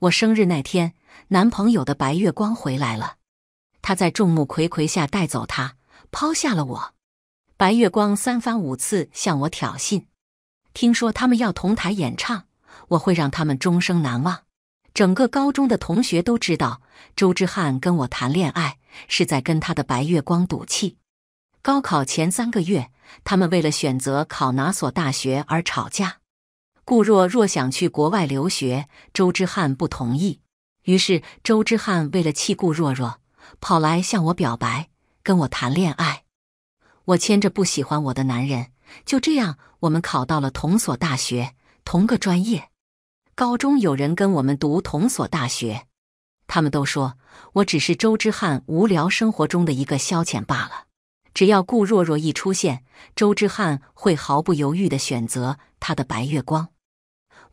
我生日那天，男朋友的白月光回来了。他在众目睽睽下带走他，抛下了我。白月光三番五次向我挑衅。听说他们要同台演唱，我会让他们终生难忘。整个高中的同学都知道，周之翰跟我谈恋爱是在跟他的白月光赌气。高考前三个月，他们为了选择考哪所大学而吵架。顾若若想去国外留学，周之汉不同意。于是，周之汉为了气顾若若，跑来向我表白，跟我谈恋爱。我牵着不喜欢我的男人，就这样，我们考到了同所大学，同个专业。高中有人跟我们读同所大学，他们都说我只是周之汉无聊生活中的一个消遣罢了。只要顾若若一出现，周之汉会毫不犹豫地选择他的白月光。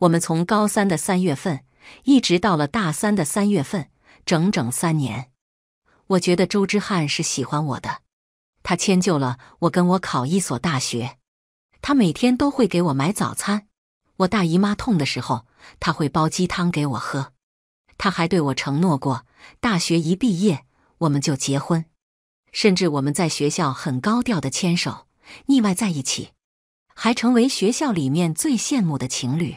我们从高三的三月份一直到了大三的三月份，整整三年。我觉得周之翰是喜欢我的，他迁就了我，跟我考一所大学。他每天都会给我买早餐，我大姨妈痛的时候他会煲鸡汤给我喝。他还对我承诺过，大学一毕业我们就结婚。甚至我们在学校很高调的牵手腻歪在一起，还成为学校里面最羡慕的情侣。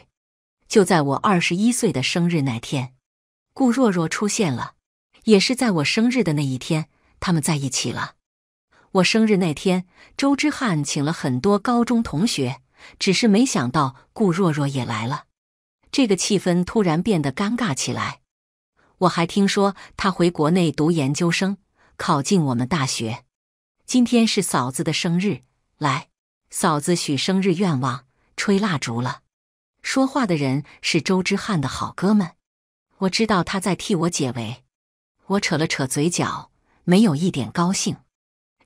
就在我二十一岁的生日那天，顾若若出现了，也是在我生日的那一天，他们在一起了。我生日那天，周之汉请了很多高中同学，只是没想到顾若若也来了，这个气氛突然变得尴尬起来。我还听说他回国内读研究生，考进我们大学。今天是嫂子的生日，来，嫂子许生日愿望，吹蜡烛了。说话的人是周之翰的好哥们，我知道他在替我解围。我扯了扯嘴角，没有一点高兴。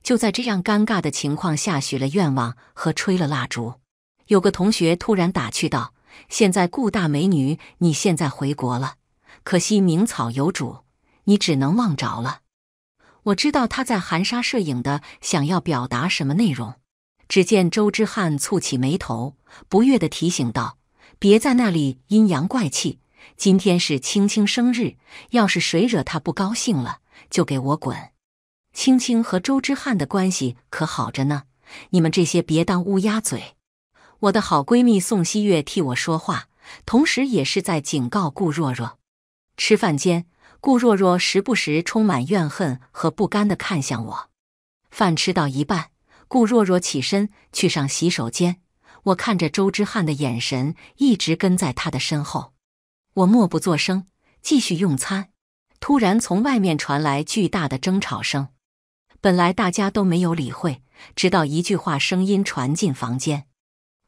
就在这样尴尬的情况下，许了愿望和吹了蜡烛。有个同学突然打趣道：“现在顾大美女，你现在回国了，可惜名草有主，你只能望着了。”我知道他在含沙射影的想要表达什么内容。只见周之翰蹙起眉头，不悦的提醒道。别在那里阴阳怪气！今天是青青生日，要是谁惹她不高兴了，就给我滚！青青和周之翰的关系可好着呢，你们这些别当乌鸦嘴！我的好闺蜜宋希月替我说话，同时也是在警告顾若若。吃饭间，顾若若时不时充满怨恨和不甘地看向我。饭吃到一半，顾若若起身去上洗手间。我看着周之汉的眼神，一直跟在他的身后。我默不作声，继续用餐。突然，从外面传来巨大的争吵声。本来大家都没有理会，直到一句话声音传进房间：“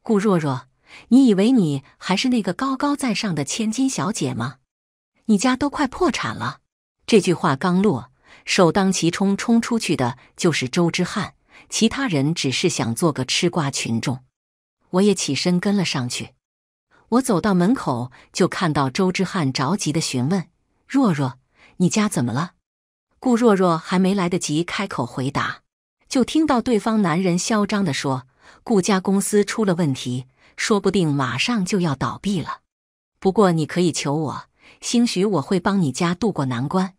顾若若，你以为你还是那个高高在上的千金小姐吗？你家都快破产了！”这句话刚落，首当其冲冲出去的就是周之汉，其他人只是想做个吃瓜群众。我也起身跟了上去。我走到门口，就看到周之汉着急的询问：“若若，你家怎么了？”顾若若还没来得及开口回答，就听到对方男人嚣张的说：“顾家公司出了问题，说不定马上就要倒闭了。不过你可以求我，兴许我会帮你家渡过难关。”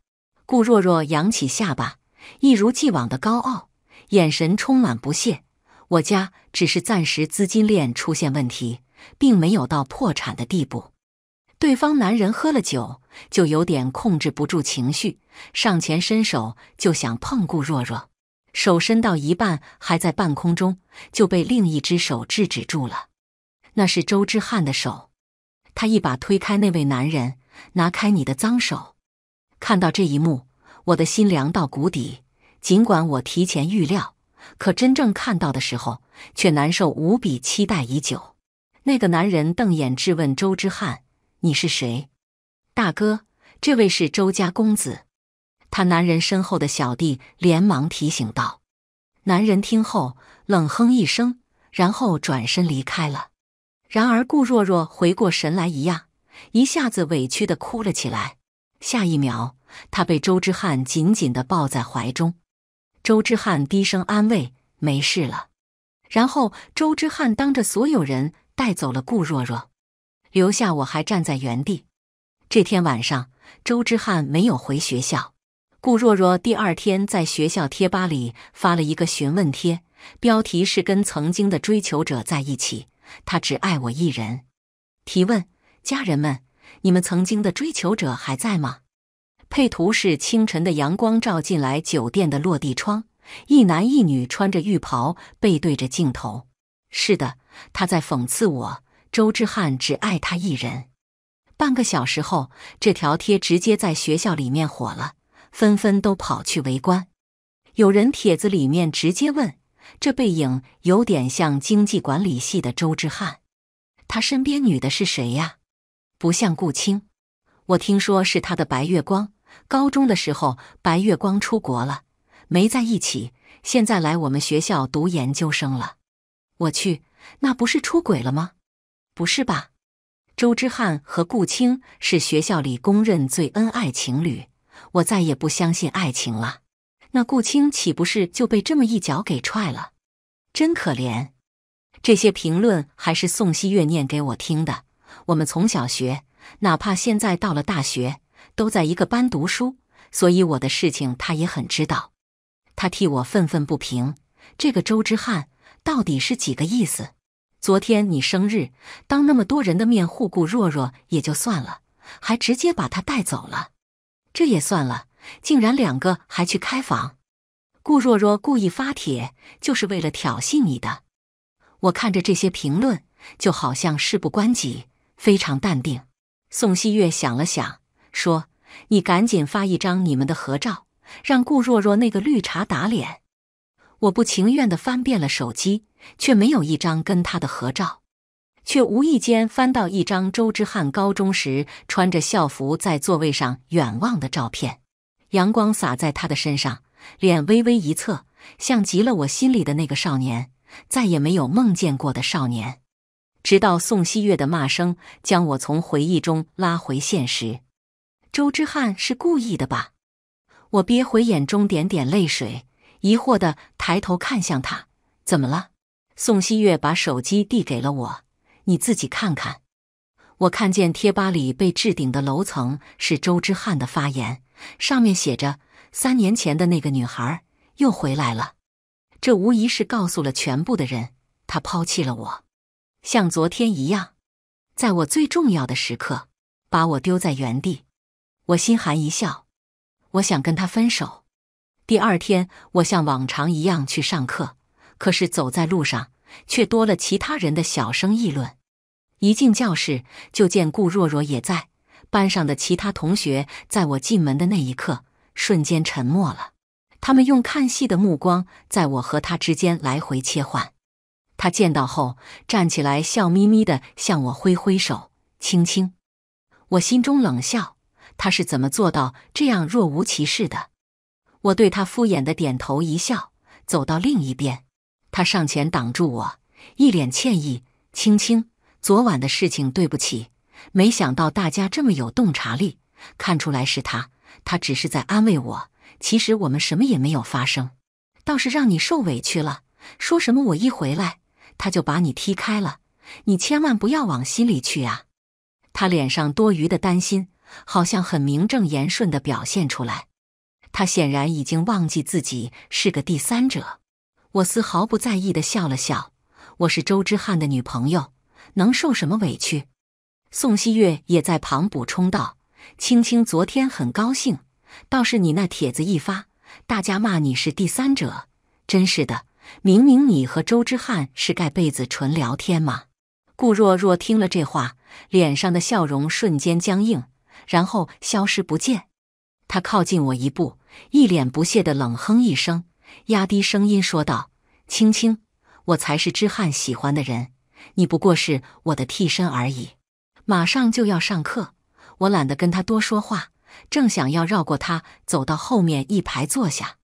顾若若扬起下巴，一如既往的高傲，眼神充满不屑。我家只是暂时资金链出现问题，并没有到破产的地步。对方男人喝了酒，就有点控制不住情绪，上前伸手就想碰顾若若，手伸到一半还在半空中就被另一只手制止住了。那是周之翰的手，他一把推开那位男人，拿开你的脏手。看到这一幕，我的心凉到谷底。尽管我提前预料。可真正看到的时候，却难受无比。期待已久，那个男人瞪眼质问周之翰：“你是谁，大哥？这位是周家公子。”他男人身后的小弟连忙提醒道。男人听后冷哼一声，然后转身离开了。然而顾若若回过神来一样，一下子委屈的哭了起来。下一秒，他被周之翰紧紧的抱在怀中。周之汉低声安慰：“没事了。”然后，周之汉当着所有人带走了顾若若，留下我还站在原地。这天晚上，周之汉没有回学校。顾若若第二天在学校贴吧里发了一个询问贴，标题是“跟曾经的追求者在一起，他只爱我一人”。提问：家人们，你们曾经的追求者还在吗？配图是清晨的阳光照进来，酒店的落地窗。一男一女穿着浴袍，背对着镜头。是的，他在讽刺我。周志汉只爱他一人。半个小时后，这条贴直接在学校里面火了，纷纷都跑去围观。有人帖子里面直接问：“这背影有点像经济管理系的周志汉，他身边女的是谁呀？不像顾青。我听说是他的白月光。”高中的时候，白月光出国了，没在一起。现在来我们学校读研究生了，我去，那不是出轨了吗？不是吧？周之翰和顾青是学校里公认最恩爱情侣，我再也不相信爱情了。那顾青岂不是就被这么一脚给踹了？真可怜。这些评论还是宋希月念给我听的。我们从小学，哪怕现在到了大学。都在一个班读书，所以我的事情他也很知道。他替我愤愤不平，这个周之翰到底是几个意思？昨天你生日，当那么多人的面护顾若若也就算了，还直接把他带走了，这也算了，竟然两个还去开房。顾若若故意发帖就是为了挑衅你的。我看着这些评论，就好像事不关己，非常淡定。宋希月想了想。说：“你赶紧发一张你们的合照，让顾若若那个绿茶打脸。”我不情愿的翻遍了手机，却没有一张跟他的合照，却无意间翻到一张周之翰高中时穿着校服在座位上远望的照片。阳光洒在他的身上，脸微微一侧，像极了我心里的那个少年，再也没有梦见过的少年。直到宋希月的骂声将我从回忆中拉回现实。周之汉是故意的吧？我憋回眼中点点泪水，疑惑的抬头看向他，怎么了？宋希月把手机递给了我，你自己看看。我看见贴吧里被置顶的楼层是周之汉的发言，上面写着：“三年前的那个女孩又回来了。”这无疑是告诉了全部的人，他抛弃了我，像昨天一样，在我最重要的时刻把我丢在原地。我心寒一笑，我想跟他分手。第二天，我像往常一样去上课，可是走在路上却多了其他人的小声议论。一进教室，就见顾若若也在。班上的其他同学在我进门的那一刻瞬间沉默了，他们用看戏的目光在我和他之间来回切换。他见到后站起来，笑眯眯的向我挥挥手，青青。我心中冷笑。他是怎么做到这样若无其事的？我对他敷衍的点头一笑，走到另一边。他上前挡住我，一脸歉意：“青青，昨晚的事情对不起，没想到大家这么有洞察力，看出来是他。他只是在安慰我，其实我们什么也没有发生，倒是让你受委屈了。说什么我一回来他就把你踢开了，你千万不要往心里去啊！”他脸上多余的担心。好像很名正言顺地表现出来，他显然已经忘记自己是个第三者。我丝毫不在意地笑了笑。我是周之翰的女朋友，能受什么委屈？宋希月也在旁补充道：“青青昨天很高兴，倒是你那帖子一发，大家骂你是第三者，真是的！明明你和周之翰是盖被子、纯聊天嘛。”顾若若听了这话，脸上的笑容瞬间僵硬。然后消失不见，他靠近我一步，一脸不屑地冷哼一声，压低声音说道：“青青，我才是知汉喜欢的人，你不过是我的替身而已。”马上就要上课，我懒得跟他多说话，正想要绕过他走到后面一排坐下，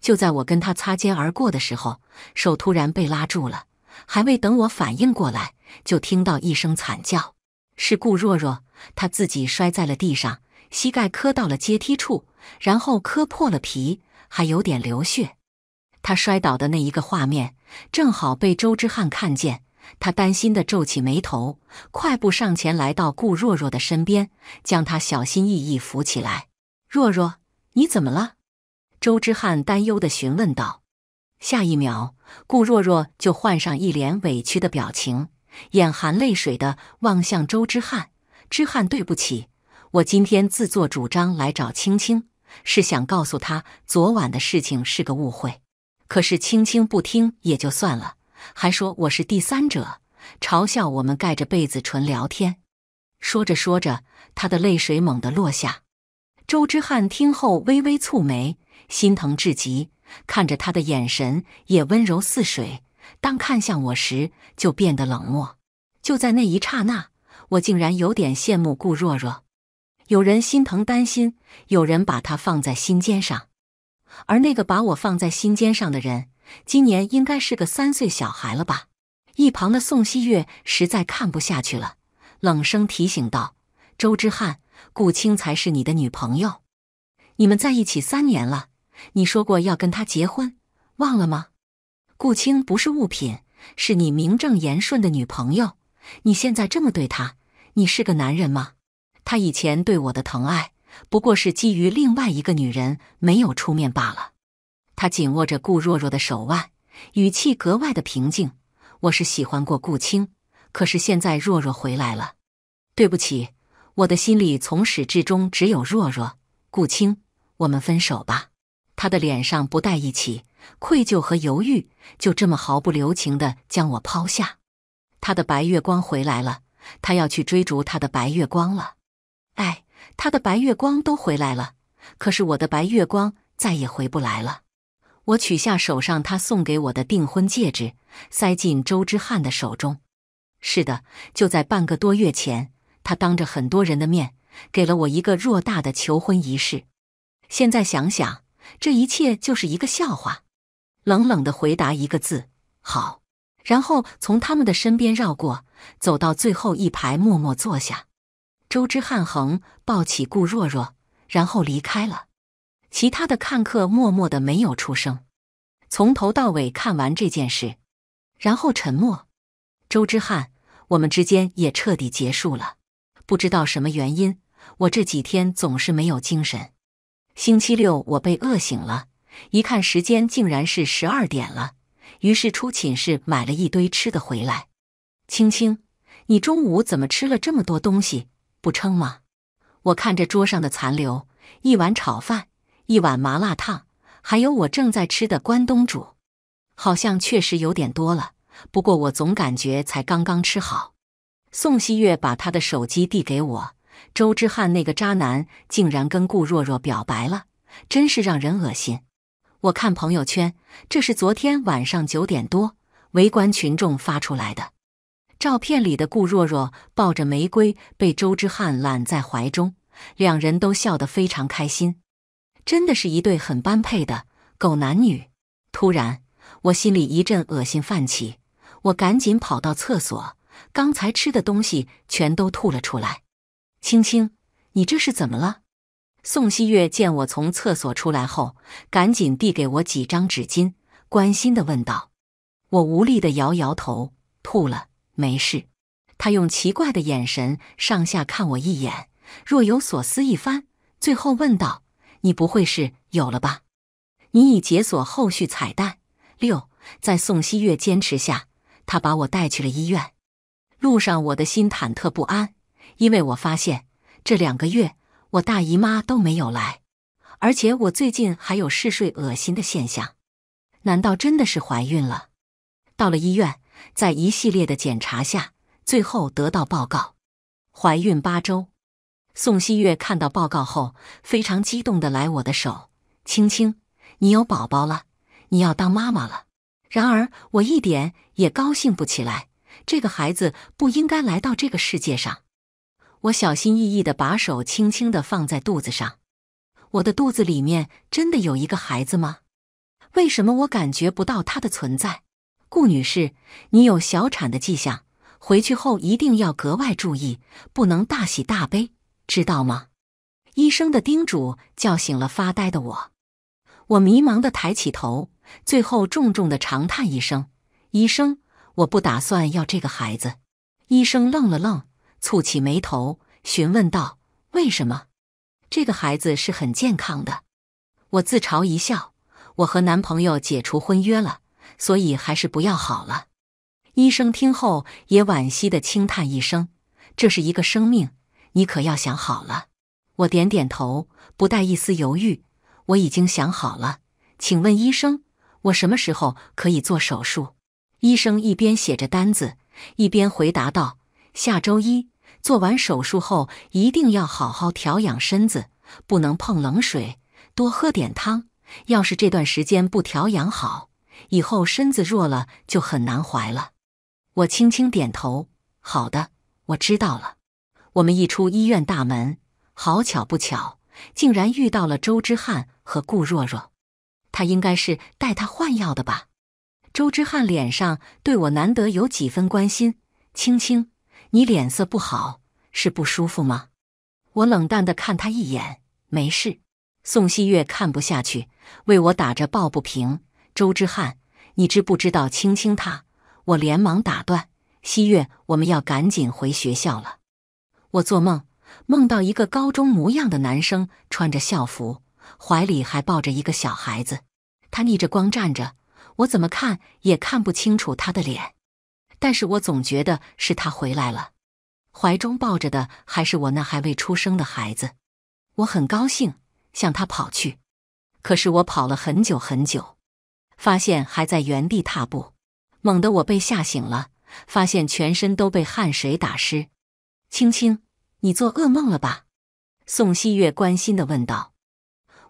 就在我跟他擦肩而过的时候，手突然被拉住了，还未等我反应过来，就听到一声惨叫。是顾若若，她自己摔在了地上，膝盖磕到了阶梯处，然后磕破了皮，还有点流血。她摔倒的那一个画面正好被周之翰看见，他担心的皱起眉头，快步上前来到顾若若的身边，将她小心翼翼扶起来。若若，你怎么了？周之翰担忧的询问道。下一秒，顾若若就换上一脸委屈的表情。眼含泪水的望向周之翰，之翰，对不起，我今天自作主张来找青青，是想告诉她昨晚的事情是个误会。可是青青不听也就算了，还说我是第三者，嘲笑我们盖着被子纯聊天。说着说着，她的泪水猛地落下。周之翰听后微微蹙眉，心疼至极，看着她的眼神也温柔似水。当看向我时，就变得冷漠。就在那一刹那，我竟然有点羡慕顾若若。有人心疼担心，有人把她放在心尖上，而那个把我放在心尖上的人，今年应该是个三岁小孩了吧？一旁的宋希月实在看不下去了，冷声提醒道：“周之翰，顾青才是你的女朋友，你们在一起三年了，你说过要跟她结婚，忘了吗？”顾青不是物品，是你名正言顺的女朋友。你现在这么对她，你是个男人吗？她以前对我的疼爱，不过是基于另外一个女人没有出面罢了。他紧握着顾若若的手腕，语气格外的平静。我是喜欢过顾青，可是现在若若回来了，对不起，我的心里从始至终只有若若。顾青，我们分手吧。他的脸上不带一起。愧疚和犹豫就这么毫不留情地将我抛下。他的白月光回来了，他要去追逐他的白月光了。哎，他的白月光都回来了，可是我的白月光再也回不来了。我取下手上他送给我的订婚戒指，塞进周之翰的手中。是的，就在半个多月前，他当着很多人的面给了我一个偌大的求婚仪式。现在想想，这一切就是一个笑话。冷冷的回答一个字：“好。”然后从他们的身边绕过，走到最后一排，默默坐下。周之汉横抱起顾若若，然后离开了。其他的看客默默的没有出声，从头到尾看完这件事，然后沉默。周之汉，我们之间也彻底结束了。不知道什么原因，我这几天总是没有精神。星期六我被饿醒了。一看时间，竟然是十二点了。于是出寝室买了一堆吃的回来。青青，你中午怎么吃了这么多东西？不撑吗？我看着桌上的残留，一碗炒饭，一碗麻辣烫，还有我正在吃的关东煮，好像确实有点多了。不过我总感觉才刚刚吃好。宋希月把他的手机递给我。周之翰那个渣男竟然跟顾若若表白了，真是让人恶心。我看朋友圈，这是昨天晚上九点多围观群众发出来的照片里的顾若若抱着玫瑰被周之翰揽在怀中，两人都笑得非常开心，真的是一对很般配的狗男女。突然，我心里一阵恶心泛起，我赶紧跑到厕所，刚才吃的东西全都吐了出来。青青，你这是怎么了？宋希月见我从厕所出来后，赶紧递给我几张纸巾，关心的问道：“我无力的摇摇头，吐了，没事。”他用奇怪的眼神上下看我一眼，若有所思一番，最后问道：“你不会是有了吧？”你已解锁后续彩蛋六。在宋希月坚持下，他把我带去了医院。路上，我的心忐忑不安，因为我发现这两个月。我大姨妈都没有来，而且我最近还有嗜睡、恶心的现象，难道真的是怀孕了？到了医院，在一系列的检查下，最后得到报告，怀孕八周。宋希月看到报告后，非常激动的来我的手，青青，你有宝宝了，你要当妈妈了。然而，我一点也高兴不起来，这个孩子不应该来到这个世界上。我小心翼翼的把手轻轻的放在肚子上，我的肚子里面真的有一个孩子吗？为什么我感觉不到他的存在？顾女士，你有小产的迹象，回去后一定要格外注意，不能大喜大悲，知道吗？医生的叮嘱叫醒了发呆的我，我迷茫的抬起头，最后重重的长叹一声：“医生，我不打算要这个孩子。”医生愣了愣。蹙起眉头，询问道：“为什么？这个孩子是很健康的。”我自嘲一笑：“我和男朋友解除婚约了，所以还是不要好了。”医生听后也惋惜的轻叹一声：“这是一个生命，你可要想好了。”我点点头，不带一丝犹豫：“我已经想好了。”请问医生，我什么时候可以做手术？医生一边写着单子，一边回答道。下周一做完手术后，一定要好好调养身子，不能碰冷水，多喝点汤。要是这段时间不调养好，以后身子弱了就很难怀了。我轻轻点头，好的，我知道了。我们一出医院大门，好巧不巧，竟然遇到了周之翰和顾若若。他应该是带他换药的吧？周之翰脸上对我难得有几分关心，青青。你脸色不好，是不舒服吗？我冷淡的看他一眼，没事。宋希月看不下去，为我打着抱不平：“周之汉，你知不知道青青他？”我连忙打断：“希月，我们要赶紧回学校了。”我做梦，梦到一个高中模样的男生，穿着校服，怀里还抱着一个小孩子。他逆着光站着，我怎么看也看不清楚他的脸。但是我总觉得是他回来了，怀中抱着的还是我那还未出生的孩子。我很高兴，向他跑去。可是我跑了很久很久，发现还在原地踏步。猛地，我被吓醒了，发现全身都被汗水打湿。青青，你做噩梦了吧？宋希月关心的问道。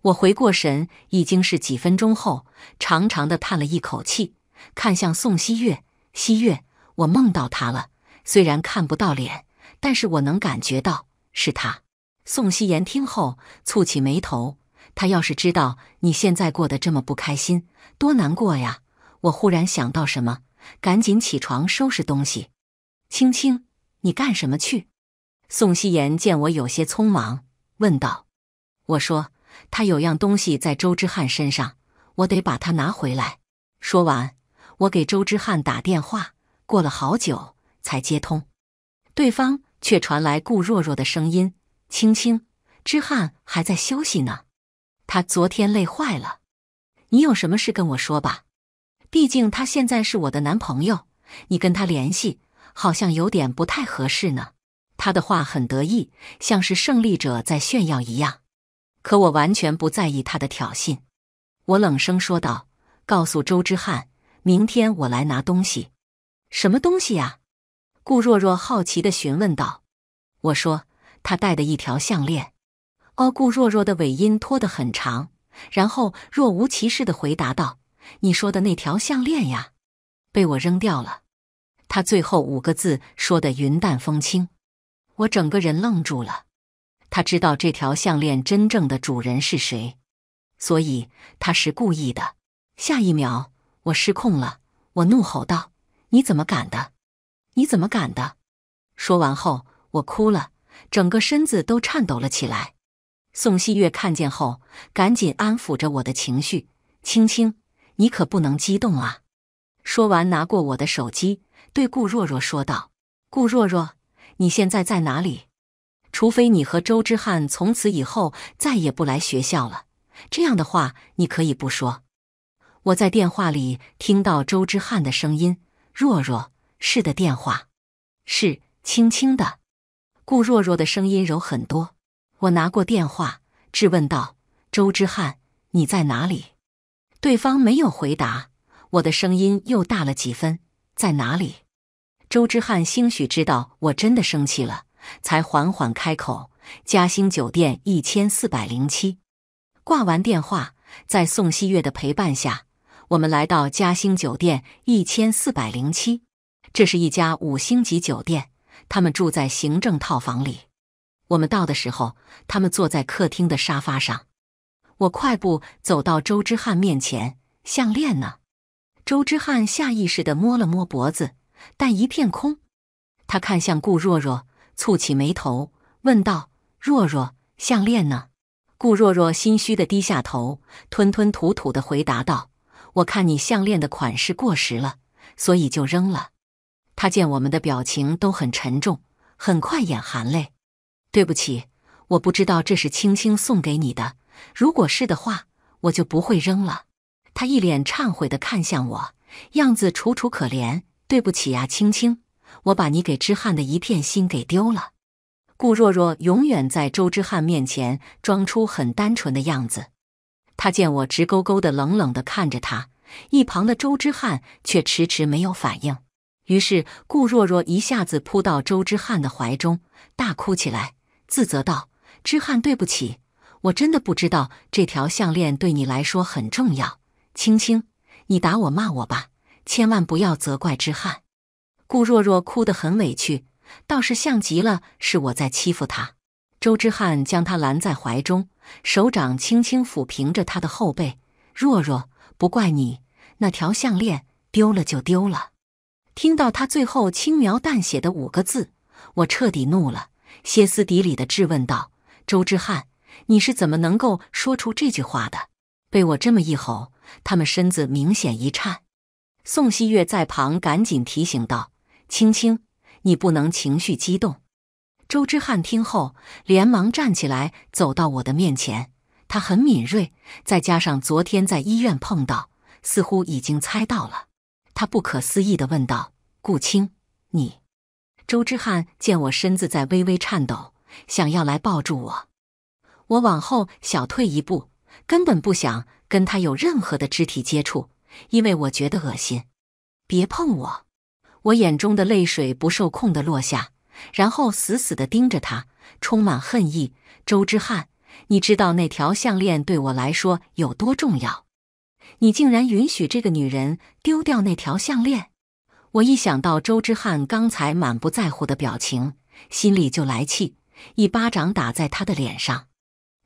我回过神，已经是几分钟后，长长的叹了一口气，看向宋希月，希月。我梦到他了，虽然看不到脸，但是我能感觉到是他。宋希颜听后蹙起眉头，他要是知道你现在过得这么不开心，多难过呀！我忽然想到什么，赶紧起床收拾东西。青青，你干什么去？宋希颜见我有些匆忙，问道。我说他有样东西在周之汉身上，我得把它拿回来。说完，我给周之汉打电话。过了好久才接通，对方却传来顾若若的声音：“青青，知汉还在休息呢，他昨天累坏了。你有什么事跟我说吧，毕竟他现在是我的男朋友，你跟他联系好像有点不太合适呢。”他的话很得意，像是胜利者在炫耀一样。可我完全不在意他的挑衅，我冷声说道：“告诉周之汉，明天我来拿东西。”什么东西呀？顾若若好奇的询问道。“我说，他戴的一条项链。”哦，顾若若的尾音拖得很长，然后若无其事的回答道：“你说的那条项链呀，被我扔掉了。”他最后五个字说的云淡风轻，我整个人愣住了。他知道这条项链真正的主人是谁，所以他是故意的。下一秒，我失控了，我怒吼道。你怎么敢的？你怎么敢的？说完后，我哭了，整个身子都颤抖了起来。宋希月看见后，赶紧安抚着我的情绪：“青青，你可不能激动啊！”说完，拿过我的手机，对顾若若说道：“顾若若，你现在在哪里？除非你和周之汉从此以后再也不来学校了，这样的话，你可以不说。”我在电话里听到周之汉的声音。若若，是的，电话，是轻轻的，顾若若的声音柔很多。我拿过电话，质问道：“周之汉，你在哪里？”对方没有回答，我的声音又大了几分：“在哪里？”周之汉兴许知道我真的生气了，才缓缓开口：“嘉兴酒店一千四百零七。”挂完电话，在宋希月的陪伴下。我们来到嘉兴酒店一千四百零七，这是一家五星级酒店。他们住在行政套房里。我们到的时候，他们坐在客厅的沙发上。我快步走到周之汉面前：“项链呢？”周之汉下意识的摸了摸脖子，但一片空。他看向顾若若，蹙起眉头问道：“若若，项链呢？”顾若若心虚的低下头，吞吞吐吐的回答道。我看你项链的款式过时了，所以就扔了。他见我们的表情都很沉重，很快眼含泪：“对不起，我不知道这是青青送给你的。如果是的话，我就不会扔了。”他一脸忏悔地看向我，样子楚楚可怜。“对不起呀，青青，我把你给知汉的一片心给丢了。”顾若若永远在周知汉面前装出很单纯的样子。他见我直勾勾的、冷冷的看着他，一旁的周之翰却迟迟没有反应。于是，顾若若一下子扑到周之翰的怀中，大哭起来，自责道：“之翰，对不起，我真的不知道这条项链对你来说很重要。青青，你打我、骂我吧，千万不要责怪之翰。”顾若若哭得很委屈，倒是像极了是我在欺负他。周之翰将他拦在怀中，手掌轻轻抚平着他的后背。若若，不怪你，那条项链丢了就丢了。听到他最后轻描淡写的五个字，我彻底怒了，歇斯底里的质问道：“周之翰，你是怎么能够说出这句话的？”被我这么一吼，他们身子明显一颤。宋希月在旁赶紧提醒道：“青青，你不能情绪激动。”周之汉听后，连忙站起来，走到我的面前。他很敏锐，再加上昨天在医院碰到，似乎已经猜到了。他不可思议地问道：“顾青，你……”周之汉见我身子在微微颤抖，想要来抱住我，我往后小退一步，根本不想跟他有任何的肢体接触，因为我觉得恶心。别碰我！我眼中的泪水不受控地落下。然后死死地盯着他，充满恨意。周之翰，你知道那条项链对我来说有多重要？你竟然允许这个女人丢掉那条项链！我一想到周之翰刚才满不在乎的表情，心里就来气，一巴掌打在他的脸上。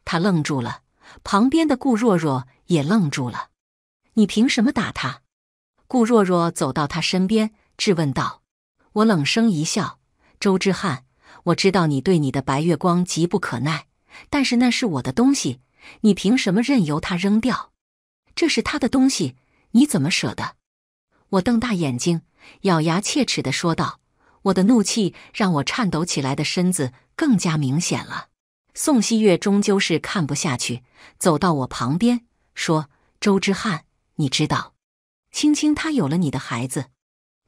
他愣住了，旁边的顾若若也愣住了。你凭什么打他？顾若若走到他身边质问道。我冷声一笑。周之汉，我知道你对你的白月光急不可耐，但是那是我的东西，你凭什么任由他扔掉？这是他的东西，你怎么舍得？我瞪大眼睛，咬牙切齿的说道，我的怒气让我颤抖起来的身子更加明显了。宋希月终究是看不下去，走到我旁边说：“周之汉，你知道，青青她有了你的孩子。”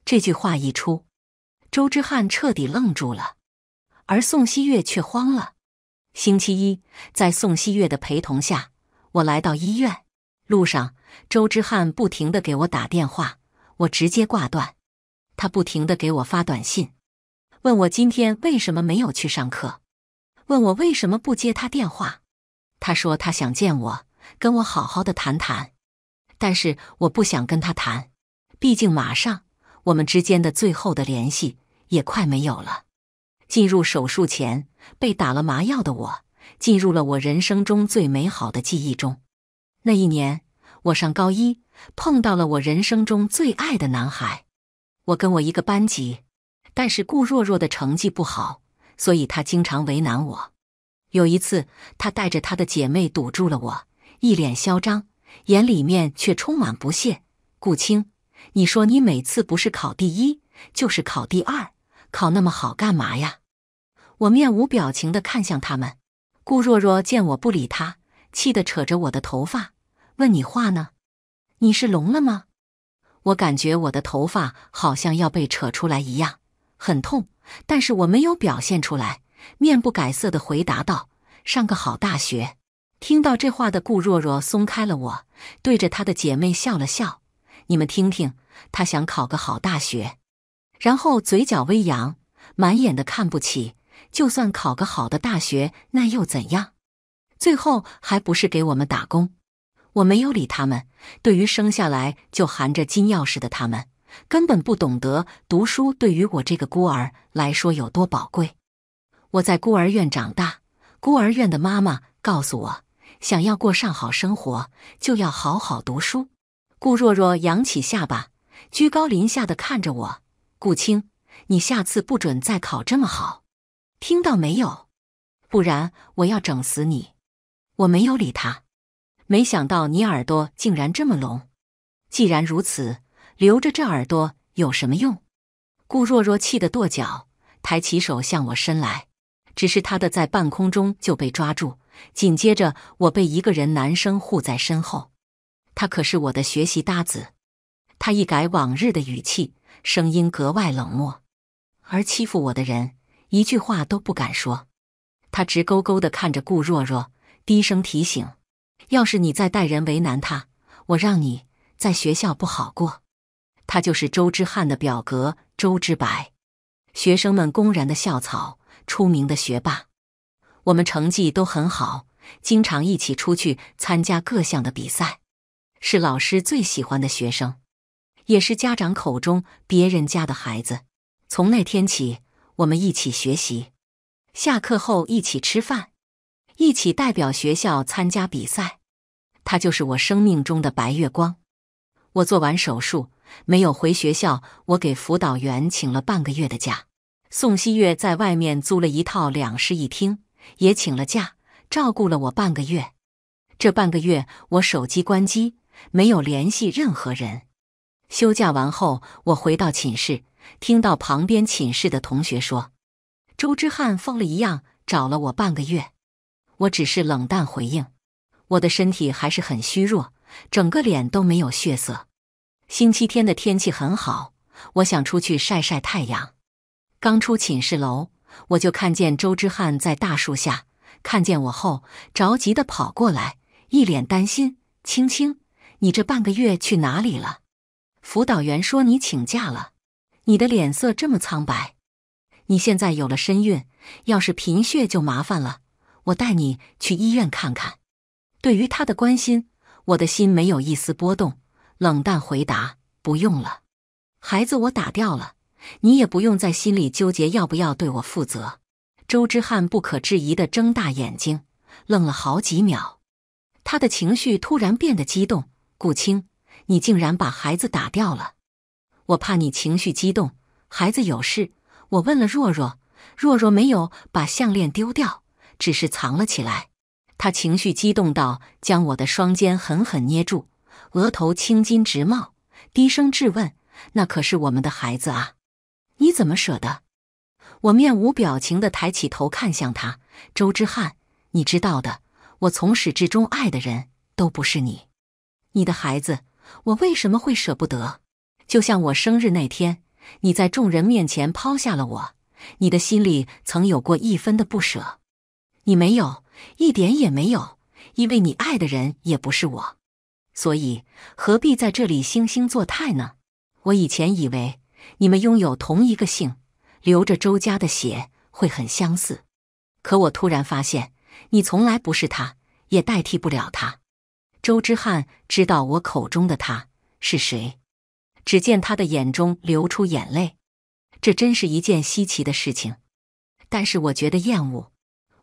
这句话一出。周之翰彻底愣住了，而宋希月却慌了。星期一，在宋希月的陪同下，我来到医院。路上，周之翰不停的给我打电话，我直接挂断。他不停的给我发短信，问我今天为什么没有去上课，问我为什么不接他电话。他说他想见我，跟我好好的谈谈，但是我不想跟他谈，毕竟马上。我们之间的最后的联系也快没有了。进入手术前，被打了麻药的我，进入了我人生中最美好的记忆中。那一年，我上高一，碰到了我人生中最爱的男孩。我跟我一个班级，但是顾若若的成绩不好，所以她经常为难我。有一次，她带着她的姐妹堵住了我，一脸嚣张，眼里面却充满不屑。顾青。你说你每次不是考第一就是考第二，考那么好干嘛呀？我面无表情地看向他们。顾若若见我不理他，气得扯着我的头发问：“你话呢？你是聋了吗？”我感觉我的头发好像要被扯出来一样，很痛，但是我没有表现出来，面不改色地回答道：“上个好大学。”听到这话的顾若若松开了我，对着她的姐妹笑了笑：“你们听听。”他想考个好大学，然后嘴角微扬，满眼的看不起。就算考个好的大学，那又怎样？最后还不是给我们打工？我没有理他们。对于生下来就含着金钥匙的他们，根本不懂得读书对于我这个孤儿来说有多宝贵。我在孤儿院长大，孤儿院的妈妈告诉我，想要过上好生活，就要好好读书。顾若若扬起下巴。居高临下的看着我，顾青，你下次不准再考这么好，听到没有？不然我要整死你！我没有理他。没想到你耳朵竟然这么聋，既然如此，留着这耳朵有什么用？顾若若气得跺脚，抬起手向我伸来，只是他的在半空中就被抓住，紧接着我被一个人男生护在身后，他可是我的学习搭子。他一改往日的语气，声音格外冷漠。而欺负我的人，一句话都不敢说。他直勾勾的看着顾若若，低声提醒：“要是你再带人为难他，我让你在学校不好过。”他就是周之翰的表哥周之白，学生们公然的校草，出名的学霸。我们成绩都很好，经常一起出去参加各项的比赛，是老师最喜欢的学生。也是家长口中别人家的孩子。从那天起，我们一起学习，下课后一起吃饭，一起代表学校参加比赛。他就是我生命中的白月光。我做完手术没有回学校，我给辅导员请了半个月的假。宋希月在外面租了一套两室一厅，也请了假，照顾了我半个月。这半个月，我手机关机，没有联系任何人。休假完后，我回到寝室，听到旁边寝室的同学说：“周之翰疯了一样找了我半个月。”我只是冷淡回应。我的身体还是很虚弱，整个脸都没有血色。星期天的天气很好，我想出去晒晒太阳。刚出寝室楼，我就看见周之翰在大树下。看见我后，着急的跑过来，一脸担心：“青青，你这半个月去哪里了？”辅导员说：“你请假了，你的脸色这么苍白，你现在有了身孕，要是贫血就麻烦了。我带你去医院看看。”对于他的关心，我的心没有一丝波动，冷淡回答：“不用了，孩子我打掉了，你也不用在心里纠结要不要对我负责。”周之汉不可置疑的睁大眼睛，愣了好几秒，他的情绪突然变得激动，顾青。你竟然把孩子打掉了！我怕你情绪激动，孩子有事。我问了若若，若若没有把项链丢掉，只是藏了起来。他情绪激动到将我的双肩狠狠捏住，额头青筋直冒，低声质问：“那可是我们的孩子啊，你怎么舍得？”我面无表情地抬起头看向他，周之汉，你知道的，我从始至终爱的人都不是你，你的孩子。我为什么会舍不得？就像我生日那天，你在众人面前抛下了我，你的心里曾有过一分的不舍，你没有，一点也没有，因为你爱的人也不是我，所以何必在这里惺惺作态呢？我以前以为你们拥有同一个姓，流着周家的血会很相似，可我突然发现，你从来不是他，也代替不了他。周之汉知道我口中的他是谁，只见他的眼中流出眼泪，这真是一件稀奇的事情。但是我觉得厌恶，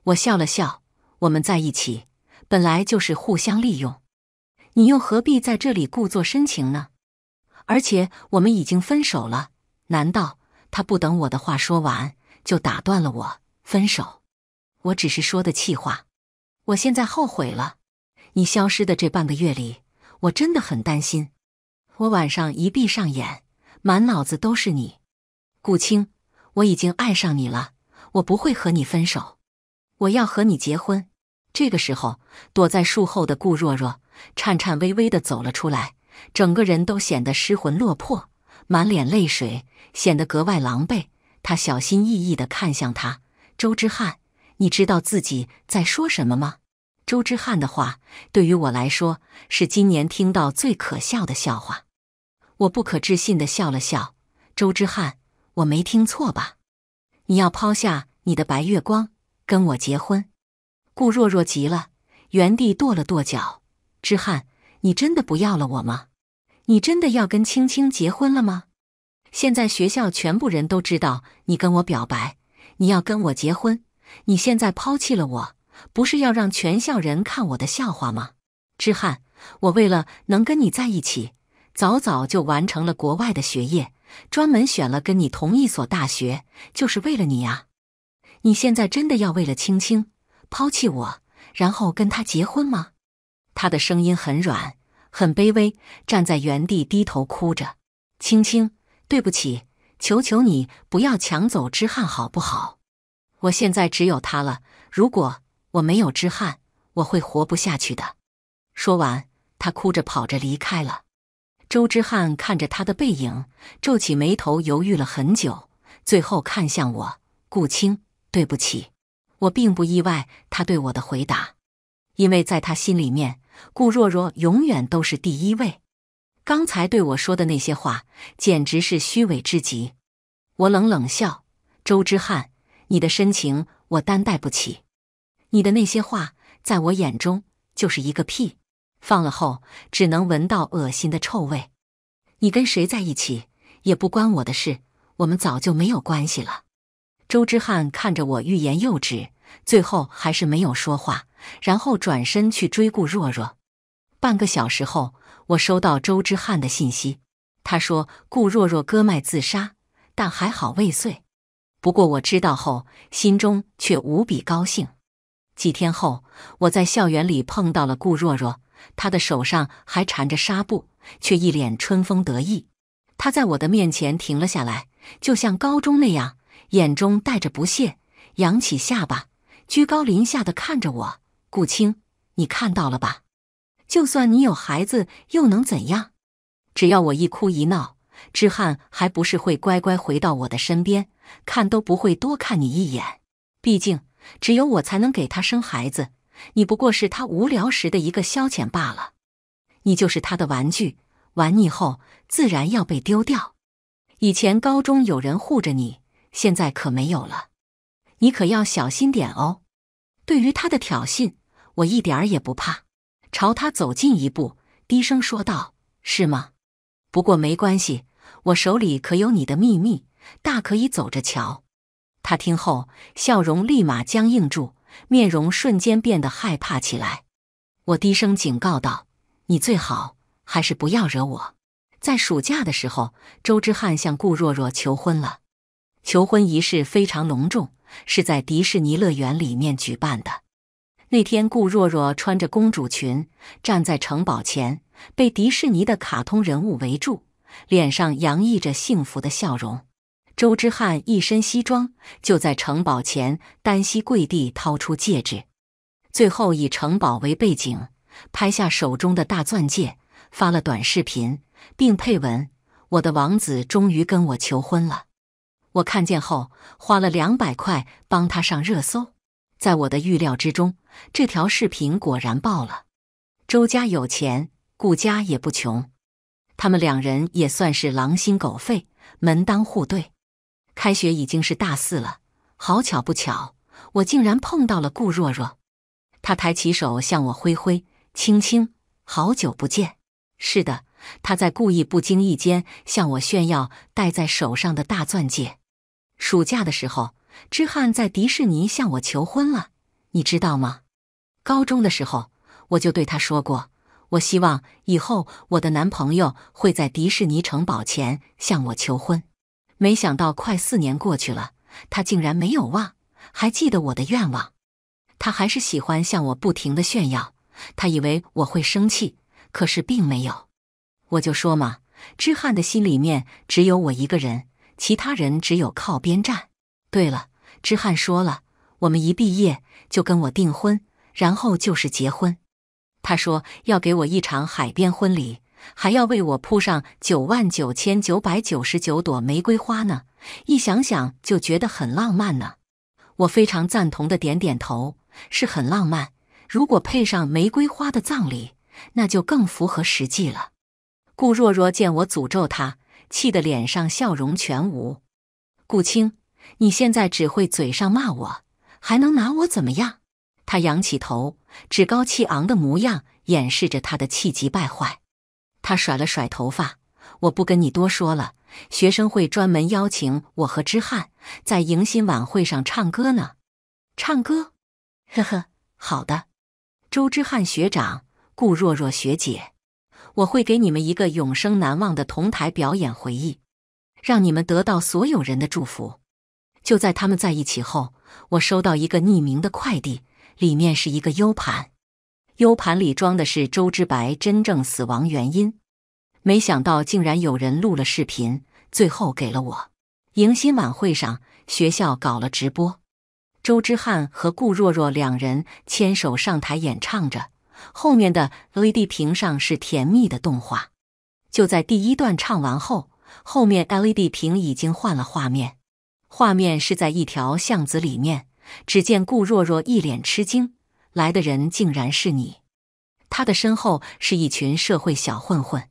我笑了笑。我们在一起本来就是互相利用，你又何必在这里故作深情呢？而且我们已经分手了，难道他不等我的话说完就打断了我？分手，我只是说的气话，我现在后悔了。你消失的这半个月里，我真的很担心。我晚上一闭上眼，满脑子都是你，顾青。我已经爱上你了，我不会和你分手，我要和你结婚。这个时候，躲在树后的顾若若颤颤巍巍的走了出来，整个人都显得失魂落魄，满脸泪水，显得格外狼狈。他小心翼翼的看向他，周之汉，你知道自己在说什么吗？周之翰的话，对于我来说是今年听到最可笑的笑话。我不可置信的笑了笑。周之翰，我没听错吧？你要抛下你的白月光，跟我结婚？顾若若急了，原地跺了跺脚。之翰，你真的不要了我吗？你真的要跟青青结婚了吗？现在学校全部人都知道你跟我表白，你要跟我结婚，你现在抛弃了我。不是要让全校人看我的笑话吗？之翰，我为了能跟你在一起，早早就完成了国外的学业，专门选了跟你同一所大学，就是为了你啊！你现在真的要为了青青抛弃我，然后跟她结婚吗？他的声音很软，很卑微，站在原地低头哭着：“青青，对不起，求求你不要抢走之翰好不好？我现在只有他了，如果……”我没有知汉，我会活不下去的。说完，他哭着跑着离开了。周之汉看着他的背影，皱起眉头，犹豫了很久，最后看向我：“顾青，对不起。”我并不意外他对我的回答，因为在他心里面，顾若若永远都是第一位。刚才对我说的那些话，简直是虚伪至极。我冷冷笑：“周之汉，你的深情我担待不起。”你的那些话在我眼中就是一个屁，放了后只能闻到恶心的臭味。你跟谁在一起也不关我的事，我们早就没有关系了。周之汉看着我欲言又止，最后还是没有说话，然后转身去追顾若若。半个小时后，我收到周之汉的信息，他说顾若若割脉自杀，但还好未遂。不过我知道后，心中却无比高兴。几天后，我在校园里碰到了顾若若，她的手上还缠着纱布，却一脸春风得意。她在我的面前停了下来，就像高中那样，眼中带着不屑，扬起下巴，居高临下的看着我。顾青，你看到了吧？就算你有孩子，又能怎样？只要我一哭一闹，之翰还不是会乖乖回到我的身边，看都不会多看你一眼。毕竟。只有我才能给他生孩子，你不过是他无聊时的一个消遣罢了。你就是他的玩具，玩腻后自然要被丢掉。以前高中有人护着你，现在可没有了，你可要小心点哦。对于他的挑衅，我一点儿也不怕。朝他走近一步，低声说道：“是吗？不过没关系，我手里可有你的秘密，大可以走着瞧。”他听后，笑容立马僵硬住，面容瞬间变得害怕起来。我低声警告道：“你最好还是不要惹我。”在暑假的时候，周之翰向顾若若求婚了。求婚仪式非常隆重，是在迪士尼乐园里面举办的。那天，顾若若穿着公主裙站在城堡前，被迪士尼的卡通人物围住，脸上洋溢着幸福的笑容。周之翰一身西装，就在城堡前单膝跪地，掏出戒指，最后以城堡为背景拍下手中的大钻戒，发了短视频，并配文：“我的王子终于跟我求婚了。”我看见后花了两百块帮他上热搜。在我的预料之中，这条视频果然爆了。周家有钱，顾家也不穷，他们两人也算是狼心狗肺，门当户对。开学已经是大四了，好巧不巧，我竟然碰到了顾若若。她抬起手向我挥挥，青青，好久不见。是的，她在故意不经意间向我炫耀戴在手上的大钻戒。暑假的时候，知翰在迪士尼向我求婚了，你知道吗？高中的时候，我就对他说过，我希望以后我的男朋友会在迪士尼城堡前向我求婚。没想到快四年过去了，他竟然没有忘，还记得我的愿望。他还是喜欢向我不停的炫耀。他以为我会生气，可是并没有。我就说嘛，知汉的心里面只有我一个人，其他人只有靠边站。对了，知汉说了，我们一毕业就跟我订婚，然后就是结婚。他说要给我一场海边婚礼。还要为我铺上九万九千九百九十九朵玫瑰花呢，一想想就觉得很浪漫呢。我非常赞同的点点头，是很浪漫。如果配上玫瑰花的葬礼，那就更符合实际了。顾若若见我诅咒他，气得脸上笑容全无。顾青，你现在只会嘴上骂我，还能拿我怎么样？他仰起头，趾高气昂的模样掩饰着他的气急败坏。他甩了甩头发，我不跟你多说了。学生会专门邀请我和之翰在迎新晚会上唱歌呢。唱歌，呵呵，好的。周之翰学长，顾若若学姐，我会给你们一个永生难忘的同台表演回忆，让你们得到所有人的祝福。就在他们在一起后，我收到一个匿名的快递，里面是一个 U 盘。U 盘里装的是周之白真正死亡原因，没想到竟然有人录了视频，最后给了我。迎新晚会上，学校搞了直播，周之翰和顾若若两人牵手上台演唱着，后面的 LED 屏上是甜蜜的动画。就在第一段唱完后，后面 LED 屏已经换了画面，画面是在一条巷子里面，只见顾若若一脸吃惊。来的人竟然是你，他的身后是一群社会小混混。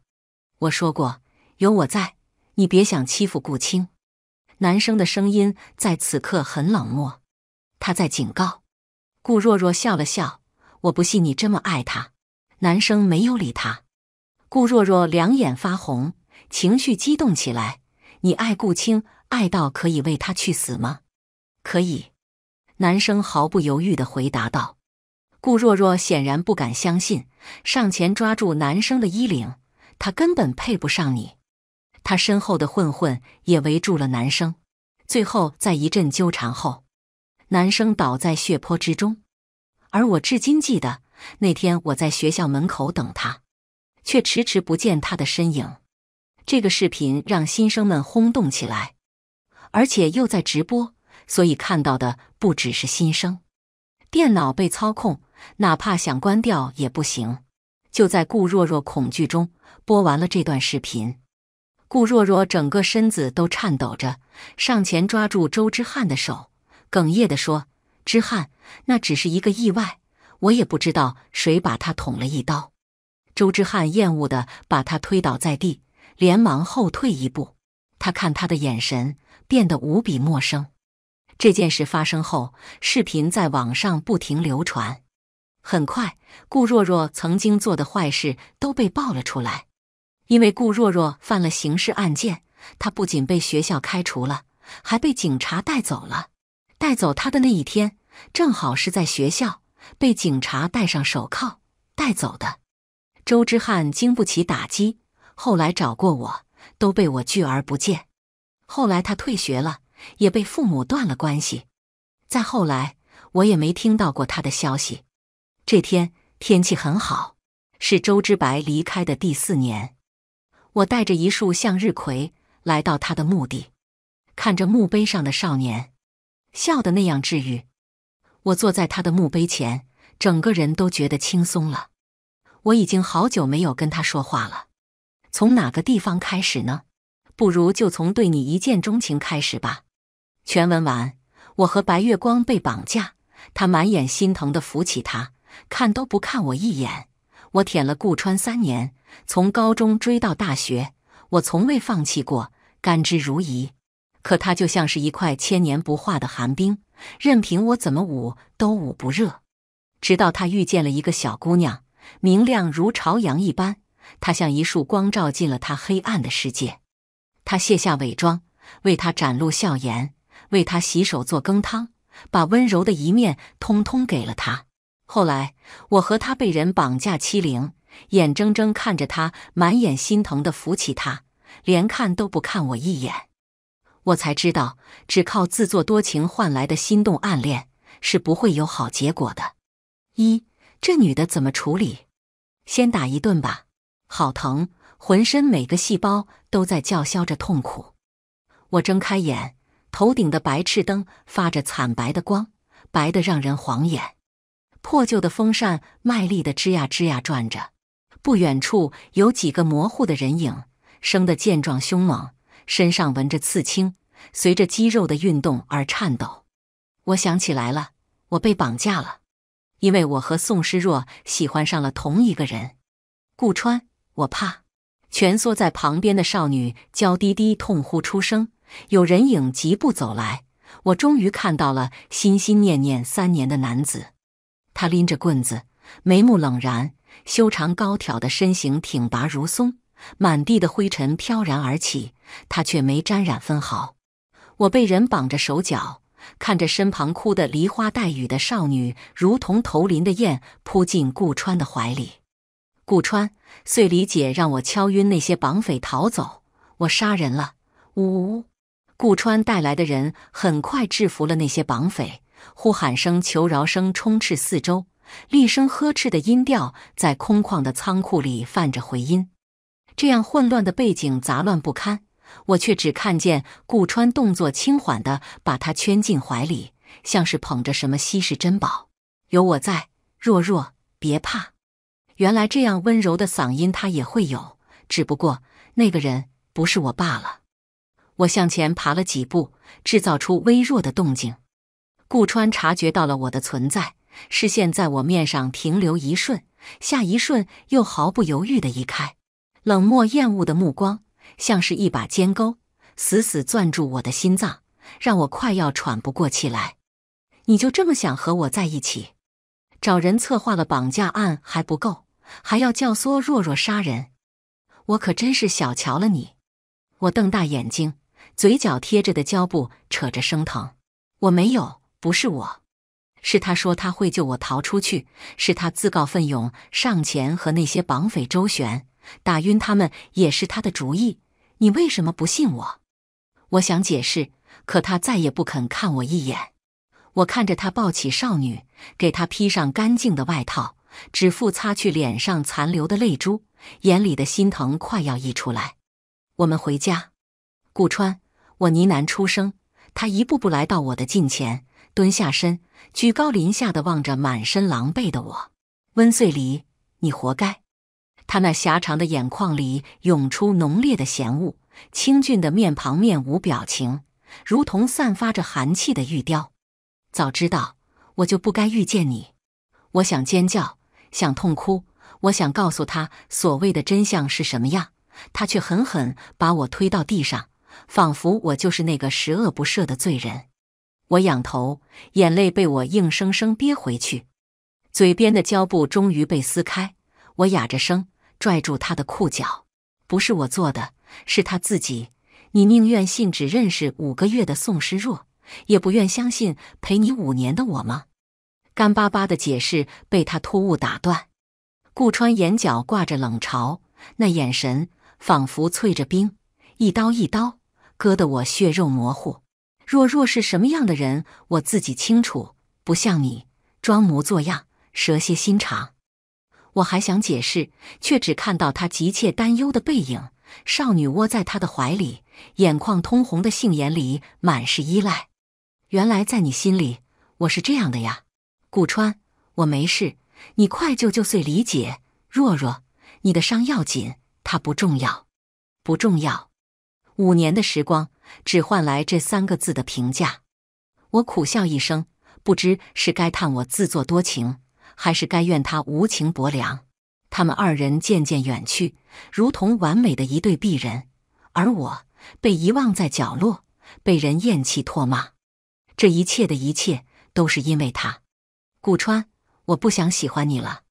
我说过，有我在，你别想欺负顾青。男生的声音在此刻很冷漠，他在警告。顾若若笑了笑，我不信你这么爱他。男生没有理他。顾若若两眼发红，情绪激动起来：“你爱顾青，爱到可以为他去死吗？”可以。男生毫不犹豫地回答道。顾若若显然不敢相信，上前抓住男生的衣领。他根本配不上你。他身后的混混也围住了男生。最后，在一阵纠缠后，男生倒在血泊之中。而我至今记得那天我在学校门口等他，却迟迟不见他的身影。这个视频让新生们轰动起来，而且又在直播，所以看到的不只是新生。电脑被操控。哪怕想关掉也不行。就在顾若若恐惧中播完了这段视频，顾若若整个身子都颤抖着，上前抓住周之翰的手，哽咽地说：“之翰，那只是一个意外，我也不知道谁把他捅了一刀。”周之翰厌恶地把他推倒在地，连忙后退一步。他看他的眼神变得无比陌生。这件事发生后，视频在网上不停流传。很快，顾若若曾经做的坏事都被爆了出来，因为顾若若犯了刑事案件，她不仅被学校开除了，还被警察带走了。带走她的那一天，正好是在学校被警察戴上手铐带走的。周之翰经不起打击，后来找过我，都被我拒而不见。后来他退学了，也被父母断了关系。再后来，我也没听到过他的消息。这天天气很好，是周之白离开的第四年。我带着一束向日葵来到他的墓地，看着墓碑上的少年，笑得那样治愈。我坐在他的墓碑前，整个人都觉得轻松了。我已经好久没有跟他说话了，从哪个地方开始呢？不如就从对你一见钟情开始吧。全文完。我和白月光被绑架，他满眼心疼的扶起他。看都不看我一眼，我舔了顾川三年，从高中追到大学，我从未放弃过，甘之如饴。可他就像是一块千年不化的寒冰，任凭我怎么捂都捂不热。直到他遇见了一个小姑娘，明亮如朝阳一般，她像一束光照进了他黑暗的世界。他卸下伪装，为她展露笑颜，为她洗手做羹汤，把温柔的一面通通给了她。后来，我和他被人绑架欺凌，眼睁睁看着他满眼心疼的扶起他，连看都不看我一眼。我才知道，只靠自作多情换来的心动暗恋是不会有好结果的。一，这女的怎么处理？先打一顿吧，好疼，浑身每个细胞都在叫嚣着痛苦。我睁开眼，头顶的白炽灯发着惨白的光，白的让人晃眼。破旧的风扇卖力的吱呀吱呀转着，不远处有几个模糊的人影，生得健壮凶猛，身上纹着刺青，随着肌肉的运动而颤抖。我想起来了，我被绑架了，因为我和宋诗若喜欢上了同一个人——顾川。我怕，蜷缩在旁边的少女娇滴滴痛呼出声。有人影疾步走来，我终于看到了心心念念三年的男子。他拎着棍子，眉目冷然，修长高挑的身形挺拔如松。满地的灰尘飘然而起，他却没沾染分毫。我被人绑着手脚，看着身旁哭得梨花带雨的少女，如同投林的雁扑进顾川的怀里。顾川遂李姐让我敲晕那些绑匪逃走，我杀人了。呜呜呜！顾川带来的人很快制服了那些绑匪。呼喊声、求饶声充斥四周，厉声呵斥的音调在空旷的仓库里泛着回音。这样混乱的背景，杂乱不堪，我却只看见顾川动作轻缓地把他圈进怀里，像是捧着什么稀世珍宝。有我在，若若别怕。原来这样温柔的嗓音，他也会有，只不过那个人不是我罢了。我向前爬了几步，制造出微弱的动静。顾川察觉到了我的存在，视线在我面上停留一瞬，下一瞬又毫不犹豫的移开，冷漠厌恶的目光像是一把尖钩，死死攥住我的心脏，让我快要喘不过气来。你就这么想和我在一起？找人策划了绑架案还不够，还要教唆若若杀人，我可真是小瞧了你。我瞪大眼睛，嘴角贴着的胶布扯着生疼，我没有。不是我，是他说他会救我逃出去，是他自告奋勇上前和那些绑匪周旋，打晕他们也是他的主意。你为什么不信我？我想解释，可他再也不肯看我一眼。我看着他抱起少女，给她披上干净的外套，指腹擦去脸上残留的泪珠，眼里的心疼快要溢出来。我们回家，顾川。我呢喃出声，他一步步来到我的近前。蹲下身，居高临下的望着满身狼狈的我，温岁黎，你活该！他那狭长的眼眶里涌出浓烈的嫌恶，清俊的面庞面无表情，如同散发着寒气的玉雕。早知道我就不该遇见你！我想尖叫，想痛哭，我想告诉他所谓的真相是什么样，他却狠狠把我推到地上，仿佛我就是那个十恶不赦的罪人。我仰头，眼泪被我硬生生憋回去，嘴边的胶布终于被撕开。我哑着声拽住他的裤脚：“不是我做的，是他自己。你宁愿信只认识五个月的宋诗若，也不愿相信陪你五年的我吗？”干巴巴的解释被他突兀打断。顾川眼角挂着冷嘲，那眼神仿佛淬着冰，一刀一刀割得我血肉模糊。若若是什么样的人，我自己清楚，不像你装模作样、蛇蝎心肠。我还想解释，却只看到他急切担忧的背影。少女窝在他的怀里，眼眶通红的杏眼里满是依赖。原来在你心里，我是这样的呀，顾川，我没事，你快救救碎理姐。若若，你的伤要紧，它不重要，不重要。五年的时光。只换来这三个字的评价，我苦笑一声，不知是该叹我自作多情，还是该怨他无情薄凉。他们二人渐渐远去，如同完美的一对璧人，而我被遗忘在角落，被人厌弃唾骂。这一切的一切都是因为他，顾川，我不想喜欢你了。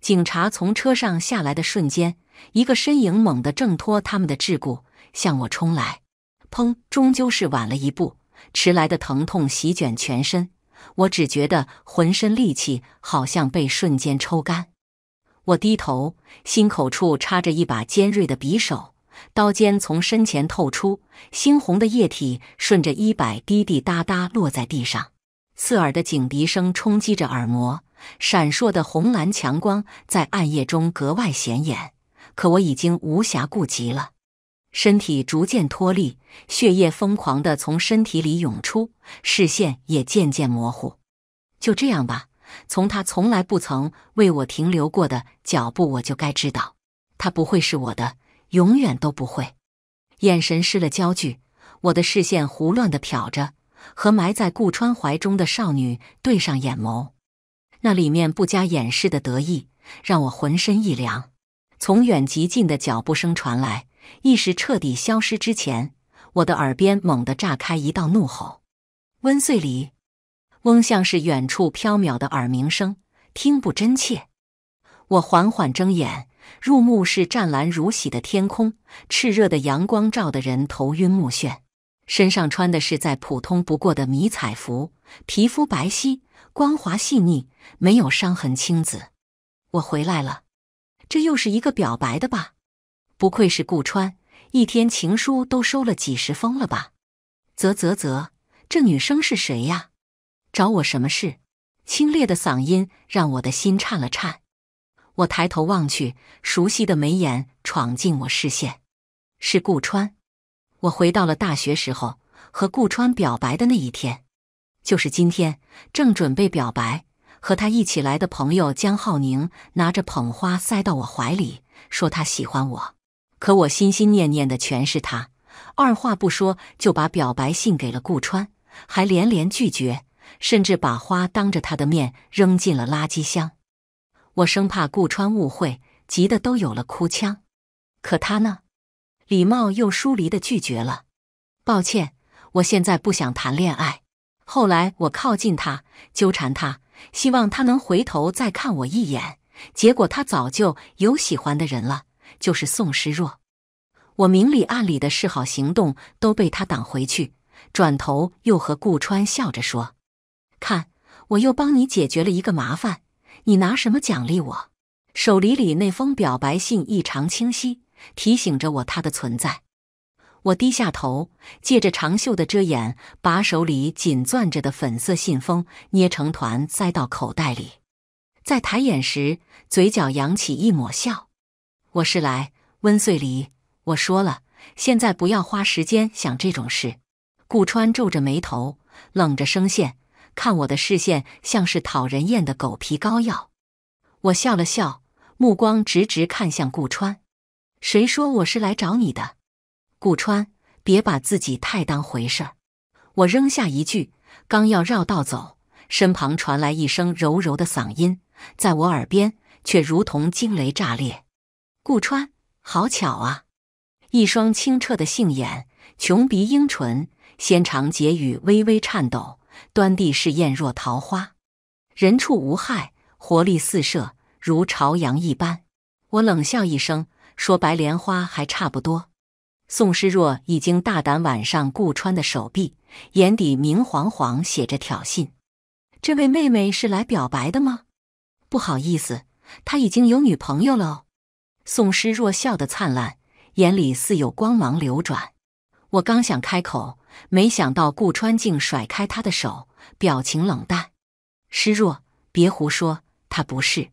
警察从车上下来的瞬间，一个身影猛地挣脱他们的桎梏，向我冲来。砰！终究是晚了一步，迟来的疼痛席卷全身，我只觉得浑身力气好像被瞬间抽干。我低头，心口处插着一把尖锐的匕首，刀尖从身前透出，猩红的液体顺着衣摆滴滴答答落在地上。刺耳的警笛声冲击着耳膜，闪烁的红蓝强光在暗夜中格外显眼，可我已经无暇顾及了。身体逐渐脱力，血液疯狂地从身体里涌出，视线也渐渐模糊。就这样吧，从他从来不曾为我停留过的脚步，我就该知道，他不会是我的，永远都不会。眼神失了焦距，我的视线胡乱地瞟着，和埋在顾川怀中的少女对上眼眸，那里面不加掩饰的得意让我浑身一凉。从远及近的脚步声传来。意识彻底消失之前，我的耳边猛地炸开一道怒吼：“温岁礼！”翁像是远处飘渺的耳鸣声，听不真切。我缓缓睁眼，入目是湛蓝如洗的天空，炽热的阳光照得人头晕目眩。身上穿的是再普通不过的迷彩服，皮肤白皙光滑细腻，没有伤痕青紫。我回来了，这又是一个表白的吧？不愧是顾川，一天情书都收了几十封了吧？啧啧啧，这女生是谁呀？找我什么事？清冽的嗓音让我的心颤了颤。我抬头望去，熟悉的眉眼闯进我视线，是顾川。我回到了大学时候和顾川表白的那一天，就是今天。正准备表白，和他一起来的朋友江浩宁拿着捧花塞到我怀里，说他喜欢我。可我心心念念的全是他，二话不说就把表白信给了顾川，还连连拒绝，甚至把花当着他的面扔进了垃圾箱。我生怕顾川误会，急的都有了哭腔。可他呢，礼貌又疏离的拒绝了。抱歉，我现在不想谈恋爱。后来我靠近他，纠缠他，希望他能回头再看我一眼。结果他早就有喜欢的人了。就是宋诗若，我明里暗里的示好行动都被他挡回去，转头又和顾川笑着说：“看，我又帮你解决了一个麻烦，你拿什么奖励我？”手里里那封表白信异常清晰，提醒着我他的存在。我低下头，借着长袖的遮掩，把手里紧攥着的粉色信封捏成团，塞到口袋里。在抬眼时，嘴角扬起一抹笑。我是来温岁礼，我说了，现在不要花时间想这种事。顾川皱着眉头，冷着声线，看我的视线像是讨人厌的狗皮膏药。我笑了笑，目光直直看向顾川。谁说我是来找你的？顾川，别把自己太当回事儿。我扔下一句，刚要绕道走，身旁传来一声柔柔的嗓音，在我耳边却如同惊雷炸裂。顾川，好巧啊！一双清澈的杏眼，琼鼻樱唇，纤长睫羽微微颤抖，端地是艳若桃花，人畜无害，活力四射，如朝阳一般。我冷笑一声，说：“白莲花还差不多。”宋诗若已经大胆挽上顾川的手臂，眼底明晃晃写着挑衅：“这位妹妹是来表白的吗？”不好意思，他已经有女朋友了。哦。宋诗若笑得灿烂，眼里似有光芒流转。我刚想开口，没想到顾川竟甩开他的手，表情冷淡。诗若，别胡说，他不是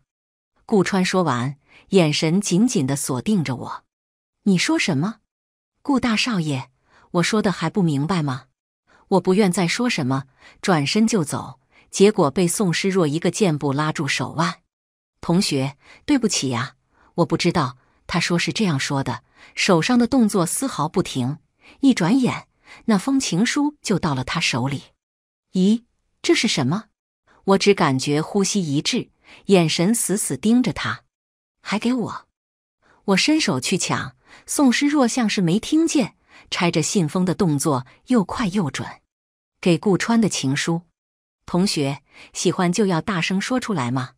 顾川。说完，眼神紧紧的锁定着我。你说什么？顾大少爷，我说的还不明白吗？我不愿再说什么，转身就走，结果被宋诗若一个箭步拉住手腕。同学，对不起呀。我不知道，他说是这样说的，手上的动作丝毫不停。一转眼，那封情书就到了他手里。咦，这是什么？我只感觉呼吸一滞，眼神死死盯着他。还给我！我伸手去抢，宋诗若像是没听见，拆着信封的动作又快又准。给顾川的情书，同学喜欢就要大声说出来吗？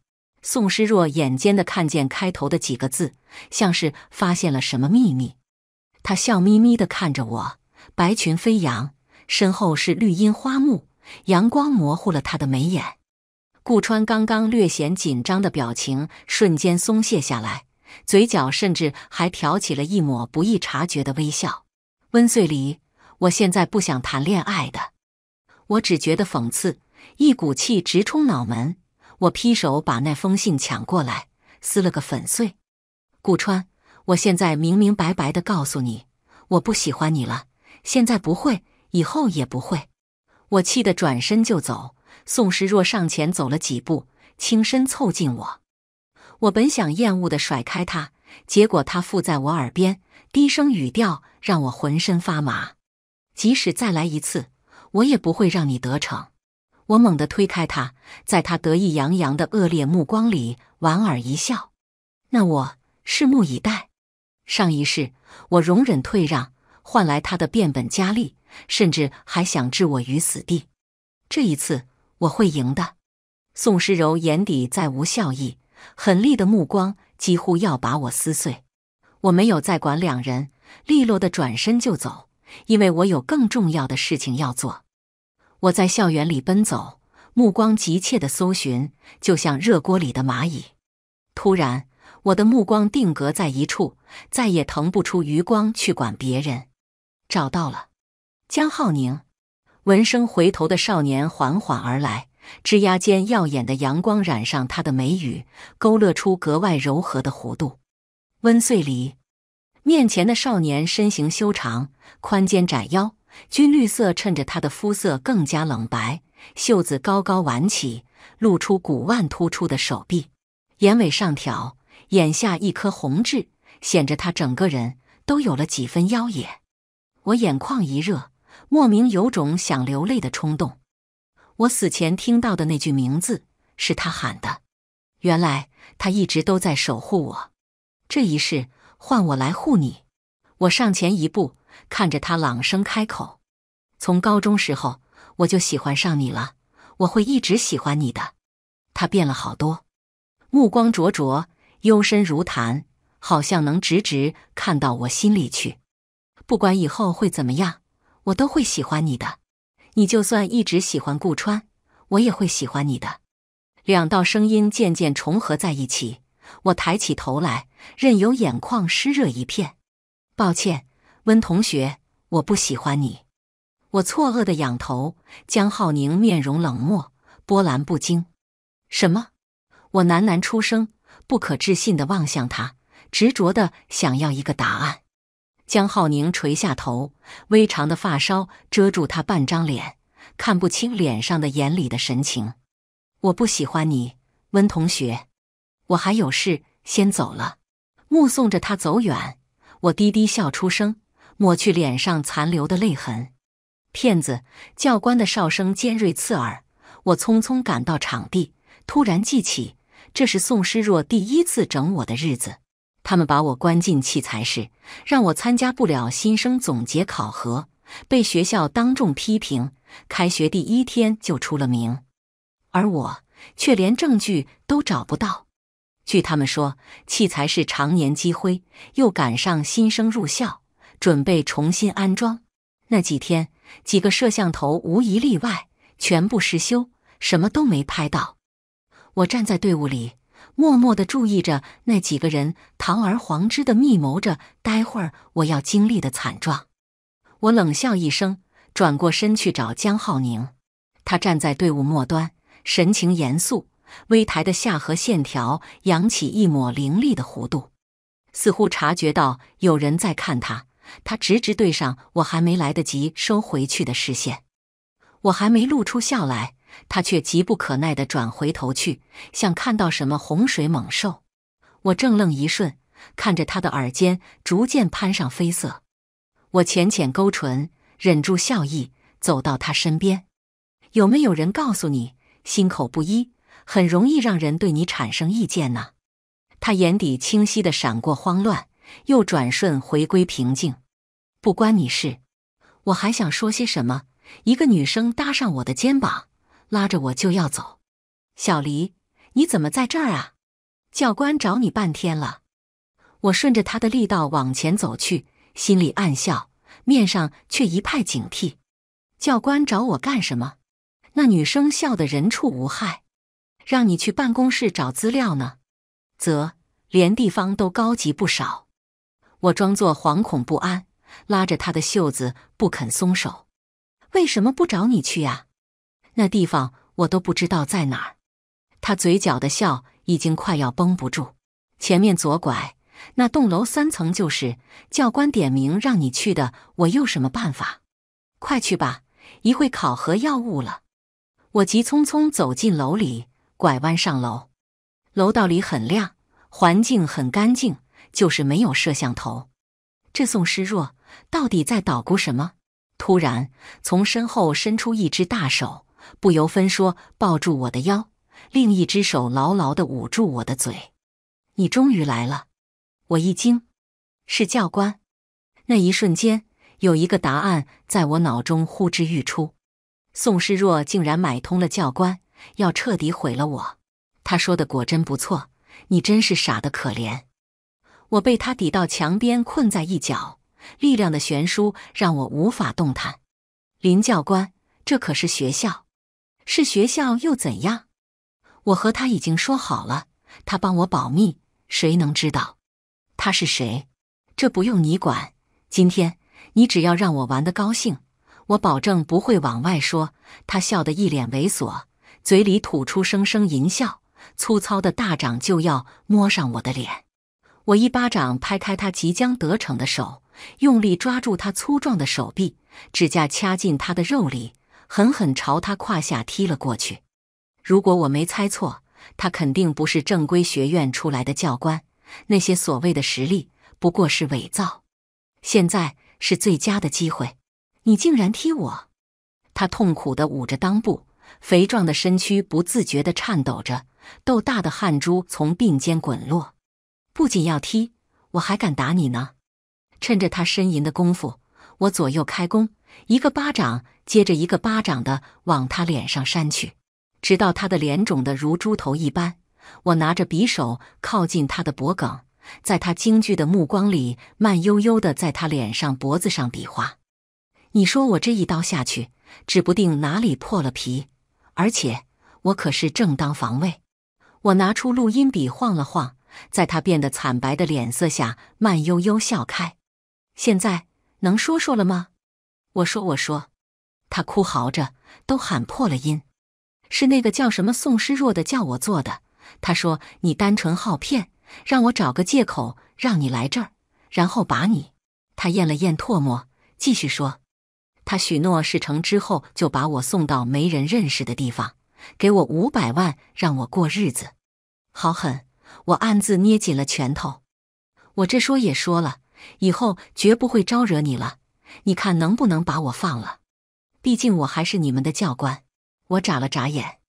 宋诗若眼尖的看见开头的几个字，像是发现了什么秘密。他笑眯眯的看着我，白裙飞扬，身后是绿荫花木，阳光模糊了他的眉眼。顾川刚刚略显紧张的表情瞬间松懈下来，嘴角甚至还挑起了一抹不易察觉的微笑。温岁梨，我现在不想谈恋爱的，我只觉得讽刺，一股气直冲脑门。我劈手把那封信抢过来，撕了个粉碎。顾川，我现在明明白白的告诉你，我不喜欢你了，现在不会，以后也不会。我气得转身就走。宋时若上前走了几步，轻身凑近我。我本想厌恶的甩开他，结果他附在我耳边，低声语调让我浑身发麻。即使再来一次，我也不会让你得逞。我猛地推开他，在他得意洋洋的恶劣目光里莞尔一笑。那我拭目以待。上一世我容忍退让，换来他的变本加厉，甚至还想置我于死地。这一次我会赢的。宋诗柔眼底再无笑意，狠厉的目光几乎要把我撕碎。我没有再管两人，利落的转身就走，因为我有更重要的事情要做。我在校园里奔走，目光急切的搜寻，就像热锅里的蚂蚁。突然，我的目光定格在一处，再也腾不出余光去管别人。找到了，江浩宁。闻声回头的少年缓缓而来，枝桠间耀眼的阳光染上他的眉宇，勾勒出格外柔和的弧度。温岁离，面前的少年身形修长，宽肩窄腰。军绿色衬着他的肤色更加冷白，袖子高高挽起，露出骨腕突出的手臂，眼尾上挑，眼下一颗红痣，显着他整个人都有了几分妖冶。我眼眶一热，莫名有种想流泪的冲动。我死前听到的那句名字是他喊的，原来他一直都在守护我。这一世换我来护你，我上前一步。看着他，朗声开口：“从高中时候我就喜欢上你了，我会一直喜欢你的。”他变了好多，目光灼灼，幽深如潭，好像能直直看到我心里去。不管以后会怎么样，我都会喜欢你的。你就算一直喜欢顾川，我也会喜欢你的。两道声音渐渐重合在一起，我抬起头来，任由眼眶湿热一片。抱歉。温同学，我不喜欢你。我错愕的仰头，江浩宁面容冷漠，波澜不惊。什么？我喃喃出声，不可置信的望向他，执着的想要一个答案。江浩宁垂下头，微长的发梢遮住他半张脸，看不清脸上的眼里的神情。我不喜欢你，温同学。我还有事，先走了。目送着他走远，我低低笑出声。抹去脸上残留的泪痕，骗子教官的哨声尖锐刺耳。我匆匆赶到场地，突然记起，这是宋诗若第一次整我的日子。他们把我关进器材室，让我参加不了新生总结考核，被学校当众批评。开学第一天就出了名，而我却连证据都找不到。据他们说，器材室常年积灰，又赶上新生入校。准备重新安装，那几天几个摄像头无一例外全部失修，什么都没拍到。我站在队伍里，默默的注意着那几个人堂而皇之的密谋着，待会儿我要经历的惨状。我冷笑一声，转过身去找江浩宁。他站在队伍末端，神情严肃，微抬的下颌线条扬起一抹凌厉的弧度，似乎察觉到有人在看他。他直直对上我，还没来得及收回去的视线，我还没露出笑来，他却急不可耐地转回头去，像看到什么洪水猛兽。我怔愣一瞬，看着他的耳尖逐渐攀上绯色，我浅浅勾唇，忍住笑意，走到他身边。有没有人告诉你，心口不一，很容易让人对你产生意见呢？他眼底清晰地闪过慌乱。又转瞬回归平静，不关你事。我还想说些什么，一个女生搭上我的肩膀，拉着我就要走。小黎，你怎么在这儿啊？教官找你半天了。我顺着她的力道往前走去，心里暗笑，面上却一派警惕。教官找我干什么？那女生笑得人畜无害，让你去办公室找资料呢。啧，连地方都高级不少。我装作惶恐不安，拉着他的袖子不肯松手。为什么不找你去啊？那地方我都不知道在哪儿。他嘴角的笑已经快要绷不住。前面左拐，那栋楼三层就是。教官点名让你去的，我有什么办法？快去吧，一会考核要误了。我急匆匆走进楼里，拐弯上楼。楼道里很亮，环境很干净。就是没有摄像头，这宋诗若到底在捣鼓什么？突然从身后伸出一只大手，不由分说抱住我的腰，另一只手牢牢的捂住我的嘴。你终于来了！我一惊，是教官。那一瞬间，有一个答案在我脑中呼之欲出：宋诗若竟然买通了教官，要彻底毁了我。他说的果真不错，你真是傻的可怜。我被他抵到墙边，困在一角。力量的悬殊让我无法动弹。林教官，这可是学校，是学校又怎样？我和他已经说好了，他帮我保密，谁能知道？他是谁？这不用你管。今天你只要让我玩的高兴，我保证不会往外说。他笑得一脸猥琐，嘴里吐出声声淫笑，粗糙的大掌就要摸上我的脸。我一巴掌拍开他即将得逞的手，用力抓住他粗壮的手臂，指甲掐进他的肉里，狠狠朝他胯下踢了过去。如果我没猜错，他肯定不是正规学院出来的教官，那些所谓的实力不过是伪造。现在是最佳的机会，你竟然踢我！他痛苦地捂着裆部，肥壮的身躯不自觉地颤抖着，豆大的汗珠从鬓间滚落。不仅要踢，我还敢打你呢！趁着他呻吟的功夫，我左右开弓，一个巴掌接着一个巴掌的往他脸上扇去，直到他的脸肿得如猪头一般。我拿着匕首靠近他的脖颈，在他惊惧的目光里，慢悠悠的在他脸上、脖子上比划。你说我这一刀下去，指不定哪里破了皮，而且我可是正当防卫。我拿出录音笔，晃了晃。在他变得惨白的脸色下，慢悠悠笑开。现在能说说了吗？我说，我说。他哭嚎着，都喊破了音。是那个叫什么宋诗若的叫我做的。他说：“你单纯好骗，让我找个借口让你来这儿，然后把你。”他咽了咽唾沫，继续说：“他许诺事成之后就把我送到没人认识的地方，给我五百万，让我过日子。好狠。”我暗自捏紧了拳头。我这说也说了，以后绝不会招惹你了。你看能不能把我放了？毕竟我还是你们的教官。我眨了眨眼。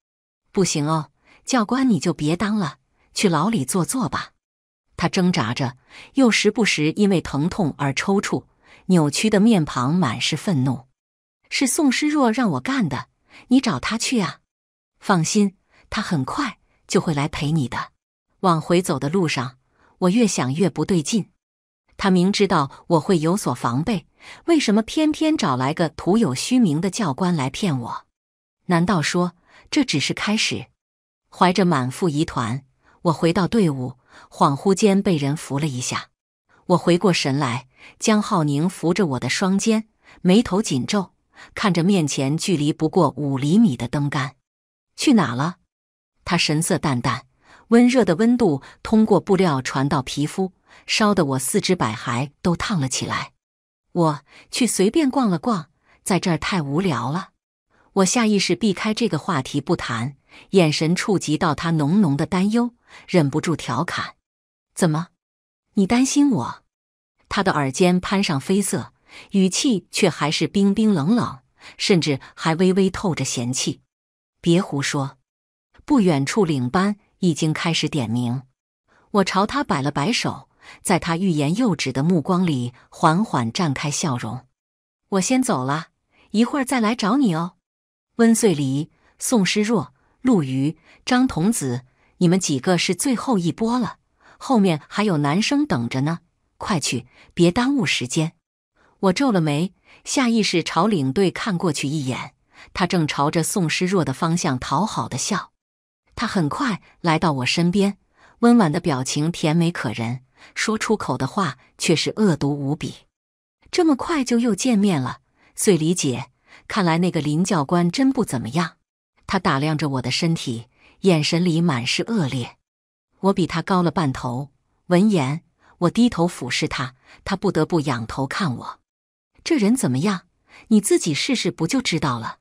不行哦，教官你就别当了，去牢里坐坐吧。他挣扎着，又时不时因为疼痛而抽搐、扭曲的面庞满是愤怒。是宋诗若让我干的，你找他去啊。放心，他很快就会来陪你的。往回走的路上，我越想越不对劲。他明知道我会有所防备，为什么偏偏找来个徒有虚名的教官来骗我？难道说这只是开始？怀着满腹疑团，我回到队伍，恍惚间被人扶了一下。我回过神来，江浩宁扶着我的双肩，眉头紧皱，看着面前距离不过五厘米的灯杆，去哪了？他神色淡淡。温热的温度通过布料传到皮肤，烧得我四肢百骸都烫了起来。我去随便逛了逛，在这儿太无聊了。我下意识避开这个话题不谈，眼神触及到他浓浓的担忧，忍不住调侃：“怎么，你担心我？”他的耳尖攀上绯色，语气却还是冰冰冷冷，甚至还微微透着嫌弃：“别胡说。”不远处，领班。已经开始点名，我朝他摆了摆手，在他欲言又止的目光里，缓缓绽开笑容。我先走了，一会儿再来找你哦。温岁黎、宋诗若、陆瑜、张童子，你们几个是最后一波了，后面还有男生等着呢，快去，别耽误时间。我皱了眉，下意识朝领队看过去一眼，他正朝着宋诗若的方向讨好的笑。他很快来到我身边，温婉的表情甜美可人，说出口的话却是恶毒无比。这么快就又见面了，碎梨姐，看来那个林教官真不怎么样。他打量着我的身体，眼神里满是恶劣。我比他高了半头，闻言我低头俯视他，他不得不仰头看我。这人怎么样？你自己试试不就知道了？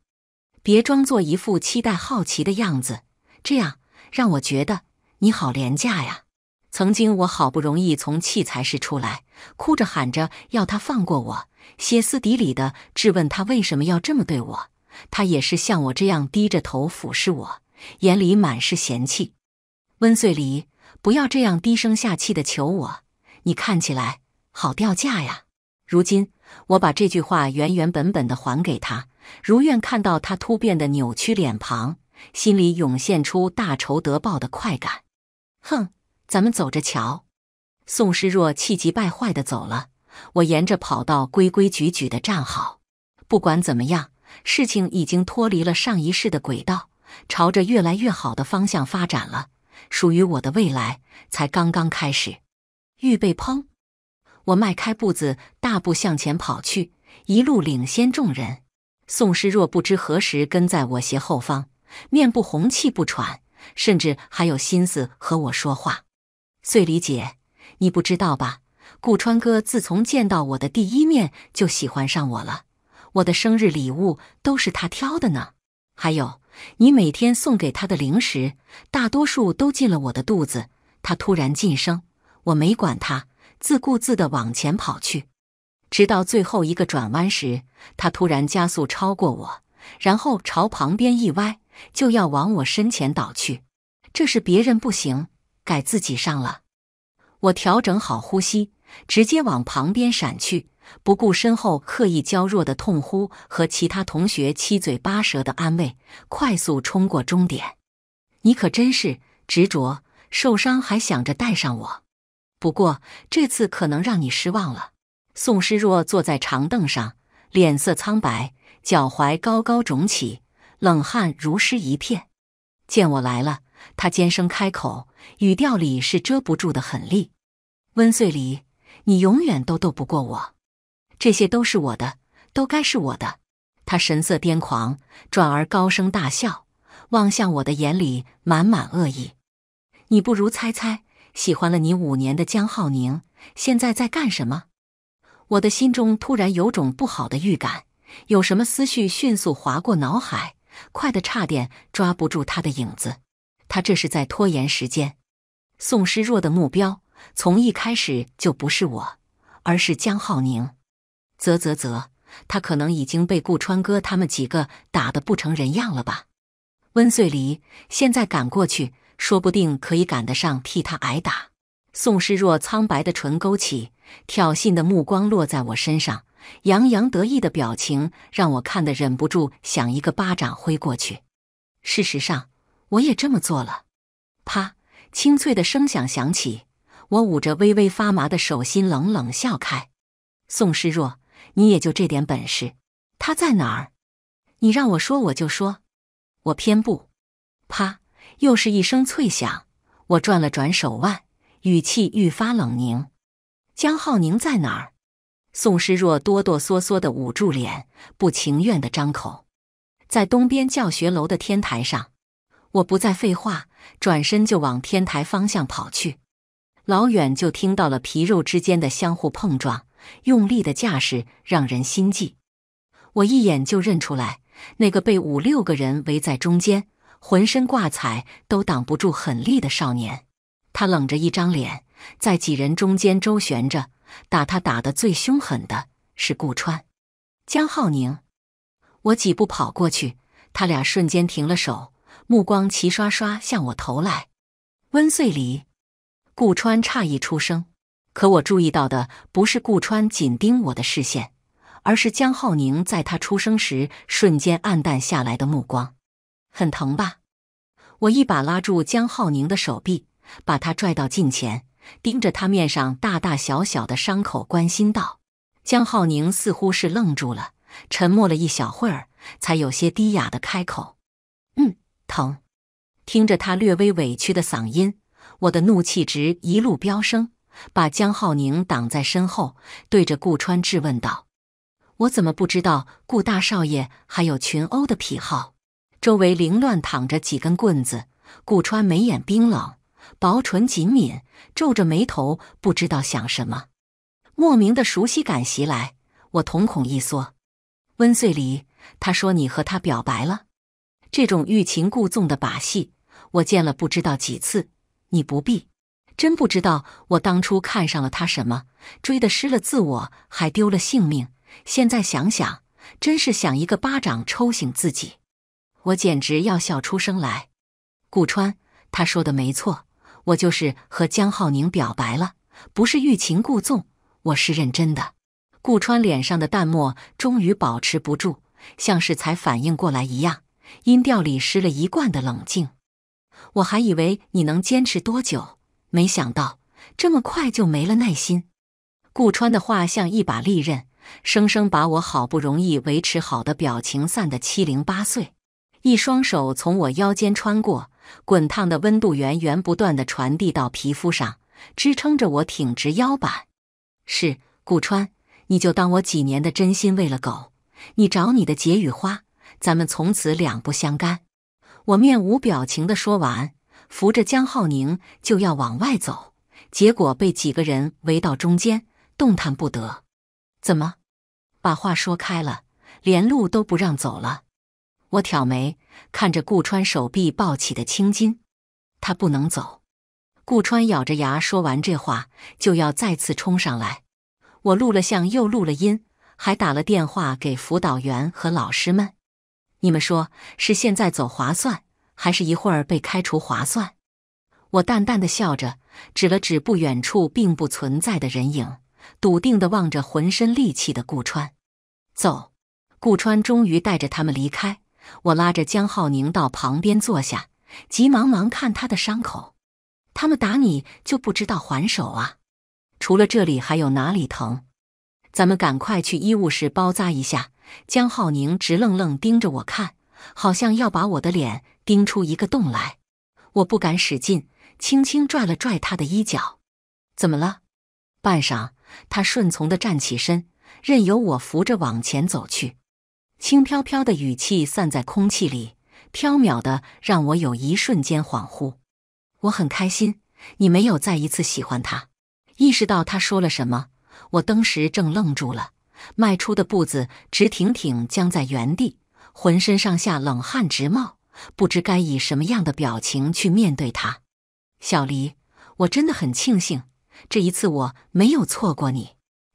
别装作一副期待好奇的样子。这样让我觉得你好廉价呀！曾经我好不容易从器材室出来，哭着喊着要他放过我，歇斯底里的质问他为什么要这么对我。他也是像我这样低着头俯视我，眼里满是嫌弃。温岁离，不要这样低声下气的求我，你看起来好掉价呀！如今我把这句话原原本本的还给他，如愿看到他突变的扭曲脸庞。心里涌现出大仇得报的快感，哼，咱们走着瞧！宋诗若气急败坏地走了。我沿着跑道规规矩矩地站好。不管怎么样，事情已经脱离了上一世的轨道，朝着越来越好的方向发展了。属于我的未来才刚刚开始。预备，砰！我迈开步子，大步向前跑去，一路领先众人。宋诗若不知何时跟在我斜后方。面部红，气不喘，甚至还有心思和我说话。穗梨姐，你不知道吧？顾川哥自从见到我的第一面就喜欢上我了，我的生日礼物都是他挑的呢。还有，你每天送给他的零食，大多数都进了我的肚子。他突然噤声，我没管他，自顾自地往前跑去。直到最后一个转弯时，他突然加速超过我，然后朝旁边一歪。就要往我身前倒去，这是别人不行，改自己上了。我调整好呼吸，直接往旁边闪去，不顾身后刻意娇弱的痛呼和其他同学七嘴八舌的安慰，快速冲过终点。你可真是执着，受伤还想着带上我。不过这次可能让你失望了。宋诗若坐在长凳上，脸色苍白，脚踝高高肿起。冷汗如湿一片，见我来了，他尖声开口，语调里是遮不住的狠戾。温岁礼，你永远都斗不过我，这些都是我的，都该是我的。他神色癫狂，转而高声大笑，望向我的眼里满满恶意。你不如猜猜，喜欢了你五年的江浩宁现在在干什么？我的心中突然有种不好的预感，有什么思绪迅速划过脑海？快得差点抓不住他的影子，他这是在拖延时间。宋诗若的目标从一开始就不是我，而是江浩宁。啧啧啧，他可能已经被顾川哥他们几个打得不成人样了吧？温岁黎，现在赶过去，说不定可以赶得上替他挨打。宋诗若苍白的唇勾起，挑衅的目光落在我身上。洋洋得意的表情让我看得忍不住想一个巴掌挥过去。事实上，我也这么做了。啪，清脆的声响响起，我捂着微微发麻的手心，冷冷笑开：“宋诗若，你也就这点本事。他在哪儿？你让我说我就说，我偏不。”啪，又是一声脆响，我转了转手腕，语气愈发冷凝：“江浩宁在哪儿？”宋诗若哆哆嗦嗦的捂住脸，不情愿的张口。在东边教学楼的天台上，我不再废话，转身就往天台方向跑去。老远就听到了皮肉之间的相互碰撞，用力的架势让人心悸。我一眼就认出来，那个被五六个人围在中间，浑身挂彩都挡不住狠力的少年。他冷着一张脸，在几人中间周旋着。打他打的最凶狠的是顾川、江浩宁。我几步跑过去，他俩瞬间停了手，目光齐刷刷向我投来。温岁离，顾川诧异出声，可我注意到的不是顾川紧盯我的视线，而是江浩宁在他出声时瞬间暗淡下来的目光。很疼吧？我一把拉住江浩宁的手臂，把他拽到近前。盯着他面上大大小小的伤口，关心道：“江浩宁似乎是愣住了，沉默了一小会儿，才有些低哑的开口：‘嗯，疼。’”听着他略微委屈的嗓音，我的怒气值一路飙升，把江浩宁挡在身后，对着顾川质问道：“我怎么不知道顾大少爷还有群殴的癖好？”周围凌乱躺着几根棍子，顾川眉眼冰冷。薄唇紧抿，皱着眉头，不知道想什么。莫名的熟悉感袭来，我瞳孔一缩。温岁礼，他说你和他表白了？这种欲擒故纵的把戏，我见了不知道几次。你不必，真不知道我当初看上了他什么，追得失了自我，还丢了性命。现在想想，真是想一个巴掌抽醒自己。我简直要笑出声来。顾川，他说的没错。我就是和江浩宁表白了，不是欲擒故纵，我是认真的。顾川脸上的淡漠终于保持不住，像是才反应过来一样，音调里失了一贯的冷静。我还以为你能坚持多久，没想到这么快就没了耐心。顾川的话像一把利刃，生生把我好不容易维持好的表情散得七零八碎。一双手从我腰间穿过。滚烫的温度源源不断地传递到皮肤上，支撑着我挺直腰板。是顾川，你就当我几年的真心喂了狗。你找你的解语花，咱们从此两不相干。我面无表情地说完，扶着江浩宁就要往外走，结果被几个人围到中间，动弹不得。怎么？把话说开了，连路都不让走了？我挑眉。看着顾川手臂抱起的青筋，他不能走。顾川咬着牙说完这话，就要再次冲上来。我录了像，又录了音，还打了电话给辅导员和老师们。你们说是现在走划算，还是一会儿被开除划算？我淡淡的笑着，指了指不远处并不存在的人影，笃定的望着浑身戾气的顾川。走。顾川终于带着他们离开。我拉着江浩宁到旁边坐下，急忙忙看他的伤口。他们打你就不知道还手啊？除了这里还有哪里疼？咱们赶快去医务室包扎一下。江浩宁直愣愣盯着我看，好像要把我的脸盯出一个洞来。我不敢使劲，轻轻拽了拽他的衣角。怎么了？半晌，他顺从的站起身，任由我扶着往前走去。轻飘飘的语气散在空气里，飘渺的让我有一瞬间恍惚。我很开心，你没有再一次喜欢他。意识到他说了什么，我当时正愣住了，迈出的步子直挺挺僵在原地，浑身上下冷汗直冒，不知该以什么样的表情去面对他。小黎，我真的很庆幸，这一次我没有错过你。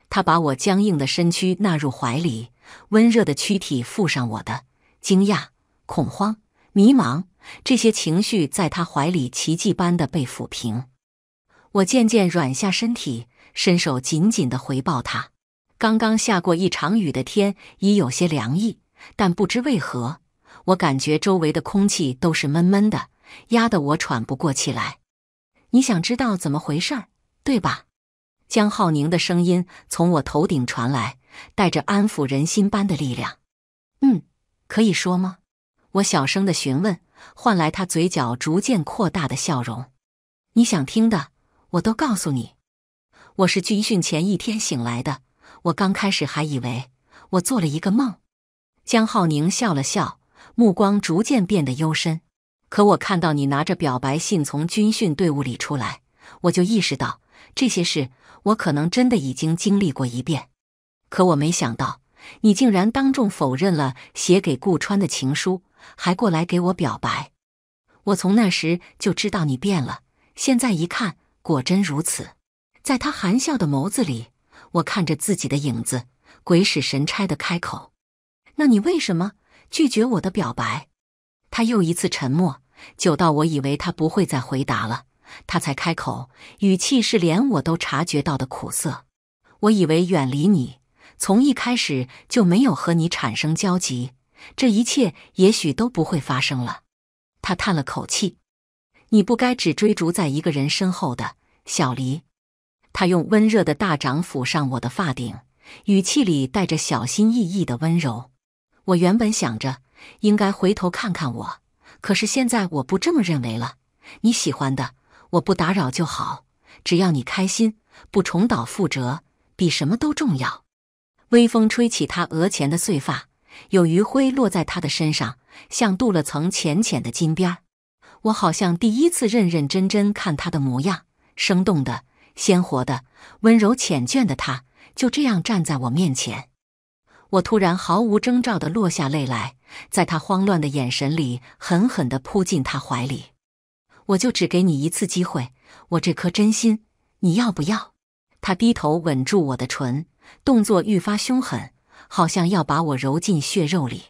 他把我僵硬的身躯纳入怀里。温热的躯体附上我的，惊讶、恐慌、迷茫，这些情绪在他怀里奇迹般的被抚平。我渐渐软下身体，伸手紧紧地回抱他。刚刚下过一场雨的天已有些凉意，但不知为何，我感觉周围的空气都是闷闷的，压得我喘不过气来。你想知道怎么回事儿，对吧？江浩宁的声音从我头顶传来。带着安抚人心般的力量，嗯，可以说吗？我小声的询问，换来他嘴角逐渐扩大的笑容。你想听的，我都告诉你。我是军训前一天醒来的，我刚开始还以为我做了一个梦。江浩宁笑了笑，目光逐渐变得幽深。可我看到你拿着表白信从军训队伍里出来，我就意识到这些事，我可能真的已经经历过一遍。可我没想到，你竟然当众否认了写给顾川的情书，还过来给我表白。我从那时就知道你变了，现在一看，果真如此。在他含笑的眸子里，我看着自己的影子，鬼使神差的开口：“那你为什么拒绝我的表白？”他又一次沉默，久到我以为他不会再回答了，他才开口，语气是连我都察觉到的苦涩。我以为远离你。从一开始就没有和你产生交集，这一切也许都不会发生了。他叹了口气：“你不该只追逐在一个人身后的，小黎。”他用温热的大掌抚上我的发顶，语气里带着小心翼翼的温柔。我原本想着应该回头看看我，可是现在我不这么认为了。你喜欢的，我不打扰就好，只要你开心，不重蹈覆辙，比什么都重要。微风吹起他额前的碎发，有余晖落在他的身上，像镀了层浅浅的金边儿。我好像第一次认认真真看他的模样，生动的、鲜活的、温柔缱绻的他，就这样站在我面前。我突然毫无征兆的落下泪来，在他慌乱的眼神里，狠狠的扑进他怀里。我就只给你一次机会，我这颗真心，你要不要？他低头吻住我的唇。动作愈发凶狠，好像要把我揉进血肉里。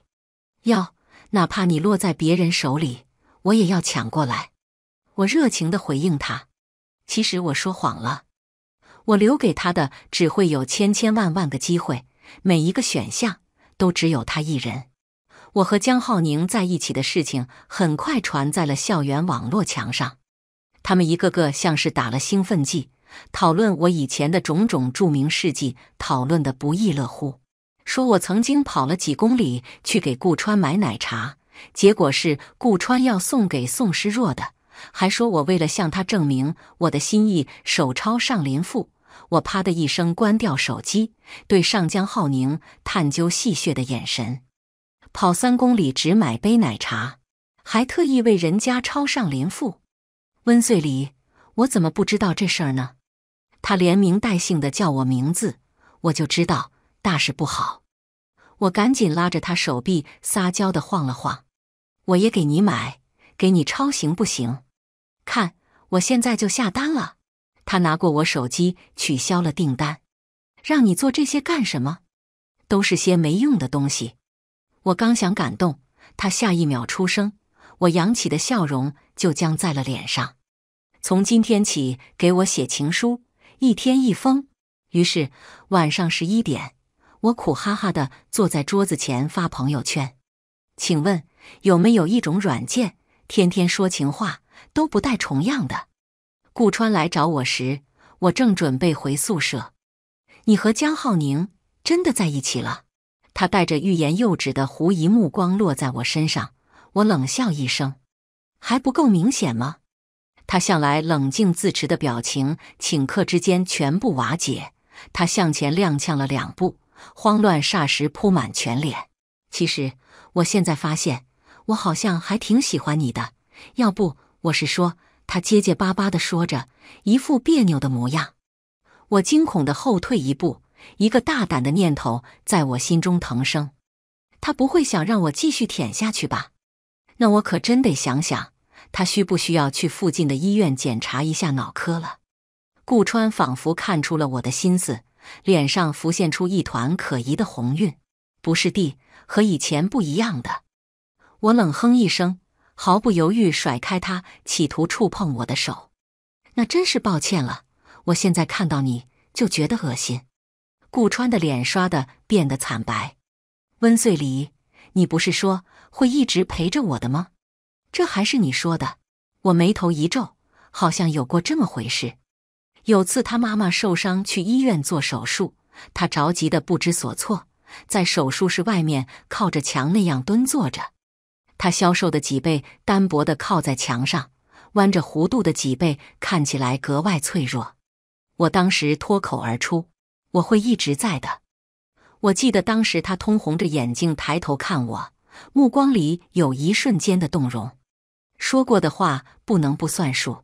要哪怕你落在别人手里，我也要抢过来。我热情地回应他。其实我说谎了，我留给他的只会有千千万万个机会，每一个选项都只有他一人。我和江浩宁在一起的事情很快传在了校园网络墙上，他们一个个像是打了兴奋剂。讨论我以前的种种著名事迹，讨论的不亦乐乎。说我曾经跑了几公里去给顾川买奶茶，结果是顾川要送给宋诗若的。还说我为了向他证明我的心意，手抄《上林赋》。我啪的一声关掉手机，对上江浩宁探究戏谑的眼神：跑三公里只买杯奶茶，还特意为人家抄《上林赋》。温遂礼，我怎么不知道这事儿呢？他连名带姓的叫我名字，我就知道大事不好。我赶紧拉着他手臂，撒娇的晃了晃。我也给你买，给你抄，行不行？看，我现在就下单了。他拿过我手机，取消了订单。让你做这些干什么？都是些没用的东西。我刚想感动，他下一秒出声，我扬起的笑容就僵在了脸上。从今天起，给我写情书。一天一封，于是晚上十一点，我苦哈哈的坐在桌子前发朋友圈。请问有没有一种软件，天天说情话都不带重样的？顾川来找我时，我正准备回宿舍。你和江浩宁真的在一起了？他带着欲言又止的狐疑目光落在我身上，我冷笑一声：“还不够明显吗？”他向来冷静自持的表情，顷刻之间全部瓦解。他向前踉跄了两步，慌乱霎时铺满全脸。其实，我现在发现，我好像还挺喜欢你的。要不，我是说，他结结巴巴的说着，一副别扭的模样。我惊恐的后退一步，一个大胆的念头在我心中腾生：他不会想让我继续舔下去吧？那我可真得想想。他需不需要去附近的医院检查一下脑科了？顾川仿佛看出了我的心思，脸上浮现出一团可疑的红晕。不是地，和以前不一样的。我冷哼一声，毫不犹豫甩开他企图触碰我的手。那真是抱歉了，我现在看到你就觉得恶心。顾川的脸刷的变得惨白。温岁里，你不是说会一直陪着我的吗？这还是你说的？我眉头一皱，好像有过这么回事。有次他妈妈受伤去医院做手术，他着急的不知所措，在手术室外面靠着墙那样蹲坐着。他消瘦的脊背，单薄的靠在墙上，弯着弧度的脊背看起来格外脆弱。我当时脱口而出：“我会一直在的。”我记得当时他通红着眼睛抬头看我，目光里有一瞬间的动容。说过的话不能不算数。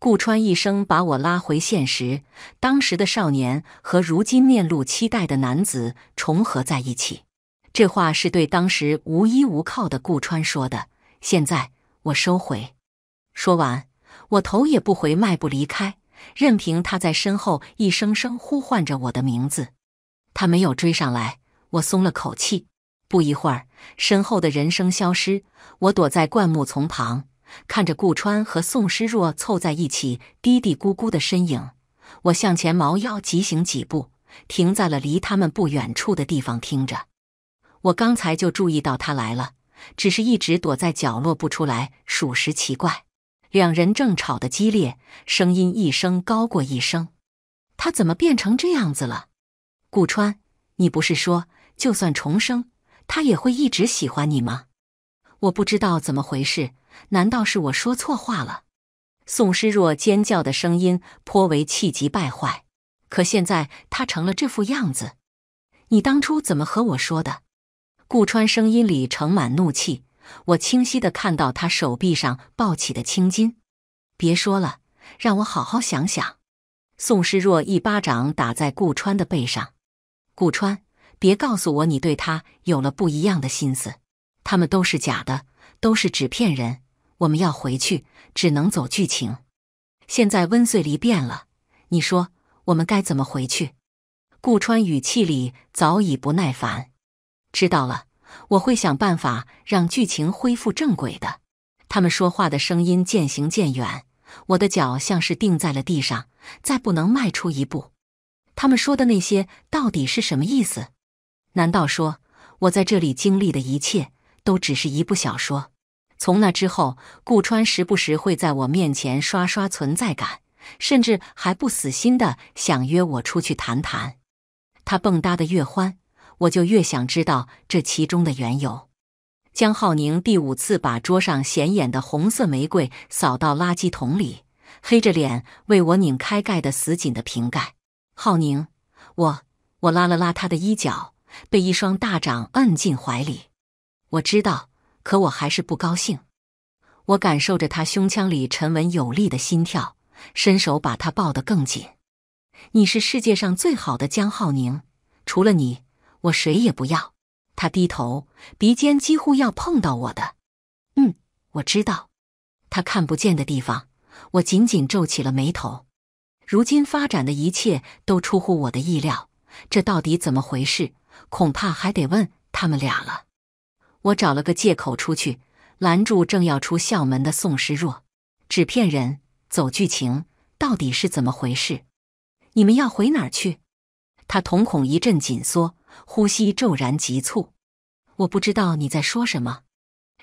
顾川一声把我拉回现实，当时的少年和如今面露期待的男子重合在一起。这话是对当时无依无靠的顾川说的。现在我收回。说完，我头也不回，迈步离开，任凭他在身后一声声呼唤着我的名字。他没有追上来，我松了口气。不一会儿，身后的人声消失。我躲在灌木丛旁，看着顾川和宋诗若凑在一起嘀嘀咕咕的身影。我向前猫腰疾行几步，停在了离他们不远处的地方，听着。我刚才就注意到他来了，只是一直躲在角落不出来，属实奇怪。两人正吵得激烈，声音一声高过一声。他怎么变成这样子了？顾川，你不是说就算重生？他也会一直喜欢你吗？我不知道怎么回事，难道是我说错话了？宋诗若尖叫的声音颇为气急败坏，可现在他成了这副样子，你当初怎么和我说的？顾川声音里盛满怒气，我清晰的看到他手臂上抱起的青筋。别说了，让我好好想想。宋诗若一巴掌打在顾川的背上，顾川。别告诉我你对他有了不一样的心思，他们都是假的，都是纸片人。我们要回去，只能走剧情。现在温岁离变了，你说我们该怎么回去？顾川语气里早已不耐烦。知道了，我会想办法让剧情恢复正轨的。他们说话的声音渐行渐远，我的脚像是定在了地上，再不能迈出一步。他们说的那些到底是什么意思？难道说，我在这里经历的一切都只是一部小说？从那之后，顾川时不时会在我面前刷刷存在感，甚至还不死心的想约我出去谈谈。他蹦哒的越欢，我就越想知道这其中的缘由。江浩宁第五次把桌上显眼的红色玫瑰扫到垃圾桶里，黑着脸为我拧开盖的死紧的瓶盖。浩宁，我我拉了拉他的衣角。被一双大掌摁进怀里，我知道，可我还是不高兴。我感受着他胸腔里沉稳有力的心跳，伸手把他抱得更紧。你是世界上最好的江浩宁，除了你，我谁也不要。他低头，鼻尖几乎要碰到我的。嗯，我知道。他看不见的地方，我紧紧皱起了眉头。如今发展的一切都出乎我的意料，这到底怎么回事？恐怕还得问他们俩了。我找了个借口出去，拦住正要出校门的宋诗若。纸片人走剧情，到底是怎么回事？你们要回哪儿去？他瞳孔一阵紧缩，呼吸骤然急促。我不知道你在说什么。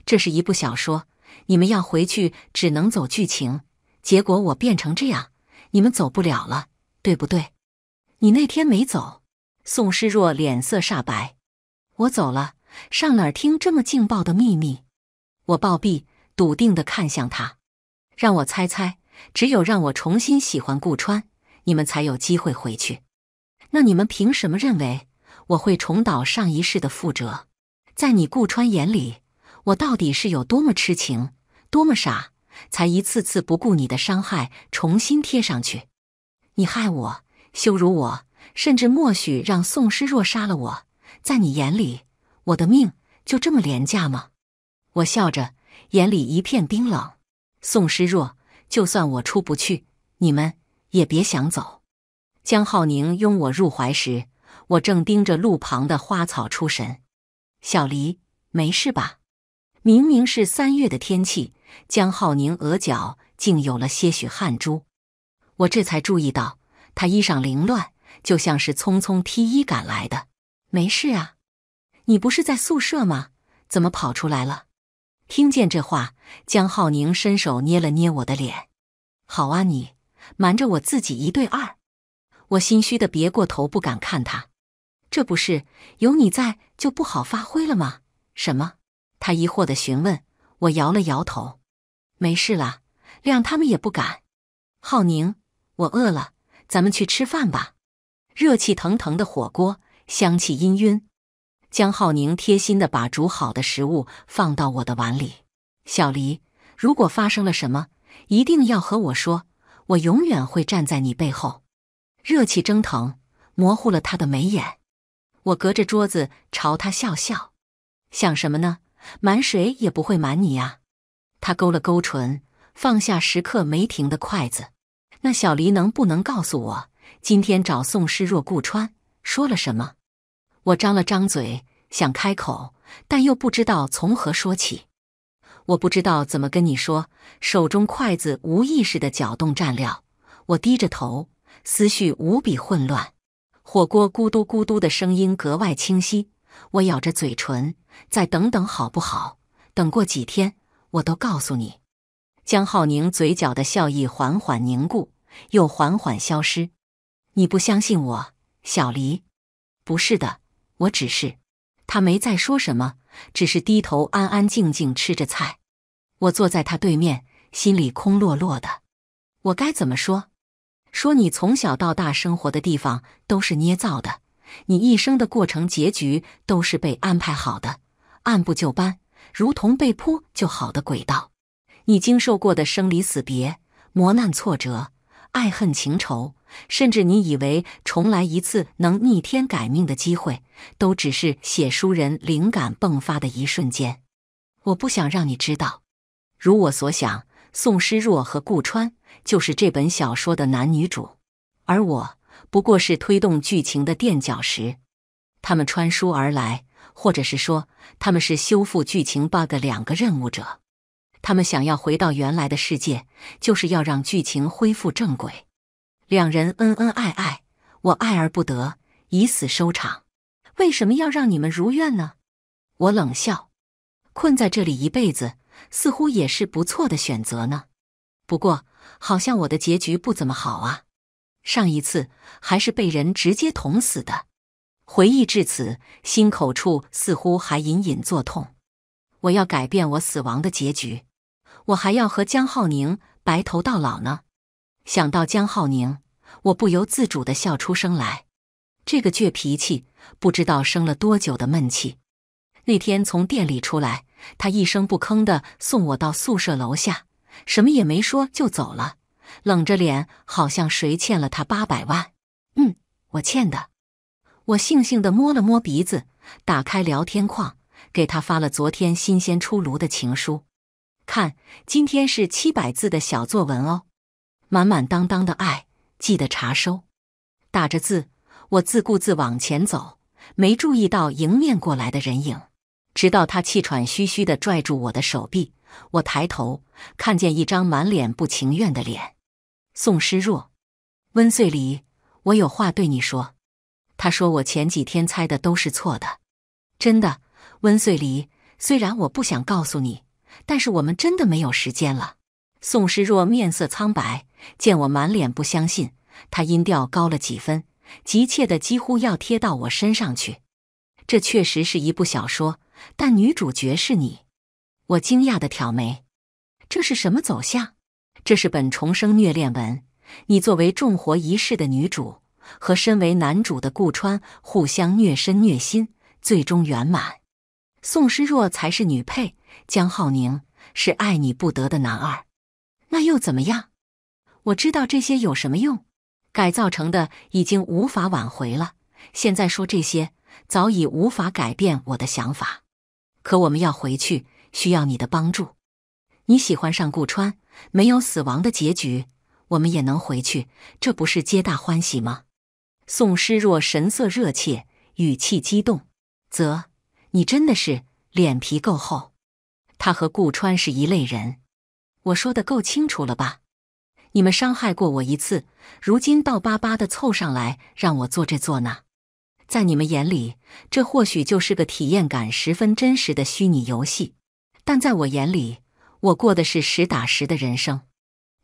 这是一部小说，你们要回去只能走剧情。结果我变成这样，你们走不了了，对不对？你那天没走。宋诗若脸色煞白，我走了，上哪儿听这么劲爆的秘密？我暴毙，笃定地看向他，让我猜猜，只有让我重新喜欢顾川，你们才有机会回去。那你们凭什么认为我会重蹈上一世的覆辙？在你顾川眼里，我到底是有多么痴情，多么傻，才一次次不顾你的伤害重新贴上去？你害我，羞辱我。甚至默许让宋诗若杀了我，在你眼里，我的命就这么廉价吗？我笑着，眼里一片冰冷。宋诗若，就算我出不去，你们也别想走。江浩宁拥我入怀时，我正盯着路旁的花草出神。小黎，没事吧？明明是三月的天气，江浩宁额角竟有了些许汗珠。我这才注意到他衣裳凌乱。就像是匆匆踢一赶来的，没事啊，你不是在宿舍吗？怎么跑出来了？听见这话，江浩宁伸手捏了捏我的脸。好啊，你瞒着我自己一对二，我心虚的别过头，不敢看他。这不是有你在就不好发挥了吗？什么？他疑惑的询问我，摇了摇头。没事啦，谅他们也不敢。浩宁，我饿了，咱们去吃饭吧。热气腾腾的火锅，香气氤氲。江浩宁贴心的把煮好的食物放到我的碗里。小黎，如果发生了什么，一定要和我说，我永远会站在你背后。热气蒸腾，模糊了他的眉眼。我隔着桌子朝他笑笑，想什么呢？瞒谁也不会瞒你啊。他勾了勾唇，放下时刻没停的筷子。那小黎能不能告诉我？今天找宋世若顾川说了什么？我张了张嘴想开口，但又不知道从何说起。我不知道怎么跟你说，手中筷子无意识的搅动蘸料。我低着头，思绪无比混乱。火锅咕嘟咕嘟的声音格外清晰。我咬着嘴唇，再等等好不好？等过几天，我都告诉你。江浩宁嘴角的笑意缓缓凝固，又缓缓消失。你不相信我，小黎，不是的，我只是。他没再说什么，只是低头安安静静吃着菜。我坐在他对面，心里空落落的。我该怎么说？说你从小到大生活的地方都是捏造的，你一生的过程、结局都是被安排好的，按部就班，如同被铺就好的轨道。你经受过的生离死别、磨难挫折、爱恨情仇。甚至你以为重来一次能逆天改命的机会，都只是写书人灵感迸发的一瞬间。我不想让你知道，如我所想，宋诗若和顾川就是这本小说的男女主，而我不过是推动剧情的垫脚石。他们穿书而来，或者是说，他们是修复剧情 bug 的两个任务者。他们想要回到原来的世界，就是要让剧情恢复正轨。两人恩恩爱爱，我爱而不得，以死收场。为什么要让你们如愿呢？我冷笑，困在这里一辈子，似乎也是不错的选择呢。不过，好像我的结局不怎么好啊。上一次还是被人直接捅死的。回忆至此，心口处似乎还隐隐作痛。我要改变我死亡的结局，我还要和江浩宁白头到老呢。想到江浩宁，我不由自主的笑出声来。这个倔脾气，不知道生了多久的闷气。那天从店里出来，他一声不吭地送我到宿舍楼下，什么也没说就走了，冷着脸，好像谁欠了他八百万。嗯，我欠的。我悻悻地摸了摸鼻子，打开聊天框，给他发了昨天新鲜出炉的情书。看，今天是七百字的小作文哦。满满当当的爱，记得查收。打着字，我自顾自往前走，没注意到迎面过来的人影。直到他气喘吁吁地拽住我的手臂，我抬头看见一张满脸不情愿的脸。宋诗若，温岁黎，我有话对你说。他说我前几天猜的都是错的，真的。温岁黎，虽然我不想告诉你，但是我们真的没有时间了。宋诗若面色苍白。见我满脸不相信，他音调高了几分，急切的几乎要贴到我身上去。这确实是一部小说，但女主角是你。我惊讶的挑眉，这是什么走向？这是本重生虐恋文，你作为重活一世的女主，和身为男主的顾川互相虐身虐心，最终圆满。宋诗若才是女配，江浩宁是爱你不得的男二。那又怎么样？我知道这些有什么用？改造成的已经无法挽回了。现在说这些，早已无法改变我的想法。可我们要回去，需要你的帮助。你喜欢上顾川，没有死亡的结局，我们也能回去，这不是皆大欢喜吗？宋诗若神色热切，语气激动，则你真的是脸皮够厚。他和顾川是一类人，我说的够清楚了吧？你们伤害过我一次，如今倒巴巴的凑上来让我做这做那，在你们眼里，这或许就是个体验感十分真实的虚拟游戏，但在我眼里，我过的是实打实的人生。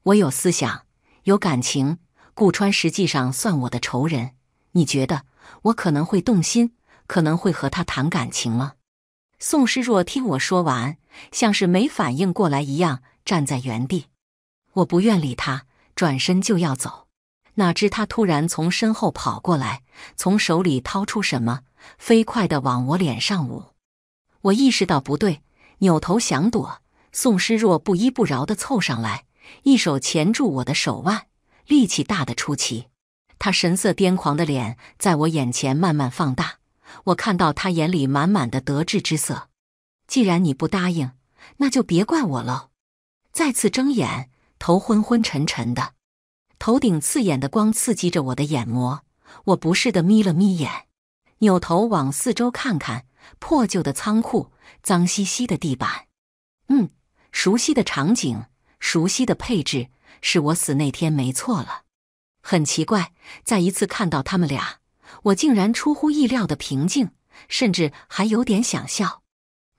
我有思想，有感情。顾川实际上算我的仇人，你觉得我可能会动心，可能会和他谈感情吗？宋诗若听我说完，像是没反应过来一样，站在原地。我不愿理他，转身就要走，哪知他突然从身后跑过来，从手里掏出什么，飞快地往我脸上捂。我意识到不对，扭头想躲，宋诗若不依不饶地凑上来，一手钳住我的手腕，力气大得出奇。他神色癫狂的脸在我眼前慢慢放大，我看到他眼里满满的得志之色。既然你不答应，那就别怪我了。再次睁眼。头昏昏沉沉的，头顶刺眼的光刺激着我的眼膜，我不适的眯了眯眼，扭头往四周看看，破旧的仓库，脏兮兮的地板，嗯，熟悉的场景，熟悉的配置，是我死那天没错了。很奇怪，在一次看到他们俩，我竟然出乎意料的平静，甚至还有点想笑。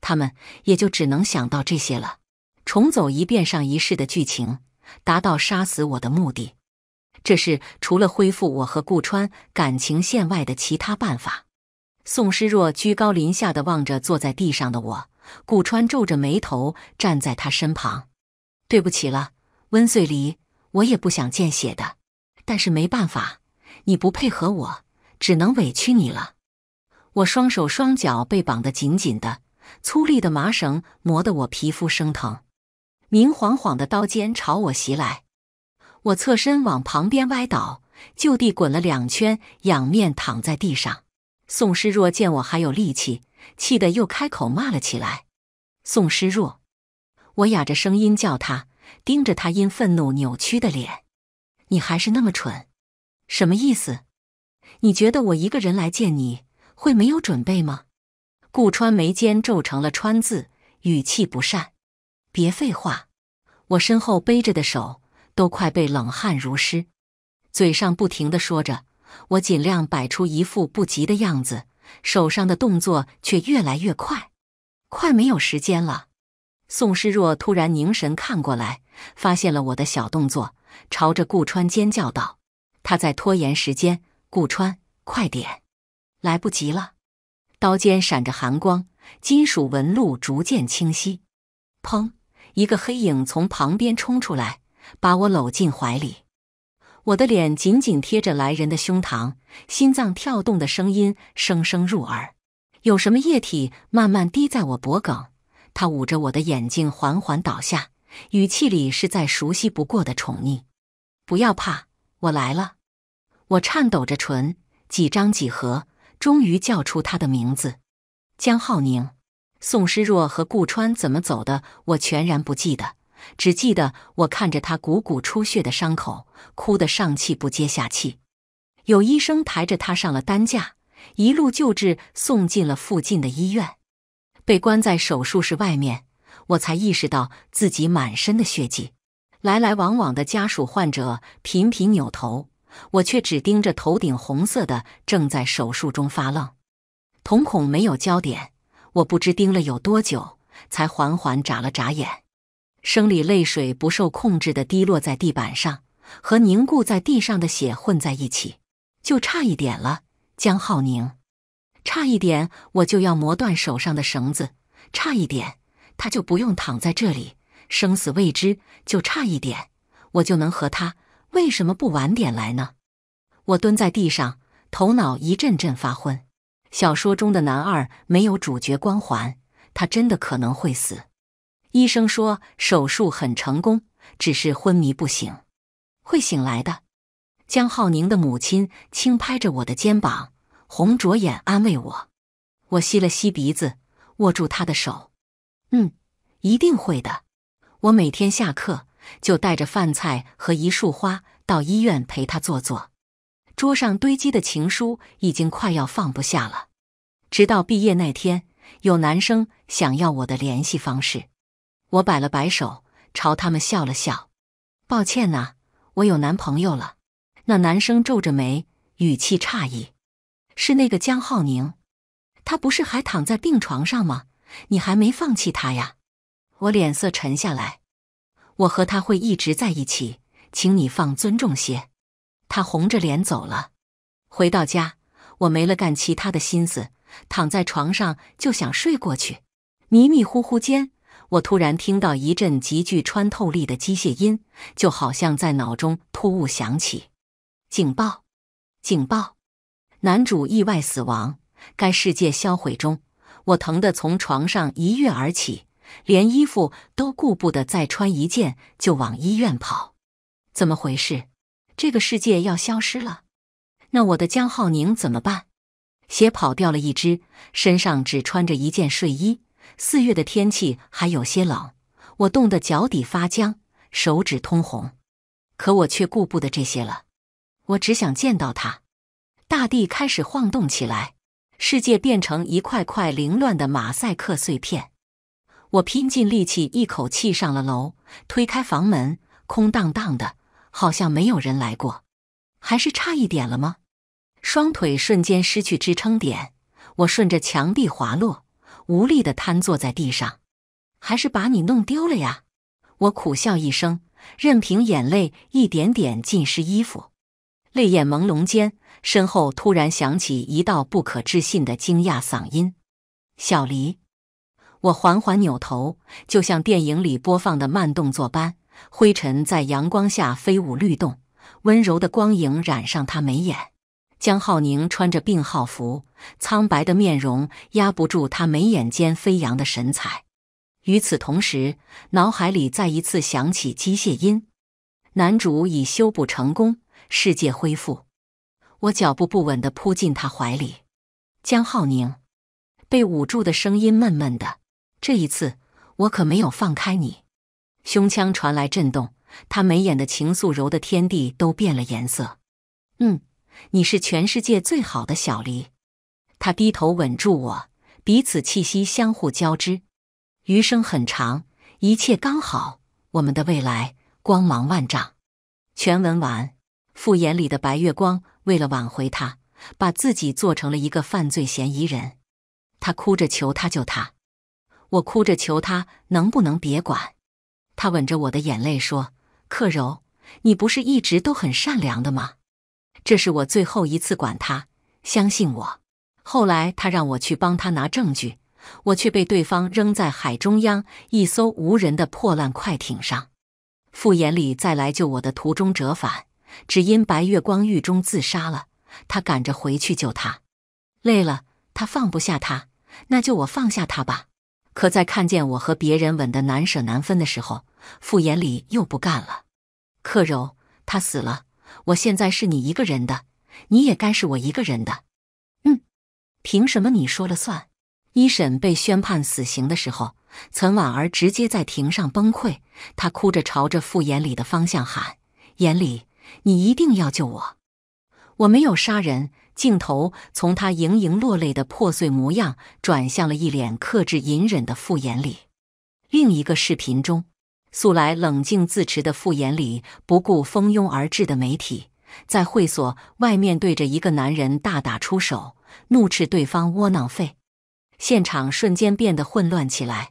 他们也就只能想到这些了，重走一遍上一世的剧情。达到杀死我的目的，这是除了恢复我和顾川感情线外的其他办法。宋诗若居高临下的望着坐在地上的我，顾川皱着眉头站在他身旁。对不起了，温岁离，我也不想见血的，但是没办法，你不配合我，只能委屈你了。我双手双脚被绑得紧紧的，粗粝的麻绳磨得我皮肤生疼。明晃晃的刀尖朝我袭来，我侧身往旁边歪倒，就地滚了两圈，仰面躺在地上。宋诗若见我还有力气，气得又开口骂了起来。宋诗若，我哑着声音叫他，盯着他因愤怒扭曲的脸：“你还是那么蠢，什么意思？你觉得我一个人来见你会没有准备吗？”顾川眉间皱成了川字，语气不善。别废话！我身后背着的手都快被冷汗如湿，嘴上不停的说着，我尽量摆出一副不急的样子，手上的动作却越来越快，快没有时间了。宋诗若突然凝神看过来，发现了我的小动作，朝着顾川尖叫道：“他在拖延时间，顾川，快点，来不及了！”刀尖闪着寒光，金属纹路逐渐清晰，砰！一个黑影从旁边冲出来，把我搂进怀里，我的脸紧紧贴着来人的胸膛，心脏跳动的声音声声入耳。有什么液体慢慢滴在我脖梗，他捂着我的眼睛，缓缓倒下，语气里是再熟悉不过的宠溺：“不要怕，我来了。”我颤抖着唇，几张几合，终于叫出他的名字：江浩宁。宋诗若和顾川怎么走的，我全然不记得，只记得我看着他股骨出血的伤口，哭得上气不接下气。有医生抬着他上了担架，一路救治，送进了附近的医院。被关在手术室外面，我才意识到自己满身的血迹。来来往往的家属、患者频频扭头，我却只盯着头顶红色的，正在手术中发愣，瞳孔没有焦点。我不知盯了有多久，才缓缓眨了眨眼，生理泪水不受控制的滴落在地板上，和凝固在地上的血混在一起，就差一点了。江浩宁，差一点我就要磨断手上的绳子，差一点他就不用躺在这里，生死未知，就差一点我就能和他。为什么不晚点来呢？我蹲在地上，头脑一阵阵发昏。小说中的男二没有主角光环，他真的可能会死。医生说手术很成功，只是昏迷不醒，会醒来的。江浩宁的母亲轻拍着我的肩膀，红着眼安慰我。我吸了吸鼻子，握住他的手。嗯，一定会的。我每天下课就带着饭菜和一束花到医院陪他坐坐。桌上堆积的情书已经快要放不下了。直到毕业那天，有男生想要我的联系方式，我摆了摆手，朝他们笑了笑：“抱歉呐，我有男朋友了。”那男生皱着眉，语气诧异：“是那个江浩宁？他不是还躺在病床上吗？你还没放弃他呀？”我脸色沉下来：“我和他会一直在一起，请你放尊重些。”他红着脸走了。回到家，我没了干其他的心思，躺在床上就想睡过去。迷迷糊糊间，我突然听到一阵极具穿透力的机械音，就好像在脑中突兀响起：“警报！警报！”男主意外死亡，该世界销毁中。我疼得从床上一跃而起，连衣服都顾不得再穿一件，就往医院跑。怎么回事？这个世界要消失了，那我的江浩宁怎么办？鞋跑掉了一只，身上只穿着一件睡衣。四月的天气还有些冷，我冻得脚底发僵，手指通红。可我却顾不得这些了，我只想见到他。大地开始晃动起来，世界变成一块块凌乱的马赛克碎片。我拼尽力气一口气上了楼，推开房门，空荡荡的。好像没有人来过，还是差一点了吗？双腿瞬间失去支撑点，我顺着墙壁滑落，无力的瘫坐在地上。还是把你弄丢了呀？我苦笑一声，任凭眼泪一点点浸湿衣服。泪眼朦胧间，身后突然响起一道不可置信的惊讶嗓音：“小黎！”我缓缓扭头，就像电影里播放的慢动作般。灰尘在阳光下飞舞律动，温柔的光影染上他眉眼。江浩宁穿着病号服，苍白的面容压不住他眉眼间飞扬的神采。与此同时，脑海里再一次响起机械音：“男主已修补成功，世界恢复。”我脚步不稳的扑进他怀里。江浩宁被捂住的声音闷闷的。这一次，我可没有放开你。胸腔传来震动，他眉眼的情愫，揉的天地都变了颜色。嗯，你是全世界最好的小黎。他低头吻住我，彼此气息相互交织。余生很长，一切刚好，我们的未来光芒万丈。全文完。傅眼里的白月光，为了挽回他，把自己做成了一个犯罪嫌疑人。他哭着求他救他，我哭着求他能不能别管。他吻着我的眼泪说：“克柔，你不是一直都很善良的吗？这是我最后一次管他，相信我。”后来他让我去帮他拿证据，我却被对方扔在海中央一艘无人的破烂快艇上。傅延礼再来救我的途中折返，只因白月光狱中自杀了，他赶着回去救他，累了，他放不下他，那就我放下他吧。可在看见我和别人吻得难舍难分的时候，傅延礼又不干了。克柔，他死了，我现在是你一个人的，你也该是我一个人的。嗯，凭什么你说了算？一审被宣判死刑的时候，岑婉儿直接在庭上崩溃，她哭着朝着傅延礼的方向喊：“延礼，你一定要救我！我没有杀人。”镜头从他盈盈落泪的破碎模样转向了一脸克制隐忍的傅延礼。另一个视频中，素来冷静自持的傅延礼不顾蜂拥而至的媒体，在会所外面对着一个男人大打出手，怒斥对方窝囊废，现场瞬间变得混乱起来。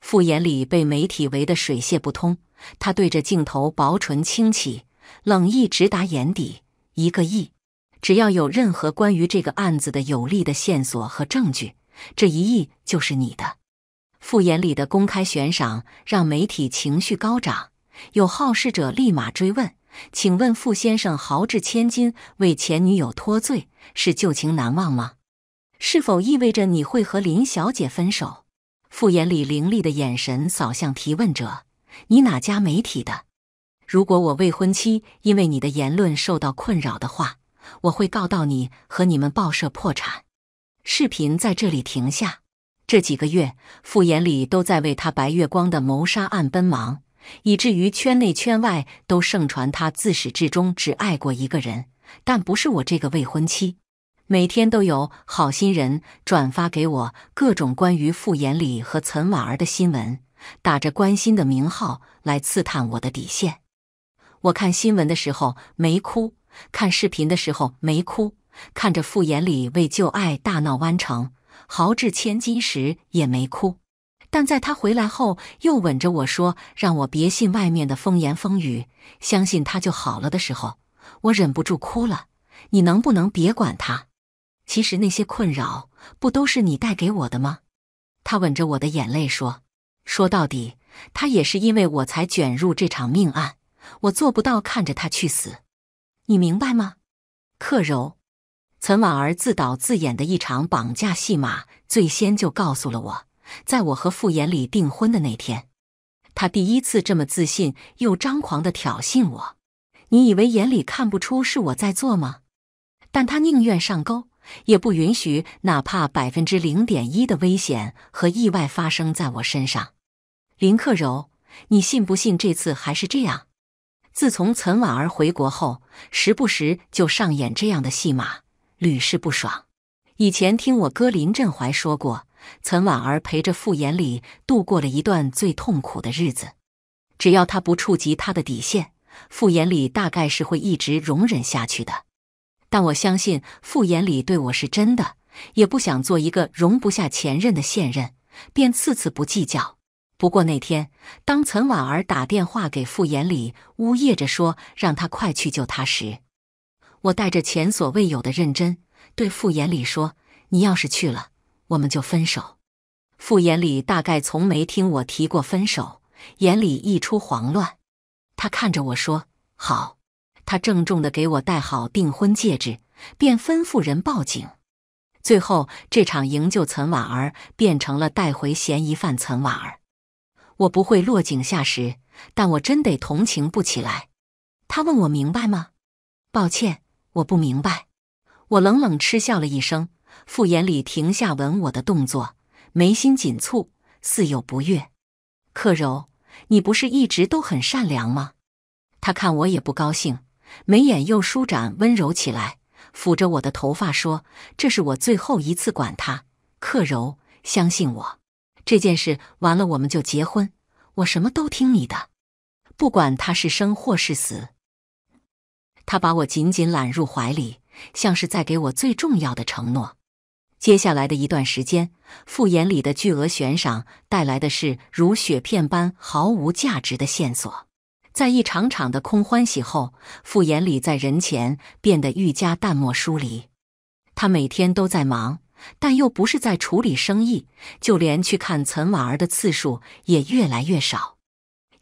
傅延礼被媒体围得水泄不通，他对着镜头薄唇轻启，冷意直达眼底。一个亿。只要有任何关于这个案子的有利的线索和证据，这一亿就是你的。傅衍礼的公开悬赏让媒体情绪高涨，有好事者立马追问：“请问傅先生豪掷千金为前女友脱罪，是旧情难忘吗？是否意味着你会和林小姐分手？”傅衍礼凌厉的眼神扫向提问者：“你哪家媒体的？如果我未婚妻因为你的言论受到困扰的话。”我会告到你和你们报社破产。视频在这里停下。这几个月，傅延礼都在为他白月光的谋杀案奔忙，以至于圈内圈外都盛传他自始至终只爱过一个人，但不是我这个未婚妻。每天都有好心人转发给我各种关于傅延礼和岑婉儿的新闻，打着关心的名号来刺探我的底线。我看新闻的时候没哭。看视频的时候没哭，看着傅延礼为旧爱大闹湾城、豪掷千金时也没哭，但在他回来后又吻着我说让我别信外面的风言风语，相信他就好了的时候，我忍不住哭了。你能不能别管他？其实那些困扰不都是你带给我的吗？他吻着我的眼泪说：“说到底，他也是因为我才卷入这场命案，我做不到看着他去死。”你明白吗，克柔？岑婉儿自导自演的一场绑架戏码，最先就告诉了我，在我和傅眼里订婚的那天，他第一次这么自信又张狂地挑衅我。你以为眼里看不出是我在做吗？但他宁愿上钩，也不允许哪怕百分之零点一的危险和意外发生在我身上。林克柔，你信不信这次还是这样？自从岑婉儿回国后，时不时就上演这样的戏码，屡试不爽。以前听我哥林振怀说过，岑婉儿陪着傅延礼度过了一段最痛苦的日子。只要他不触及他的底线，傅延礼大概是会一直容忍下去的。但我相信傅延礼对我是真的，也不想做一个容不下前任的现任，便次次不计较。不过那天，当岑婉儿打电话给傅延礼，呜咽着说让他快去救她时，我带着前所未有的认真对傅延礼说：“你要是去了，我们就分手。”傅延礼大概从没听我提过分手，眼里溢出慌乱。他看着我说：“好。”他郑重的给我戴好订婚戒指，便吩咐人报警。最后，这场营救岑婉儿变成了带回嫌疑犯岑婉儿。我不会落井下石，但我真得同情不起来。他问我明白吗？抱歉，我不明白。我冷冷嗤笑了一声，傅眼礼停下吻我的动作，眉心紧蹙，似有不悦。克柔，你不是一直都很善良吗？他看我也不高兴，眉眼又舒展，温柔起来，抚着我的头发说：“这是我最后一次管他，克柔，相信我。”这件事完了，我们就结婚。我什么都听你的，不管他是生或是死。他把我紧紧揽入怀里，像是在给我最重要的承诺。接下来的一段时间，傅延礼的巨额悬赏带来的是如雪片般毫无价值的线索，在一场场的空欢喜后，傅延礼在人前变得愈加淡漠疏离。他每天都在忙。但又不是在处理生意，就连去看岑婉儿的次数也越来越少。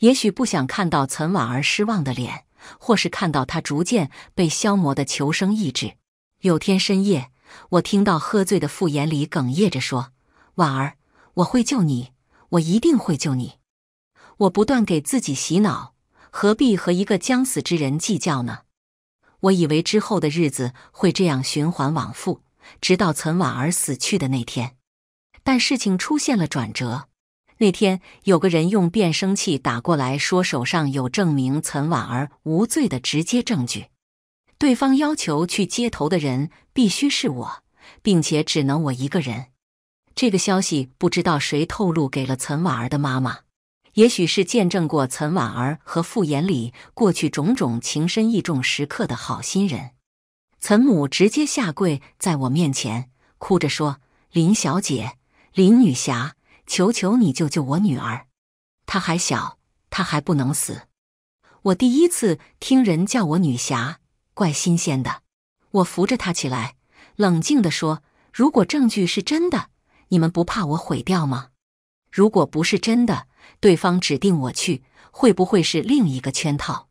也许不想看到岑婉儿失望的脸，或是看到她逐渐被消磨的求生意志。有天深夜，我听到喝醉的傅延礼哽咽着说：“婉儿，我会救你，我一定会救你。”我不断给自己洗脑：何必和一个将死之人计较呢？我以为之后的日子会这样循环往复。直到岑婉儿死去的那天，但事情出现了转折。那天有个人用变声器打过来，说手上有证明岑婉儿无罪的直接证据。对方要求去接头的人必须是我，并且只能我一个人。这个消息不知道谁透露给了岑婉儿的妈妈，也许是见证过岑婉儿和傅延礼过去种种情深意重时刻的好心人。岑母直接下跪在我面前，哭着说：“林小姐，林女侠，求求你救救我女儿，她还小，她还不能死。”我第一次听人叫我女侠，怪新鲜的。我扶着她起来，冷静地说：“如果证据是真的，你们不怕我毁掉吗？如果不是真的，对方指定我去，会不会是另一个圈套？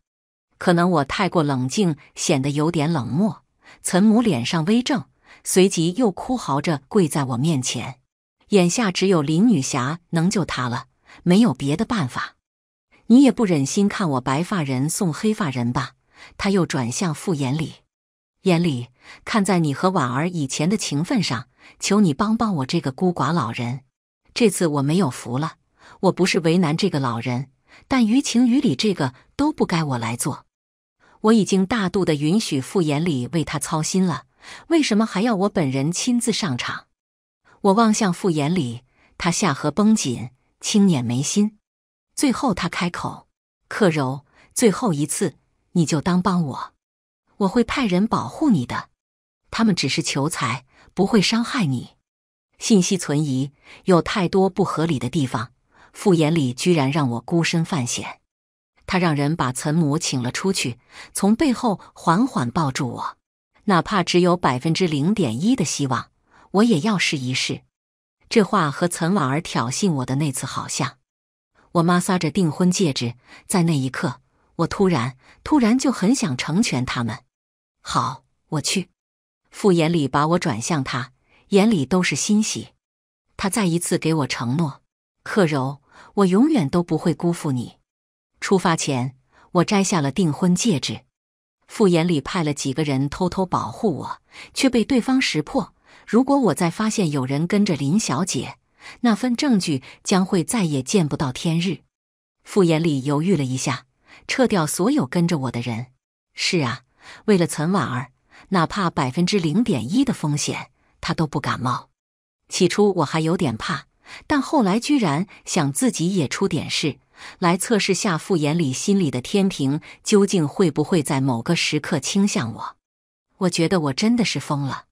可能我太过冷静，显得有点冷漠。”岑母脸上微怔，随即又哭嚎着跪在我面前。眼下只有林女侠能救他了，没有别的办法。你也不忍心看我白发人送黑发人吧？他又转向傅言礼：“眼礼，看在你和婉儿以前的情分上，求你帮帮我这个孤寡老人。这次我没有福了，我不是为难这个老人，但于情于理，这个都不该我来做。”我已经大度的允许傅延礼为他操心了，为什么还要我本人亲自上场？我望向傅延礼，他下颌绷紧，轻捻眉心。最后，他开口：“克柔，最后一次，你就当帮我，我会派人保护你的。他们只是求财，不会伤害你。信息存疑，有太多不合理的地方。傅延礼居然让我孤身犯险。”他让人把岑母请了出去，从背后缓缓抱住我，哪怕只有百分之零点一的希望，我也要试一试。这话和岑婉儿挑衅我的那次好像。我妈撒着订婚戒指，在那一刻，我突然突然就很想成全他们。好，我去。傅延礼把我转向他，眼里都是欣喜。他再一次给我承诺：克柔，我永远都不会辜负你。出发前，我摘下了订婚戒指。傅延礼派了几个人偷偷保护我，却被对方识破。如果我再发现有人跟着林小姐，那份证据将会再也见不到天日。傅延礼犹豫了一下，撤掉所有跟着我的人。是啊，为了岑婉儿，哪怕百分之零点一的风险，他都不敢冒。起初我还有点怕，但后来居然想自己也出点事。来测试下傅延礼心里的天平究竟会不会在某个时刻倾向我？我觉得我真的是疯了。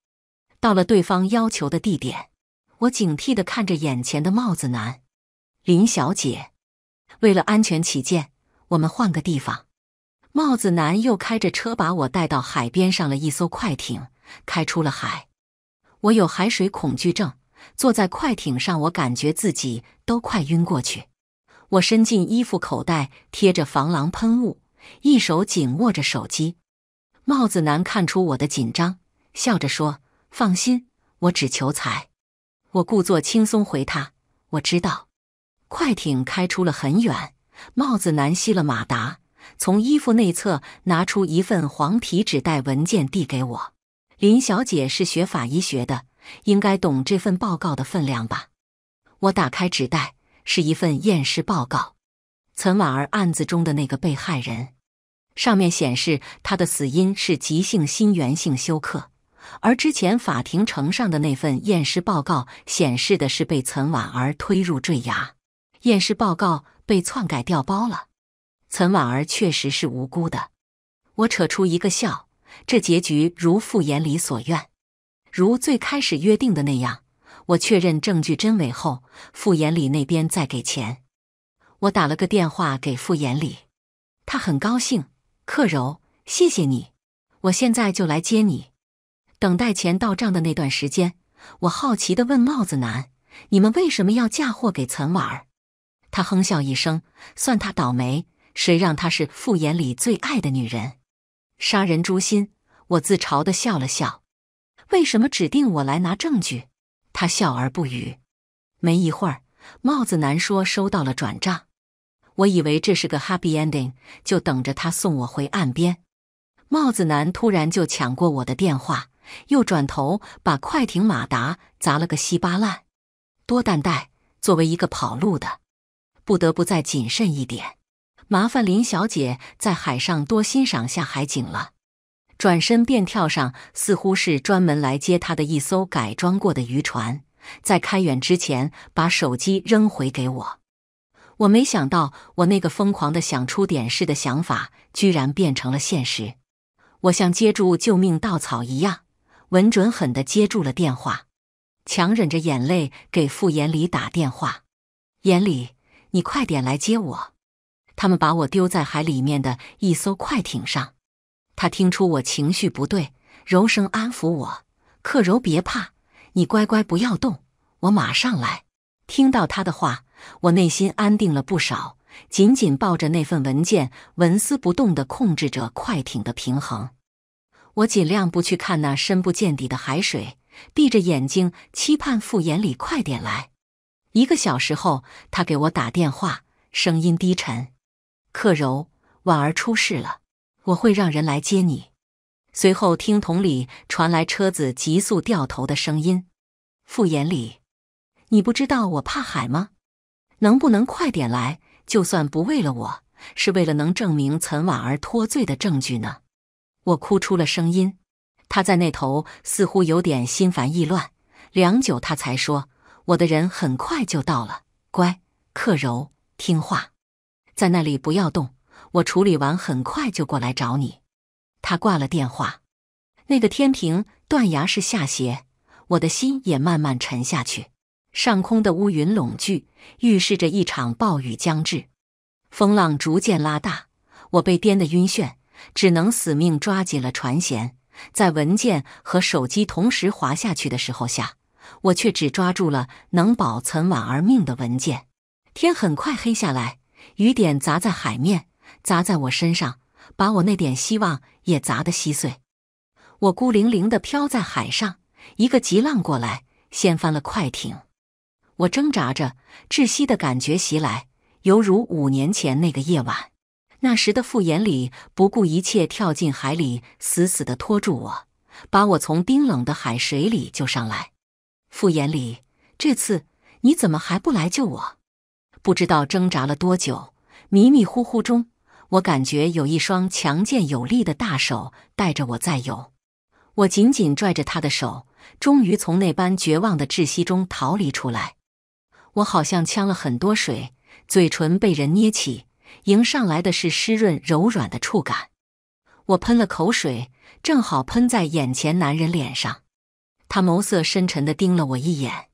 到了对方要求的地点，我警惕的看着眼前的帽子男，林小姐。为了安全起见，我们换个地方。帽子男又开着车把我带到海边上了一艘快艇，开出了海。我有海水恐惧症，坐在快艇上，我感觉自己都快晕过去。我伸进衣服口袋，贴着防狼喷雾，一手紧握着手机。帽子男看出我的紧张，笑着说：“放心，我只求财。”我故作轻松回他：“我知道。”快艇开出了很远，帽子男吸了马达，从衣服内侧拿出一份黄皮纸袋文件递给我：“林小姐是学法医学的，应该懂这份报告的分量吧？”我打开纸袋。是一份验尸报告，岑婉儿案子中的那个被害人，上面显示他的死因是急性心源性休克，而之前法庭呈上的那份验尸报告显示的是被岑婉儿推入坠崖，验尸报告被篡改掉包了，岑婉儿确实是无辜的，我扯出一个笑，这结局如傅言里所愿，如最开始约定的那样。我确认证据真伪后，傅延礼那边再给钱。我打了个电话给傅延礼，他很高兴。克柔，谢谢你，我现在就来接你。等待钱到账的那段时间，我好奇地问帽子男：“你们为什么要嫁祸给岑婉儿？”他哼笑一声：“算他倒霉，谁让他是傅延礼最爱的女人，杀人诛心。”我自嘲地笑了笑：“为什么指定我来拿证据？”他笑而不语。没一会儿，帽子男说收到了转账。我以为这是个 happy ending，就等着他送我回岸边。帽子男突然就抢过我的电话，又转头把快艇马达砸了个稀巴烂。多担待，作为一个跑路的，不得不再谨慎一点。麻烦林小姐在海上多欣赏下海景了。转身便跳上，似乎是专门来接他的一艘改装过的渔船，在开远之前把手机扔回给我。我没想到，我那个疯狂的想出点事的想法，居然变成了现实。我像接住救命稻草一样，稳准狠的接住了电话，强忍着眼泪给傅延礼打电话：“延礼，你快点来接我！他们把我丢在海里面的一艘快艇上。”他听出我情绪不对，柔声安抚我：“克柔，别怕，你乖乖不要动，我马上来。”听到他的话，我内心安定了不少，紧紧抱着那份文件，纹丝不动地控制着快艇的平衡。我尽量不去看那深不见底的海水，闭着眼睛期盼傅眼里快点来。一个小时后，他给我打电话，声音低沉：“克柔，婉儿出事了。”我会让人来接你。随后，听筒里传来车子急速掉头的声音。傅延礼，你不知道我怕海吗？能不能快点来？就算不为了我，是为了能证明岑婉儿脱罪的证据呢？我哭出了声音。他在那头似乎有点心烦意乱，良久，他才说：“我的人很快就到了，乖，克柔，听话，在那里不要动。”我处理完，很快就过来找你。他挂了电话。那个天平断崖式下斜，我的心也慢慢沉下去。上空的乌云拢聚，预示着一场暴雨将至。风浪逐渐拉大，我被颠得晕眩，只能死命抓紧了船舷。在文件和手机同时滑下去的时候，下我却只抓住了能保存婉儿命的文件。天很快黑下来，雨点砸在海面。砸在我身上，把我那点希望也砸得稀碎。我孤零零的飘在海上，一个急浪过来，掀翻了快艇。我挣扎着，窒息的感觉袭来，犹如五年前那个夜晚。那时的傅眼礼不顾一切跳进海里，死死的拖住我，把我从冰冷的海水里救上来。傅眼礼，这次你怎么还不来救我？不知道挣扎了多久，迷迷糊糊中。我感觉有一双强健有力的大手带着我在游，我紧紧拽着他的手，终于从那般绝望的窒息中逃离出来。我好像呛了很多水，嘴唇被人捏起，迎上来的是湿润柔软的触感。我喷了口水，正好喷在眼前男人脸上。他眸色深沉地盯了我一眼，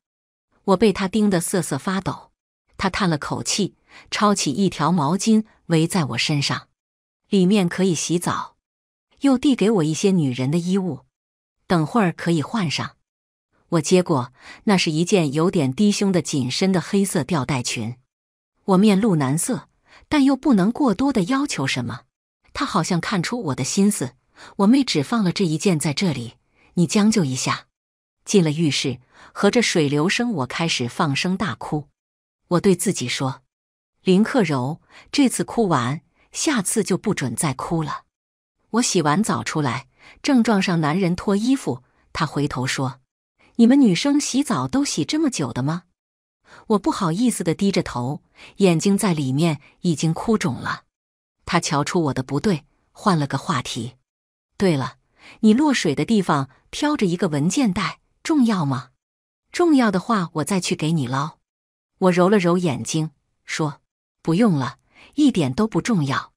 我被他盯得瑟瑟发抖。他叹了口气。抄起一条毛巾围在我身上，里面可以洗澡。又递给我一些女人的衣物，等会儿可以换上。我接过，那是一件有点低胸的紧身的黑色吊带裙。我面露难色，但又不能过多的要求什么。他好像看出我的心思，我妹只放了这一件在这里，你将就一下。进了浴室，和着水流声，我开始放声大哭。我对自己说。林克柔，这次哭完，下次就不准再哭了。我洗完澡出来，正撞上男人脱衣服。他回头说：“你们女生洗澡都洗这么久的吗？”我不好意思的低着头，眼睛在里面已经哭肿了。他瞧出我的不对，换了个话题：“对了，你落水的地方飘着一个文件袋，重要吗？重要的话，我再去给你捞。”我揉了揉眼睛，说。不用了，一点都不重要，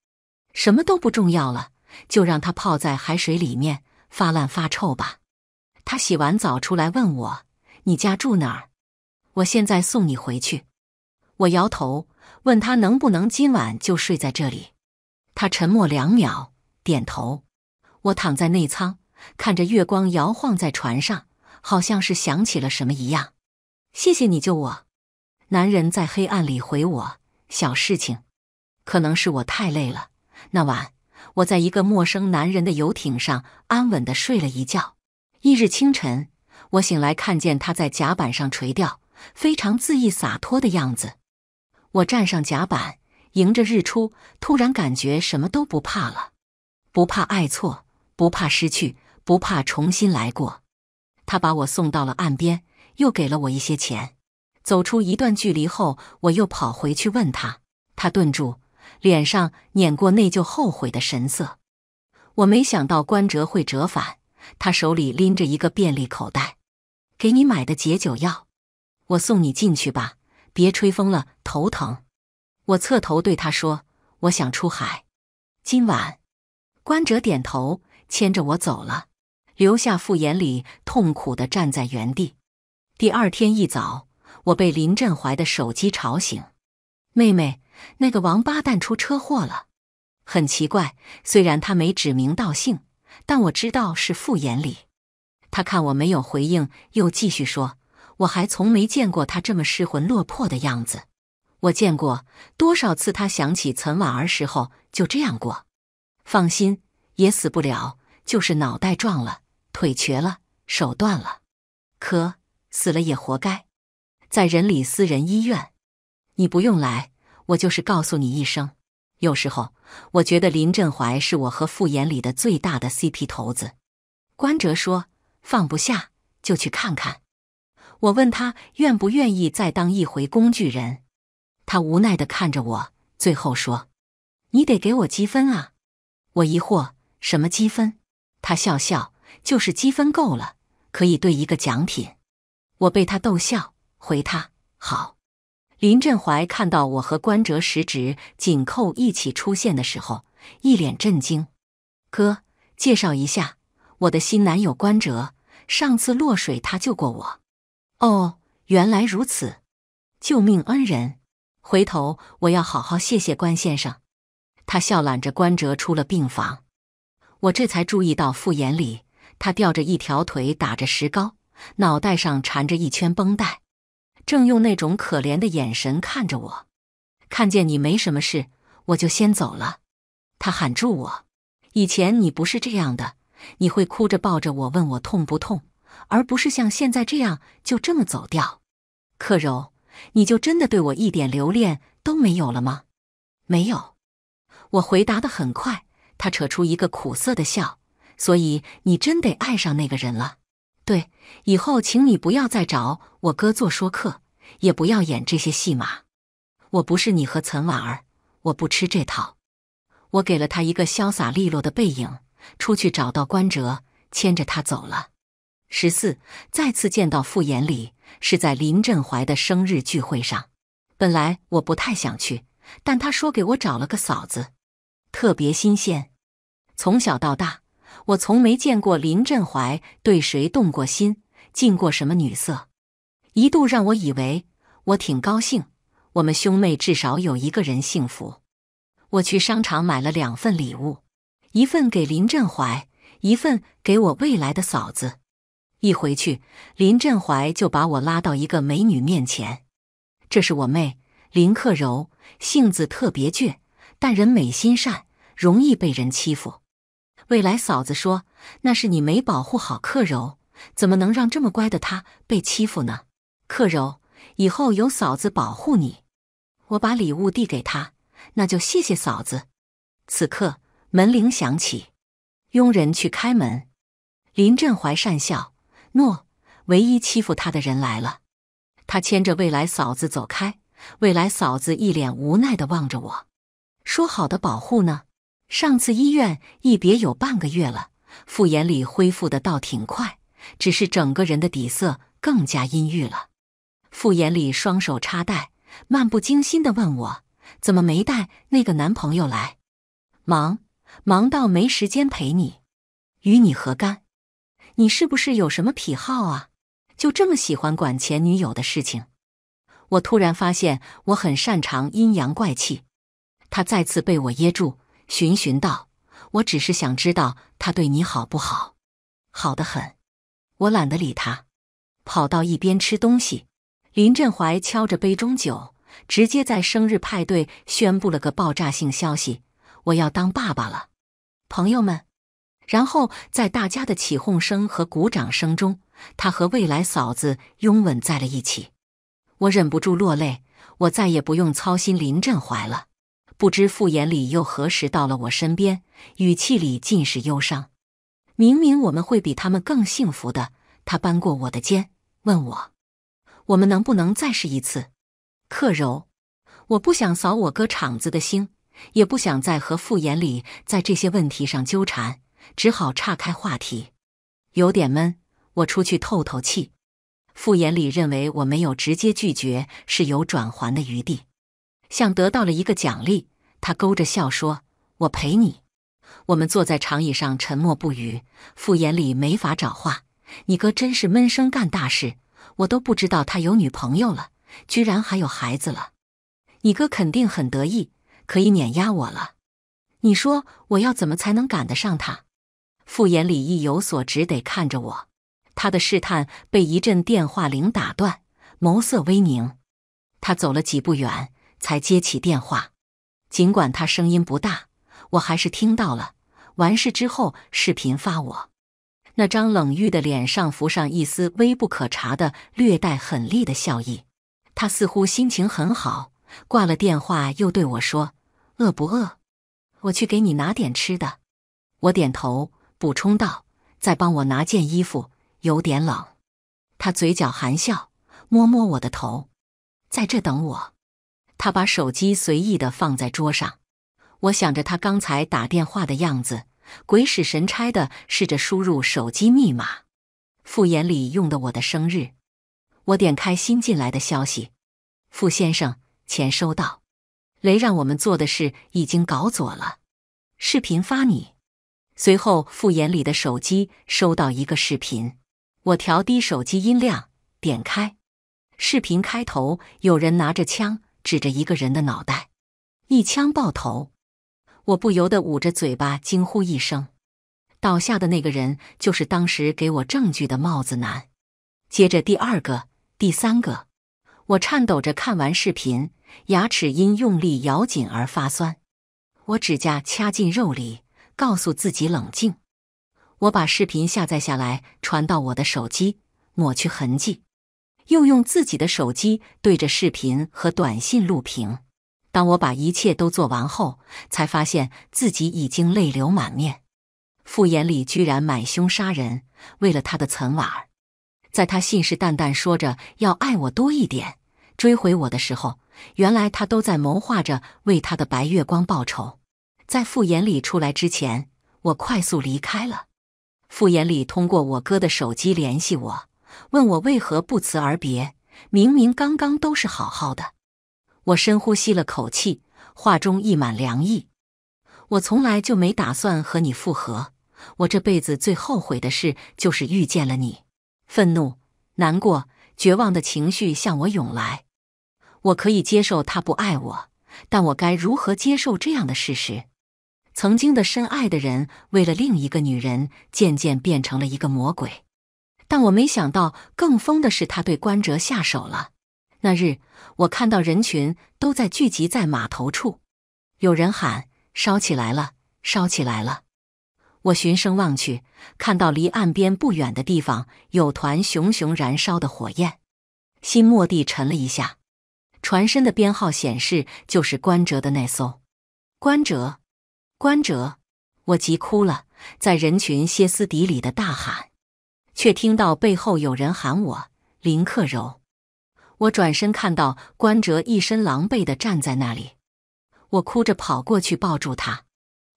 什么都不重要了，就让它泡在海水里面发烂发臭吧。他洗完澡出来问我：“你家住哪儿？”我现在送你回去。我摇头，问他能不能今晚就睡在这里。他沉默两秒，点头。我躺在内舱，看着月光摇晃在船上，好像是想起了什么一样。谢谢你救我。男人在黑暗里回我。小事情，可能是我太累了。那晚，我在一个陌生男人的游艇上安稳的睡了一觉。翌日清晨，我醒来看见他在甲板上垂钓，非常恣意洒脱的样子。我站上甲板，迎着日出，突然感觉什么都不怕了，不怕爱错，不怕失去，不怕重新来过。他把我送到了岸边，又给了我一些钱。走出一段距离后，我又跑回去问他。他顿住，脸上碾过内疚、后悔的神色。我没想到关哲会折返，他手里拎着一个便利口袋，给你买的解酒药。我送你进去吧，别吹风了，头疼。我侧头对他说：“我想出海，今晚。”关哲点头，牵着我走了，留下傅延礼痛苦的站在原地。第二天一早。我被林振怀的手机吵醒，妹妹，那个王八蛋出车祸了。很奇怪，虽然他没指名道姓，但我知道是傅延礼。他看我没有回应，又继续说：“我还从没见过他这么失魂落魄的样子。我见过多少次，他想起岑婉儿时候就这样过。放心，也死不了，就是脑袋撞了，腿瘸了，手断了。可死了也活该。”在仁里私人医院，你不用来，我就是告诉你一声。有时候我觉得林振怀是我和傅衍里的最大的 CP 头子。关哲说：“放不下就去看看。”我问他愿不愿意再当一回工具人，他无奈的看着我，最后说：“你得给我积分啊。”我疑惑：“什么积分？”他笑笑：“就是积分够了，可以兑一个奖品。”我被他逗笑。回他好，林振怀看到我和关哲食指紧扣一起出现的时候，一脸震惊。哥，介绍一下我的新男友关哲，上次落水他救过我。哦，原来如此，救命恩人，回头我要好好谢谢关先生。他笑揽着关哲出了病房，我这才注意到傅炎里，他吊着一条腿打着石膏，脑袋上缠着一圈绷带。正用那种可怜的眼神看着我，看见你没什么事，我就先走了。他喊住我：“以前你不是这样的，你会哭着抱着我，问我痛不痛，而不是像现在这样就这么走掉。”克柔，你就真的对我一点留恋都没有了吗？没有，我回答的很快。他扯出一个苦涩的笑：“所以你真得爱上那个人了。”对，以后请你不要再找我哥做说客，也不要演这些戏码。我不是你和岑婉儿，我不吃这套。我给了他一个潇洒利落的背影，出去找到关喆，牵着他走了。十四再次见到傅延礼，是在林振怀的生日聚会上。本来我不太想去，但他说给我找了个嫂子，特别新鲜，从小到大。我从没见过林振怀对谁动过心，近过什么女色，一度让我以为我挺高兴。我们兄妹至少有一个人幸福。我去商场买了两份礼物，一份给林振怀，一份给我未来的嫂子。一回去，林振怀就把我拉到一个美女面前：“这是我妹林克柔，性子特别倔，但人美心善，容易被人欺负。”未来嫂子说：“那是你没保护好克柔，怎么能让这么乖的她被欺负呢？”克柔，以后有嫂子保护你。我把礼物递给她，那就谢谢嫂子。此刻门铃响起，佣人去开门。林振怀讪笑：“诺，唯一欺负他的人来了。”他牵着未来嫂子走开。未来嫂子一脸无奈地望着我，说：“好的保护呢？”上次医院一别有半个月了，傅延礼恢复的倒挺快，只是整个人的底色更加阴郁了。傅延礼双手插袋，漫不经心的问我：“怎么没带那个男朋友来？忙，忙到没时间陪你，与你何干？你是不是有什么癖好啊？就这么喜欢管前女友的事情？”我突然发现我很擅长阴阳怪气，他再次被我噎住。循循道，我只是想知道他对你好不好，好的很，我懒得理他，跑到一边吃东西。林振怀敲着杯中酒，直接在生日派对宣布了个爆炸性消息：我要当爸爸了，朋友们！然后在大家的起哄声和鼓掌声中，他和未来嫂子拥吻在了一起。我忍不住落泪，我再也不用操心林振怀了。不知傅言礼又何时到了我身边，语气里尽是忧伤。明明我们会比他们更幸福的，他扳过我的肩，问我：“我们能不能再试一次？”克柔，我不想扫我哥场子的心，也不想再和傅言礼在这些问题上纠缠，只好岔开话题，有点闷，我出去透透气。傅言礼认为我没有直接拒绝是有转圜的余地。像得到了一个奖励，他勾着笑说：“我陪你。”我们坐在长椅上沉默不语。傅言礼没法找话。你哥真是闷声干大事，我都不知道他有女朋友了，居然还有孩子了。你哥肯定很得意，可以碾压我了。你说我要怎么才能赶得上他？傅言礼意有所指，得看着我。他的试探被一阵电话铃打断，眸色微凝。他走了几步远。才接起电话，尽管他声音不大，我还是听到了。完事之后，视频发我。那张冷玉的脸上浮上一丝微不可察的略带狠厉的笑意。他似乎心情很好，挂了电话又对我说：“饿不饿？我去给你拿点吃的。”我点头，补充道：“再帮我拿件衣服，有点冷。”他嘴角含笑，摸摸我的头，在这等我。他把手机随意的放在桌上，我想着他刚才打电话的样子，鬼使神差的试着输入手机密码。傅衍礼用的我的生日，我点开新进来的消息。傅先生，钱收到。雷让我们做的事已经搞左了，视频发你。随后，傅衍礼的手机收到一个视频，我调低手机音量，点开。视频开头有人拿着枪。指着一个人的脑袋，一枪爆头。我不由得捂着嘴巴惊呼一声。倒下的那个人就是当时给我证据的帽子男。接着第二个、第三个，我颤抖着看完视频，牙齿因用力咬紧而发酸。我指甲掐进肉里，告诉自己冷静。我把视频下载下来，传到我的手机，抹去痕迹。又用自己的手机对着视频和短信录屏。当我把一切都做完后，才发现自己已经泪流满面。傅延礼居然买凶杀人，为了他的岑婉儿。在他信誓旦旦说着要爱我多一点、追回我的时候，原来他都在谋划着为他的白月光报仇。在傅延礼出来之前，我快速离开了。傅延礼通过我哥的手机联系我。问我为何不辞而别？明明刚刚都是好好的。我深呼吸了口气，话中溢满凉意。我从来就没打算和你复合。我这辈子最后悔的事就是遇见了你。愤怒、难过、绝望的情绪向我涌来。我可以接受他不爱我，但我该如何接受这样的事实？曾经的深爱的人，为了另一个女人，渐渐变成了一个魔鬼。但我没想到，更疯的是，他对关哲下手了。那日，我看到人群都在聚集在码头处，有人喊：“烧起来了，烧起来了！”我循声望去，看到离岸边不远的地方有团熊熊燃烧的火焰，心蓦地沉了一下。船身的编号显示就是关哲的那艘。关哲，关哲！我急哭了，在人群歇斯底里的大喊。却听到背后有人喊我林克柔，我转身看到关哲一身狼狈的站在那里，我哭着跑过去抱住他：“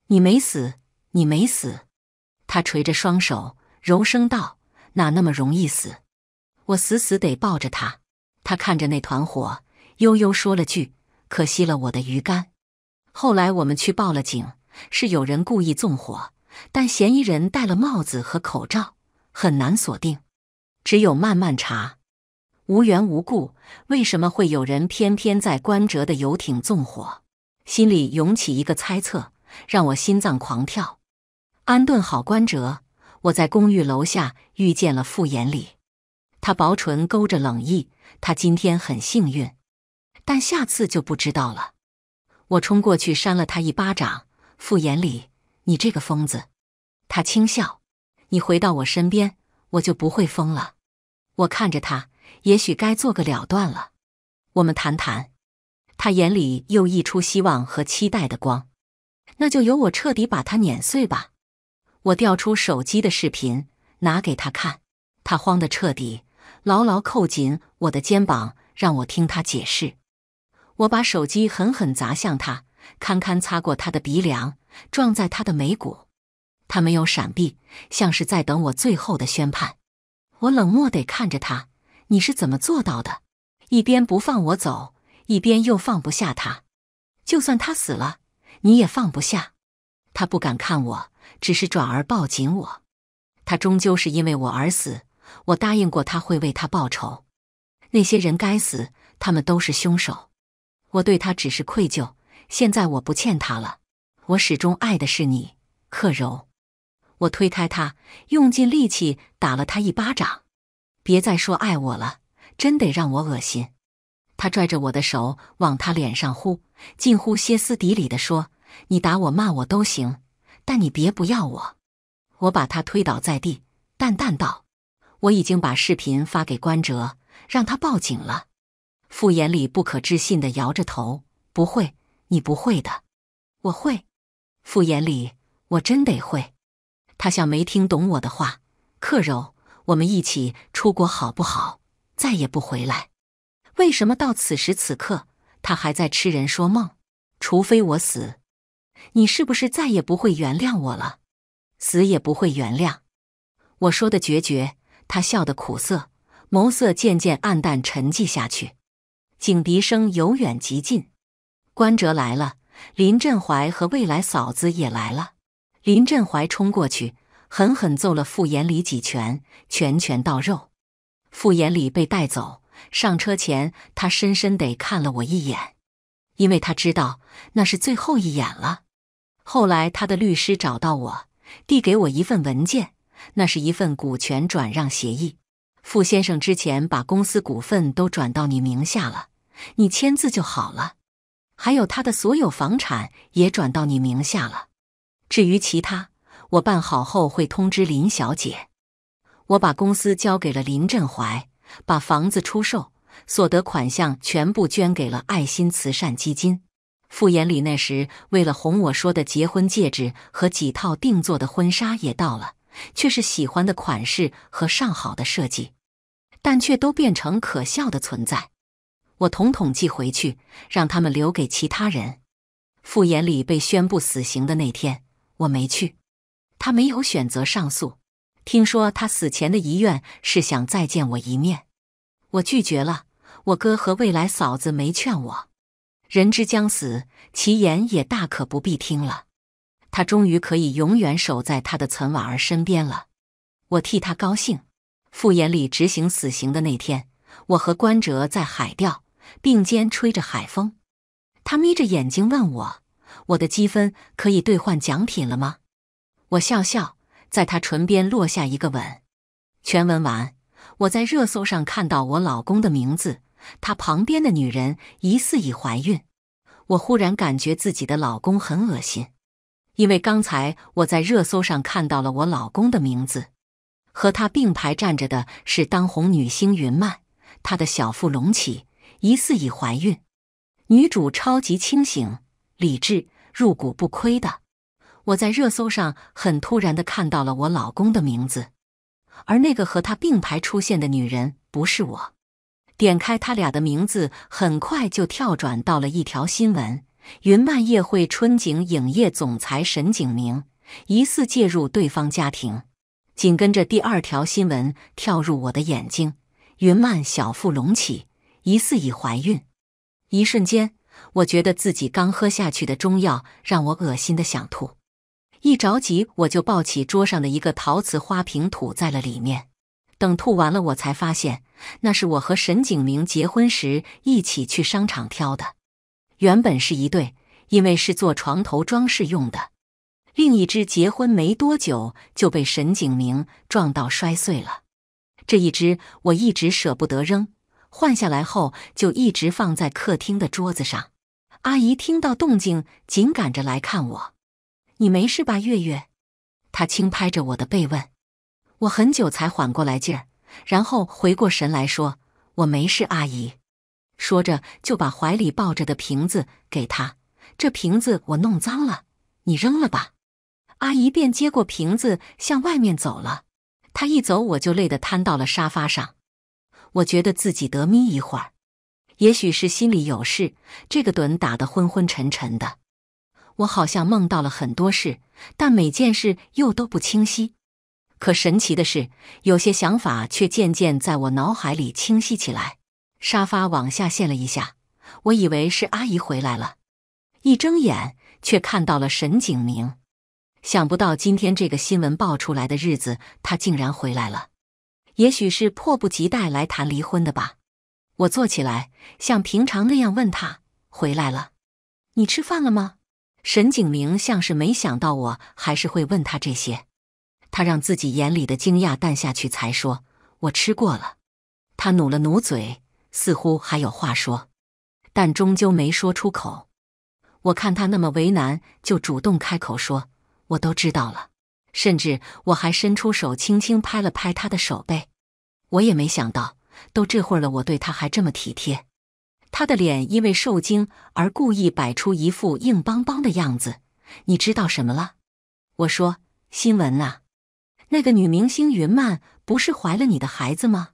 你没死，你没死。”他垂着双手，柔声道：“哪那么容易死？”我死死得抱着他，他看着那团火，悠悠说了句：“可惜了我的鱼竿。”后来我们去报了警，是有人故意纵火，但嫌疑人戴了帽子和口罩。很难锁定，只有慢慢查。无缘无故，为什么会有人偏偏在关哲的游艇纵火？心里涌起一个猜测，让我心脏狂跳。安顿好关哲，我在公寓楼下遇见了傅延礼。他薄唇勾着冷意，他今天很幸运，但下次就不知道了。我冲过去扇了他一巴掌。傅延礼，你这个疯子！他轻笑。你回到我身边，我就不会疯了。我看着他，也许该做个了断了。我们谈谈。他眼里又溢出希望和期待的光。那就由我彻底把他碾碎吧。我调出手机的视频，拿给他看。他慌得彻底，牢牢扣紧我的肩膀，让我听他解释。我把手机狠狠砸向他，堪堪擦过他的鼻梁，撞在他的眉骨。他没有闪避，像是在等我最后的宣判。我冷漠地看着他，你是怎么做到的？一边不放我走，一边又放不下他。就算他死了，你也放不下。他不敢看我，只是转而抱紧我。他终究是因为我而死。我答应过他会为他报仇。那些人该死，他们都是凶手。我对他只是愧疚，现在我不欠他了。我始终爱的是你，克柔。我推开他，用尽力气打了他一巴掌。别再说爱我了，真得让我恶心。他拽着我的手往他脸上呼，近乎歇斯底里的说：“你打我骂我都行，但你别不要我。”我把他推倒在地，淡淡道：“我已经把视频发给关喆，让他报警了。”傅延礼不可置信的摇着头：“不会，你不会的，我会。”傅延礼，我真得会。他像没听懂我的话，克柔，我们一起出国好不好？再也不回来。为什么到此时此刻，他还在痴人说梦？除非我死，你是不是再也不会原谅我了？死也不会原谅。我说的决绝，他笑得苦涩，眸色渐渐暗淡沉寂下去。警笛声由远及近，关喆来了，林振怀和未来嫂子也来了。林振怀冲过去，狠狠揍了傅延礼几拳，拳拳到肉。傅延礼被带走，上车前他深深地看了我一眼，因为他知道那是最后一眼了。后来，他的律师找到我，递给我一份文件，那是一份股权转让协议。傅先生之前把公司股份都转到你名下了，你签字就好了。还有他的所有房产也转到你名下了。至于其他，我办好后会通知林小姐。我把公司交给了林振怀，把房子出售所得款项全部捐给了爱心慈善基金。傅延礼那时为了哄我说的结婚戒指和几套定做的婚纱也到了，却是喜欢的款式和上好的设计，但却都变成可笑的存在。我统统寄回去，让他们留给其他人。傅延礼被宣布死刑的那天。我没去，他没有选择上诉。听说他死前的遗愿是想再见我一面，我拒绝了。我哥和未来嫂子没劝我。人之将死，其言也大可不必听了。他终于可以永远守在他的岑婉儿身边了，我替他高兴。傅延礼执行死刑的那天，我和关哲在海钓，并肩吹着海风，他眯着眼睛问我。我的积分可以兑换奖品了吗？我笑笑，在他唇边落下一个吻。全文完。我在热搜上看到我老公的名字，他旁边的女人疑似已怀孕。我忽然感觉自己的老公很恶心，因为刚才我在热搜上看到了我老公的名字，和他并排站着的是当红女星云曼，她的小腹隆起，疑似已怀孕。女主超级清醒理智。入股不亏的。我在热搜上很突然的看到了我老公的名字，而那个和他并排出现的女人不是我。点开他俩的名字，很快就跳转到了一条新闻：云漫夜会春景影业总裁沈景明疑似介入对方家庭。紧跟着第二条新闻跳入我的眼睛：云漫小腹隆起，疑似已怀孕。一瞬间。我觉得自己刚喝下去的中药让我恶心的想吐，一着急我就抱起桌上的一个陶瓷花瓶吐在了里面。等吐完了，我才发现那是我和沈景明结婚时一起去商场挑的，原本是一对，因为是做床头装饰用的。另一只结婚没多久就被沈景明撞到摔碎了，这一只我一直舍不得扔，换下来后就一直放在客厅的桌子上。阿姨听到动静，紧赶着来看我。你没事吧，月月？她轻拍着我的背问。我很久才缓过来劲儿，然后回过神来说：“我没事。”阿姨说着就把怀里抱着的瓶子给她。这瓶子我弄脏了，你扔了吧。阿姨便接过瓶子向外面走了。她一走，我就累得瘫到了沙发上。我觉得自己得眯一会儿。也许是心里有事，这个盹打得昏昏沉沉的。我好像梦到了很多事，但每件事又都不清晰。可神奇的是，有些想法却渐渐在我脑海里清晰起来。沙发往下陷了一下，我以为是阿姨回来了，一睁眼却看到了沈景明。想不到今天这个新闻爆出来的日子，他竟然回来了。也许是迫不及待来谈离婚的吧。我坐起来，像平常那样问他：“回来了，你吃饭了吗？”沈景明像是没想到我还是会问他这些，他让自己眼里的惊讶淡下去，才说：“我吃过了。”他努了努嘴，似乎还有话说，但终究没说出口。我看他那么为难，就主动开口说：“我都知道了。”甚至我还伸出手，轻轻拍了拍他的手背。我也没想到。都这会儿了，我对他还这么体贴。他的脸因为受惊而故意摆出一副硬邦邦的样子。你知道什么了？我说新闻啊，那个女明星云曼不是怀了你的孩子吗？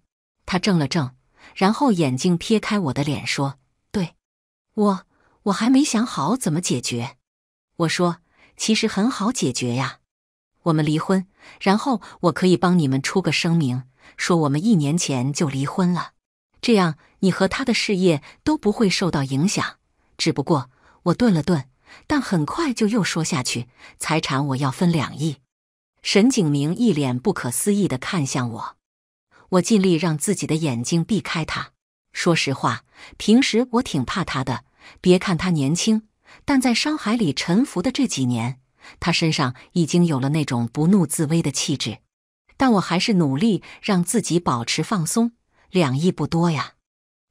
他怔了怔，然后眼睛撇开我的脸说：“对，我我还没想好怎么解决。”我说：“其实很好解决呀。”我们离婚，然后我可以帮你们出个声明，说我们一年前就离婚了。这样你和他的事业都不会受到影响。只不过我顿了顿，但很快就又说下去：财产我要分两亿。沈景明一脸不可思议的看向我，我尽力让自己的眼睛避开他。说实话，平时我挺怕他的。别看他年轻，但在商海里沉浮的这几年。他身上已经有了那种不怒自威的气质，但我还是努力让自己保持放松。两亿不多呀，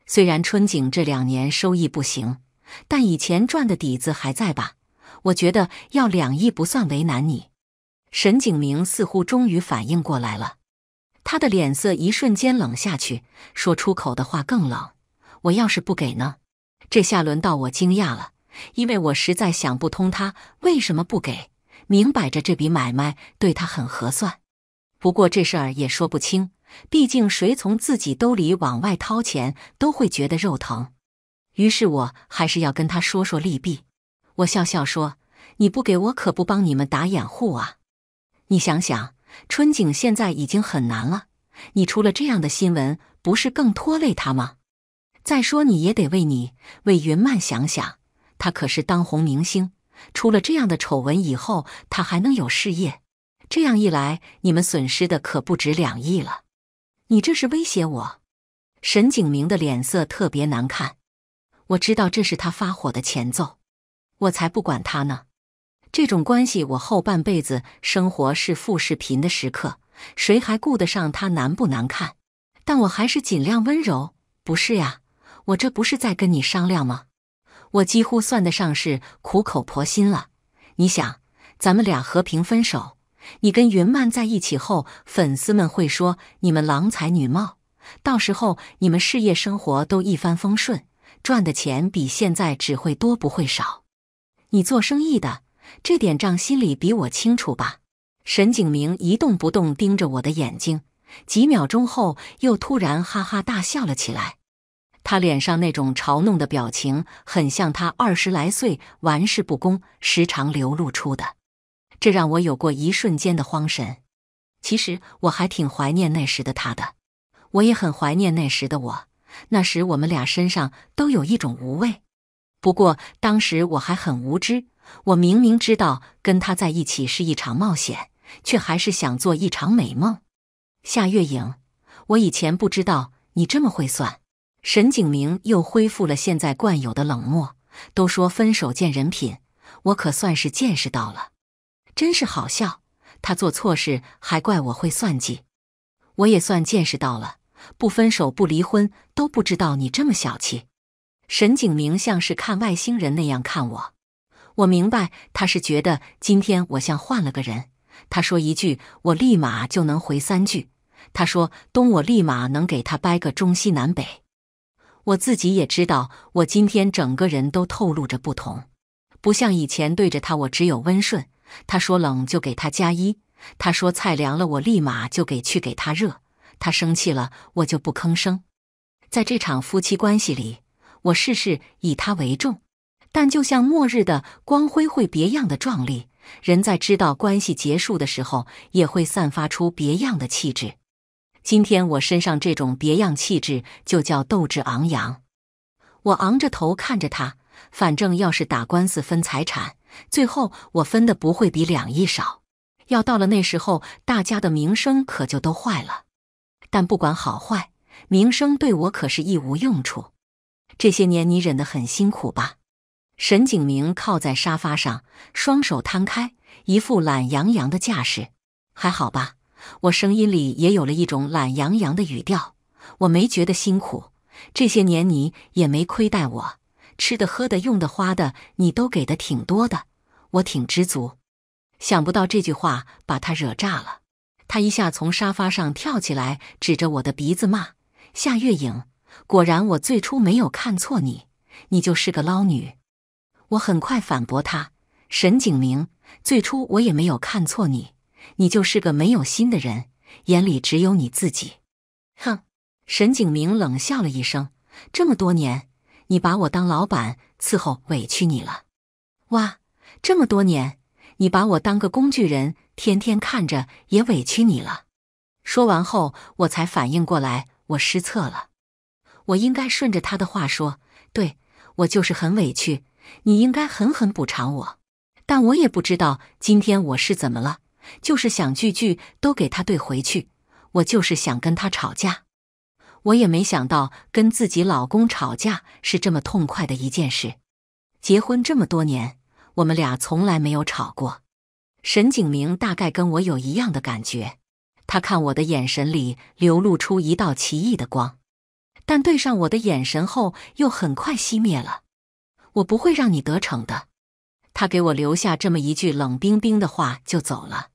虽然春景这两年收益不行，但以前赚的底子还在吧？我觉得要两亿不算为难你。沈景明似乎终于反应过来了，他的脸色一瞬间冷下去，说出口的话更冷：“我要是不给呢？”这下轮到我惊讶了。因为我实在想不通他为什么不给，明摆着这笔买卖对他很合算。不过这事儿也说不清，毕竟谁从自己兜里往外掏钱都会觉得肉疼。于是我还是要跟他说说利弊。我笑笑说：“你不给我可不帮你们打掩护啊！你想想，春景现在已经很难了，你出了这样的新闻，不是更拖累他吗？再说你也得为你为云曼想想。”他可是当红明星，出了这样的丑闻以后，他还能有事业？这样一来，你们损失的可不止两亿了。你这是威胁我？沈景明的脸色特别难看，我知道这是他发火的前奏。我才不管他呢，这种关系，我后半辈子生活是富是贫的时刻，谁还顾得上他难不难看？但我还是尽量温柔，不是呀？我这不是在跟你商量吗？我几乎算得上是苦口婆心了。你想，咱们俩和平分手，你跟云曼在一起后，粉丝们会说你们郎才女貌，到时候你们事业生活都一帆风顺，赚的钱比现在只会多不会少。你做生意的这点账，心里比我清楚吧？沈景明一动不动盯着我的眼睛，几秒钟后又突然哈哈大笑了起来。他脸上那种嘲弄的表情，很像他二十来岁玩世不恭时常流露出的，这让我有过一瞬间的慌神。其实我还挺怀念那时的他的，我也很怀念那时的我。那时我们俩身上都有一种无畏，不过当时我还很无知。我明明知道跟他在一起是一场冒险，却还是想做一场美梦。夏月影，我以前不知道你这么会算。沈景明又恢复了现在惯有的冷漠。都说分手见人品，我可算是见识到了，真是好笑。他做错事还怪我会算计，我也算见识到了。不分手不离婚都不知道你这么小气。沈景明像是看外星人那样看我，我明白他是觉得今天我像换了个人。他说一句，我立马就能回三句。他说东，我立马能给他掰个中西南北。我自己也知道，我今天整个人都透露着不同，不像以前对着他，我只有温顺。他说冷就给他加衣，他说菜凉了，我立马就给去给他热。他生气了，我就不吭声。在这场夫妻关系里，我事事以他为重。但就像末日的光辉会别样的壮丽，人在知道关系结束的时候，也会散发出别样的气质。今天我身上这种别样气质就叫斗志昂扬。我昂着头看着他，反正要是打官司分财产，最后我分的不会比两亿少。要到了那时候，大家的名声可就都坏了。但不管好坏，名声对我可是一无用处。这些年你忍得很辛苦吧？沈景明靠在沙发上，双手摊开，一副懒洋洋的架势。还好吧？我声音里也有了一种懒洋洋的语调，我没觉得辛苦。这些年你也没亏待我，吃的、喝的、用的、花的，你都给的挺多的，我挺知足。想不到这句话把他惹炸了，他一下从沙发上跳起来，指着我的鼻子骂：“夏月影，果然我最初没有看错你，你就是个捞女。”我很快反驳他：“沈景明，最初我也没有看错你。”你就是个没有心的人，眼里只有你自己。哼！沈景明冷笑了一声。这么多年，你把我当老板伺候，委屈你了。哇！这么多年，你把我当个工具人，天天看着也委屈你了。说完后，我才反应过来，我失策了。我应该顺着他的话说，对我就是很委屈，你应该狠狠补偿我。但我也不知道今天我是怎么了。就是想句句都给他怼回去，我就是想跟他吵架，我也没想到跟自己老公吵架是这么痛快的一件事。结婚这么多年，我们俩从来没有吵过。沈景明大概跟我有一样的感觉，他看我的眼神里流露出一道奇异的光，但对上我的眼神后又很快熄灭了。我不会让你得逞的。他给我留下这么一句冷冰冰的话就走了。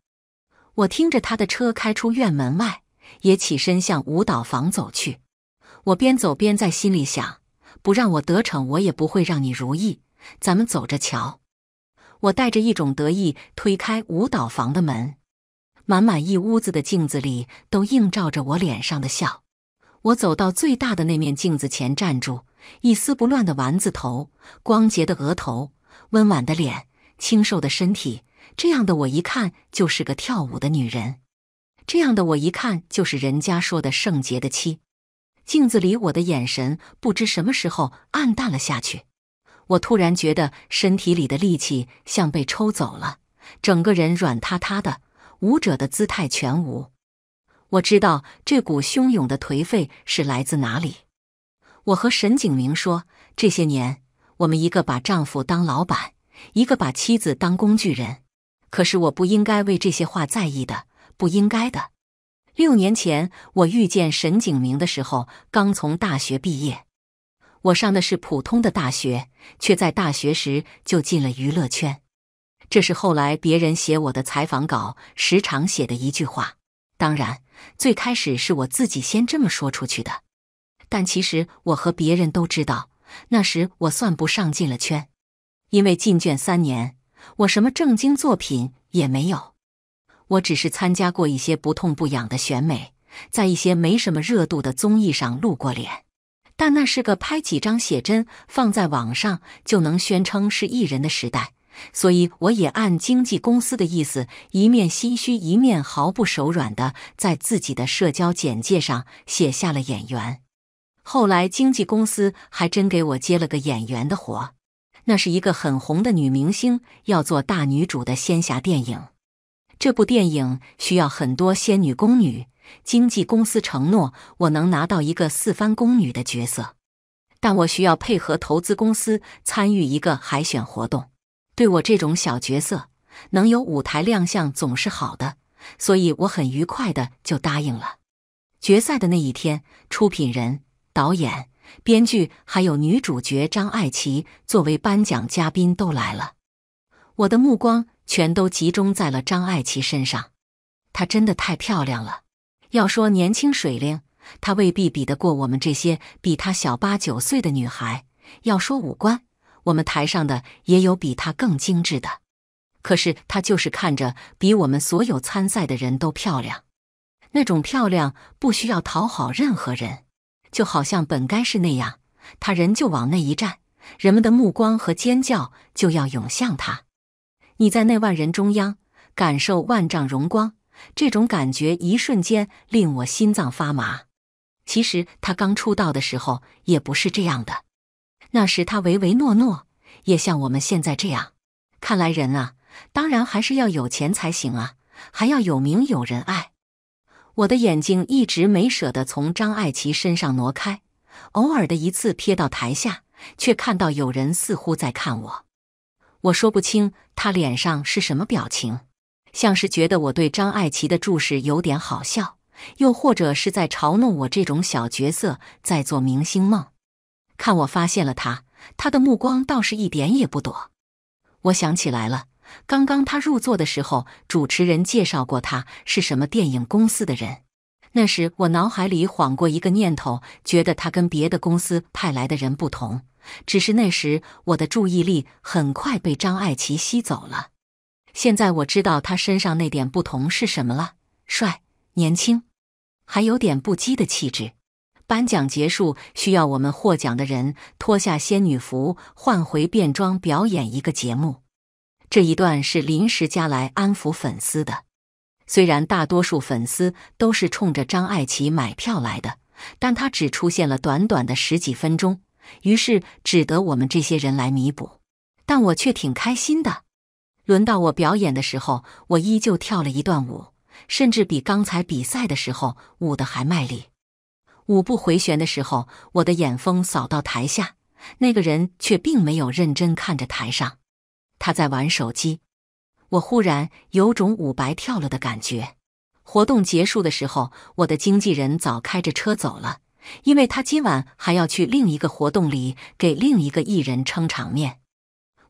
我听着他的车开出院门外，也起身向舞蹈房走去。我边走边在心里想：不让我得逞，我也不会让你如意。咱们走着瞧。我带着一种得意推开舞蹈房的门，满满一屋子的镜子里都映照着我脸上的笑。我走到最大的那面镜子前站住，一丝不乱的丸子头，光洁的额头，温婉的脸，清瘦的身体。这样的我一看就是个跳舞的女人，这样的我一看就是人家说的圣洁的妻。镜子里我的眼神不知什么时候暗淡了下去，我突然觉得身体里的力气像被抽走了，整个人软塌塌的，舞者的姿态全无。我知道这股汹涌的颓废是来自哪里。我和沈景明说，这些年我们一个把丈夫当老板，一个把妻子当工具人。可是我不应该为这些话在意的，不应该的。六年前我遇见沈景明的时候，刚从大学毕业，我上的是普通的大学，却在大学时就进了娱乐圈。这是后来别人写我的采访稿时常写的一句话。当然，最开始是我自己先这么说出去的，但其实我和别人都知道，那时我算不上进了圈，因为进圈三年。我什么正经作品也没有，我只是参加过一些不痛不痒的选美，在一些没什么热度的综艺上露过脸，但那是个拍几张写真放在网上就能宣称是艺人的时代，所以我也按经纪公司的意思，一面心虚一面毫不手软地在自己的社交简介上写下了演员。后来经纪公司还真给我接了个演员的活。那是一个很红的女明星要做大女主的仙侠电影，这部电影需要很多仙女宫女。经纪公司承诺我能拿到一个四番宫女的角色，但我需要配合投资公司参与一个海选活动。对我这种小角色，能有舞台亮相总是好的，所以我很愉快的就答应了。决赛的那一天，出品人、导演。编剧还有女主角张爱琪作为颁奖嘉宾都来了，我的目光全都集中在了张爱琪身上。她真的太漂亮了。要说年轻水灵，她未必比得过我们这些比她小八九岁的女孩；要说五官，我们台上的也有比她更精致的。可是她就是看着比我们所有参赛的人都漂亮，那种漂亮不需要讨好任何人。就好像本该是那样，他人就往那一站，人们的目光和尖叫就要涌向他。你在那万人中央，感受万丈荣光，这种感觉一瞬间令我心脏发麻。其实他刚出道的时候也不是这样的，那时他唯唯诺诺，也像我们现在这样。看来人啊，当然还是要有钱才行啊，还要有名有人爱。我的眼睛一直没舍得从张爱琪身上挪开，偶尔的一次瞥到台下，却看到有人似乎在看我。我说不清他脸上是什么表情，像是觉得我对张爱琪的注视有点好笑，又或者是在嘲弄我这种小角色在做明星梦。看我发现了他，他的目光倒是一点也不躲。我想起来了。刚刚他入座的时候，主持人介绍过他是什么电影公司的人。那时我脑海里晃过一个念头，觉得他跟别的公司派来的人不同。只是那时我的注意力很快被张爱琪吸走了。现在我知道他身上那点不同是什么了：帅、年轻，还有点不羁的气质。颁奖结束，需要我们获奖的人脱下仙女服，换回便装，表演一个节目。这一段是临时加来安抚粉丝的，虽然大多数粉丝都是冲着张爱琪买票来的，但他只出现了短短的十几分钟，于是只得我们这些人来弥补。但我却挺开心的。轮到我表演的时候，我依旧跳了一段舞，甚至比刚才比赛的时候舞得还卖力。舞步回旋的时候，我的眼风扫到台下，那个人却并没有认真看着台上。他在玩手机，我忽然有种舞白跳了的感觉。活动结束的时候，我的经纪人早开着车走了，因为他今晚还要去另一个活动里给另一个艺人撑场面。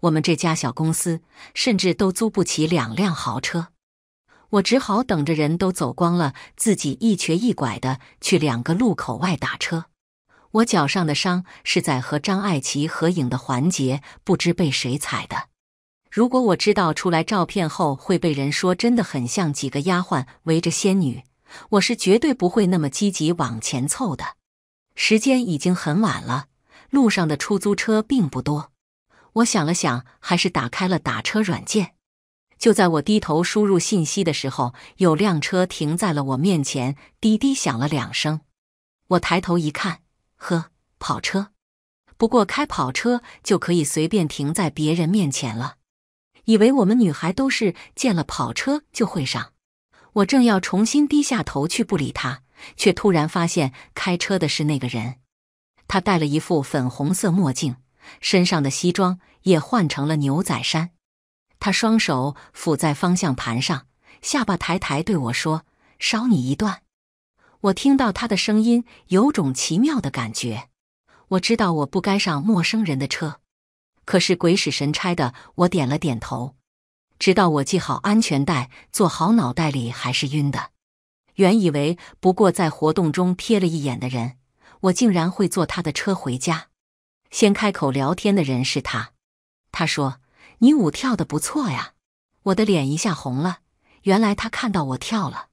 我们这家小公司甚至都租不起两辆豪车，我只好等着人都走光了，自己一瘸一拐的去两个路口外打车。我脚上的伤是在和张爱琪合影的环节，不知被谁踩的。如果我知道出来照片后会被人说真的很像几个丫鬟围着仙女，我是绝对不会那么积极往前凑的。时间已经很晚了，路上的出租车并不多。我想了想，还是打开了打车软件。就在我低头输入信息的时候，有辆车停在了我面前，滴滴响了两声。我抬头一看，呵，跑车。不过开跑车就可以随便停在别人面前了。以为我们女孩都是见了跑车就会上。我正要重新低下头去不理他，却突然发现开车的是那个人。他戴了一副粉红色墨镜，身上的西装也换成了牛仔衫。他双手抚在方向盘上，下巴抬抬对我说：“捎你一段。”我听到他的声音，有种奇妙的感觉。我知道我不该上陌生人的车。可是鬼使神差的，我点了点头。直到我系好安全带，坐好，脑袋里还是晕的。原以为不过在活动中瞥了一眼的人，我竟然会坐他的车回家。先开口聊天的人是他，他说：“你舞跳的不错呀。”我的脸一下红了。原来他看到我跳了，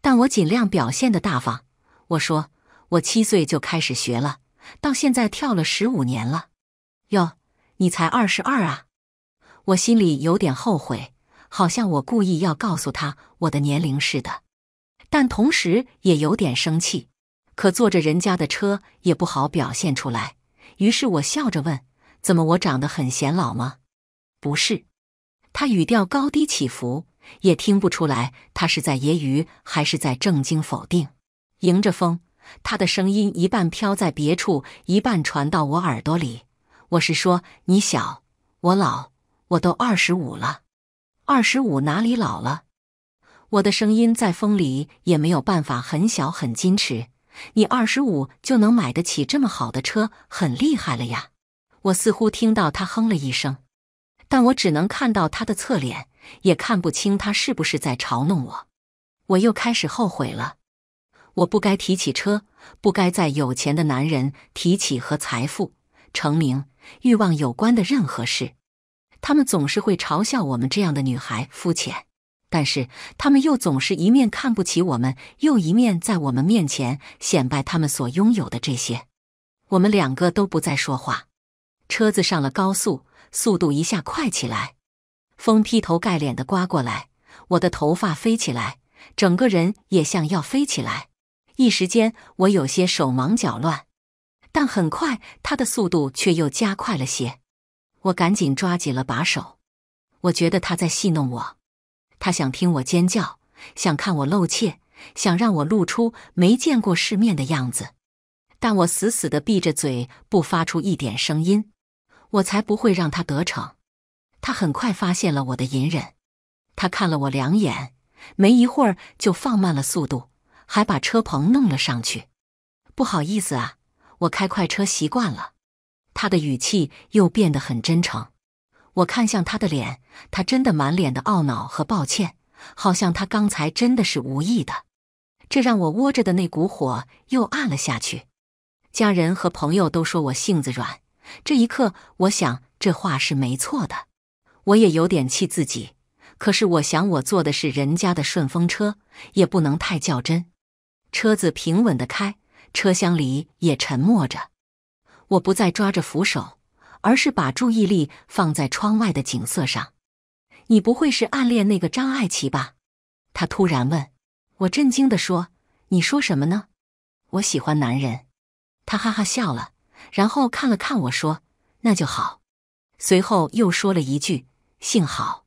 但我尽量表现的大方。我说：“我七岁就开始学了，到现在跳了十五年了。”哟。你才二十二啊！我心里有点后悔，好像我故意要告诉他我的年龄似的，但同时也有点生气。可坐着人家的车也不好表现出来，于是我笑着问：“怎么我长得很显老吗？”不是。他语调高低起伏，也听不出来他是在揶揄还是在正经否定。迎着风，他的声音一半飘在别处，一半传到我耳朵里。我是说，你小，我老，我都二十五了，二十五哪里老了？我的声音在风里也没有办法，很小很矜持。你二十五就能买得起这么好的车，很厉害了呀！我似乎听到他哼了一声，但我只能看到他的侧脸，也看不清他是不是在嘲弄我。我又开始后悔了，我不该提起车，不该在有钱的男人提起和财富。成名欲望有关的任何事，他们总是会嘲笑我们这样的女孩肤浅，但是他们又总是一面看不起我们，又一面在我们面前显摆他们所拥有的这些。我们两个都不再说话，车子上了高速，速度一下快起来，风劈头盖脸的刮过来，我的头发飞起来，整个人也像要飞起来，一时间我有些手忙脚乱。但很快，他的速度却又加快了些。我赶紧抓紧了把手，我觉得他在戏弄我，他想听我尖叫，想看我露怯，想让我露出没见过世面的样子。但我死死的闭着嘴，不发出一点声音。我才不会让他得逞。他很快发现了我的隐忍，他看了我两眼，没一会儿就放慢了速度，还把车棚弄了上去。不好意思啊。我开快车习惯了，他的语气又变得很真诚。我看向他的脸，他真的满脸的懊恼和抱歉，好像他刚才真的是无意的。这让我窝着的那股火又暗了下去。家人和朋友都说我性子软，这一刻我想这话是没错的。我也有点气自己，可是我想我坐的是人家的顺风车，也不能太较真。车子平稳的开。车厢里也沉默着，我不再抓着扶手，而是把注意力放在窗外的景色上。你不会是暗恋那个张爱琪吧？他突然问我，震惊地说：“你说什么呢？我喜欢男人。”他哈哈笑了，然后看了看我说：“那就好。”随后又说了一句：“幸好。”